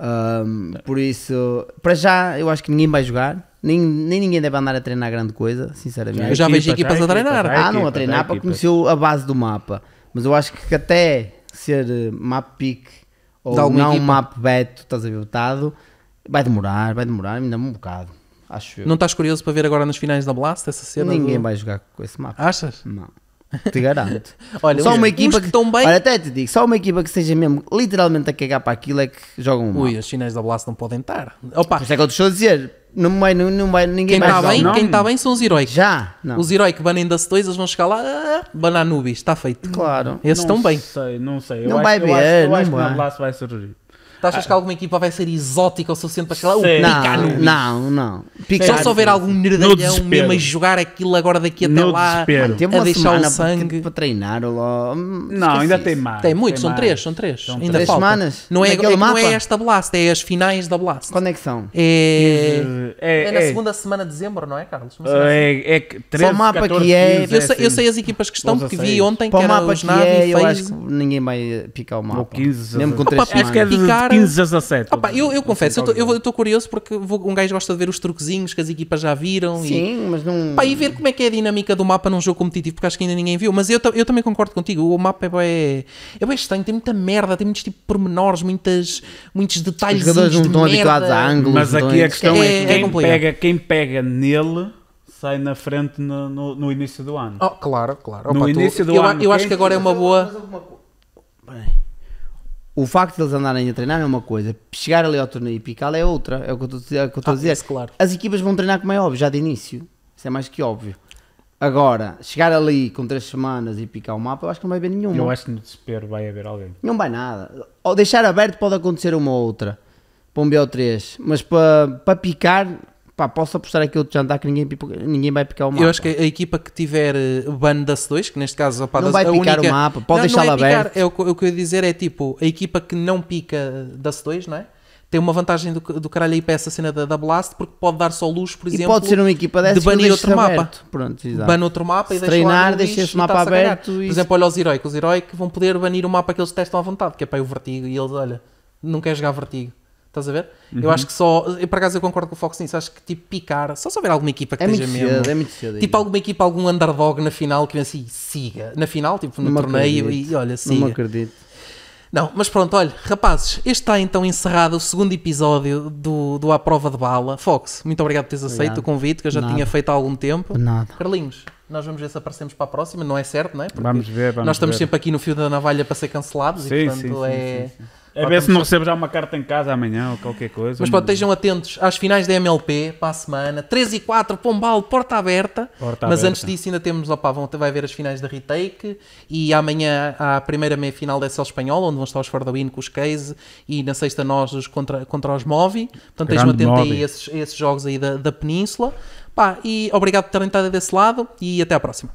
por isso, para já, eu acho que ninguém vai jogar. Nem, nem ninguém deve andar a treinar grande coisa, sinceramente. Eu já vejo equipas a treinar. Ah, não, a treinar para conhecer a base do mapa. Mas eu acho que até ser eh, map pick ou não equipa. map beto estás a ver, vai demorar, vai demorar ainda é um bocado. Acho eu. Não estás curioso para ver agora nas finais da Blast essa cena? Ninguém do... vai jogar com esse mapa. Achas? Não. Te garanto. olha, só uma equipa que, que tão bem... Olha, até te digo, só uma equipa que seja mesmo literalmente a cagar para aquilo é que jogam um Ui, mapa. as finais da Blast não podem estar. Opa. Por isso é que eu te estou a dizer, não vai, não, não vai, ninguém quem mais tá bem, Quem está bem são os heróis. Já? Não. Os heróis que banem das dois, eles vão chegar lá, ah, banar Nubis, está feito. Claro. Esses estão bem. Sei, não sei. Eu Não acho- vai eu acho- eu não acho que o Nablasse vai surgir. Tu tá achas que ah. alguma equipa vai ser exótica o suficiente para chegar lá? O não, Não, não. Só se houver algum nerdalhão mesmo a jogar aquilo agora daqui até lá, ah, a deixar o sangue. Para treinar logo. Hum, não, ainda tem mais. Tem muito, são três, são três. Ainda falta. semanas? Não é, é, é, é não é esta Blast, é as finais da Blast. Quando é que são? É, é, na segunda semana de dezembro, não é, Carlos? É, assim. é 13, Só o mapa que é. Eu assim. sei as equipas que estão, porque vi ontem que era os Navi e Eu acho que ninguém vai picar o mapa. Mesmo com três semanas cara. E 17. Opa, eu, eu confesso, eu estou é. curioso porque vou, um gajo gosta de ver os truquezinhos que as equipas já viram. Sim, e, mas não. Pá, e ver como é que é a dinâmica do mapa num jogo competitivo, porque acho que ainda ninguém viu. Mas eu, eu também concordo contigo, o mapa é, é bem estranho, tem muita merda, tem muitos tipo pormenores, muitas, muitos detalhes. Os jogadores não estão habituados a ângulos. Mas aqui então é a questão é, é, é quem, é pega, quem pega nele sai na frente no, no, no, início do ano. Oh, claro, claro. no início tu... do eu, ano. Eu acho que agora é uma boa. Bem. O facto de eles andarem a treinar é uma coisa, chegar ali ao torneio e picar é outra, é o que eu estou a é ah, dizer. Isso, claro. As equipas vão treinar como é óbvio, já de início, isso é mais que óbvio. Agora, chegar ali com três semanas e picar o mapa, eu acho que não vai haver nenhuma. Eu acho que no desespero vai haver alguém. Não vai nada. Ou deixar aberto pode acontecer uma ou outra, para um BO3, mas para, para picar pá, posso apostar aquilo de jantar que ninguém, ninguém vai picar o mapa. Eu acho que a equipa que tiver eh, ban das 2, que neste caso opa, não vai a picar o mapa, pode deixá-la é É o, o, que eu ia dizer é tipo, a equipa que não pica das 2, não é? Tem uma vantagem do, do caralho aí para essa cena da, da Blast, porque pode dar só luz, por exemplo, e pode ser uma equipa dessa de banir outro mapa. Pronto, exato. outro mapa e Treinar, deixa esse mapa aberto. Por exemplo, olha os heróicos. Os heróicos vão poder banir o mapa que eles testam à vontade, que é para o vertigo. E eles, olha, não quer jogar vertigo. Estás a ver? Uhum. Eu acho que só. Eu, por acaso eu concordo com o Fox nisso. Acho que tipo picar. Só se houver alguma equipa que é esteja mesmo. Cedo, é muito cedo, tipo alguma equipa, algum underdog na final que assim siga. Na final, tipo no torneio e olha, siga. Não acredito. Não, mas pronto, olha, rapazes, este está então encerrado o segundo episódio do, do À Prova de Bala. Fox, muito obrigado por teres aceito o convite, que eu já Nada. tinha feito há algum tempo. Nada. Carlinhos, nós vamos ver se aparecemos para a próxima, não é certo, não é? Porque vamos ver, vamos Nós estamos ver. sempre aqui no fio da navalha para ser cancelados sim, e portanto sim, sim, é. É ver se não recebo já uma carta em casa amanhã ou qualquer coisa. Mas pronto, estejam atentos às finais da MLP para a semana. 3 e 4, Pombal, porta aberta. Porta Mas aberta. antes disso ainda temos, opa, vão, vai haver as finais da Retake e amanhã há a primeira meia-final da SL Espanhola, onde vão estar os Fordowin com os Case e na sexta nós os contra, contra os Movi. Portanto, estejam atentos a esses, esses, jogos aí da, da Península. Pá, e obrigado por terem estado desse lado e até à próxima.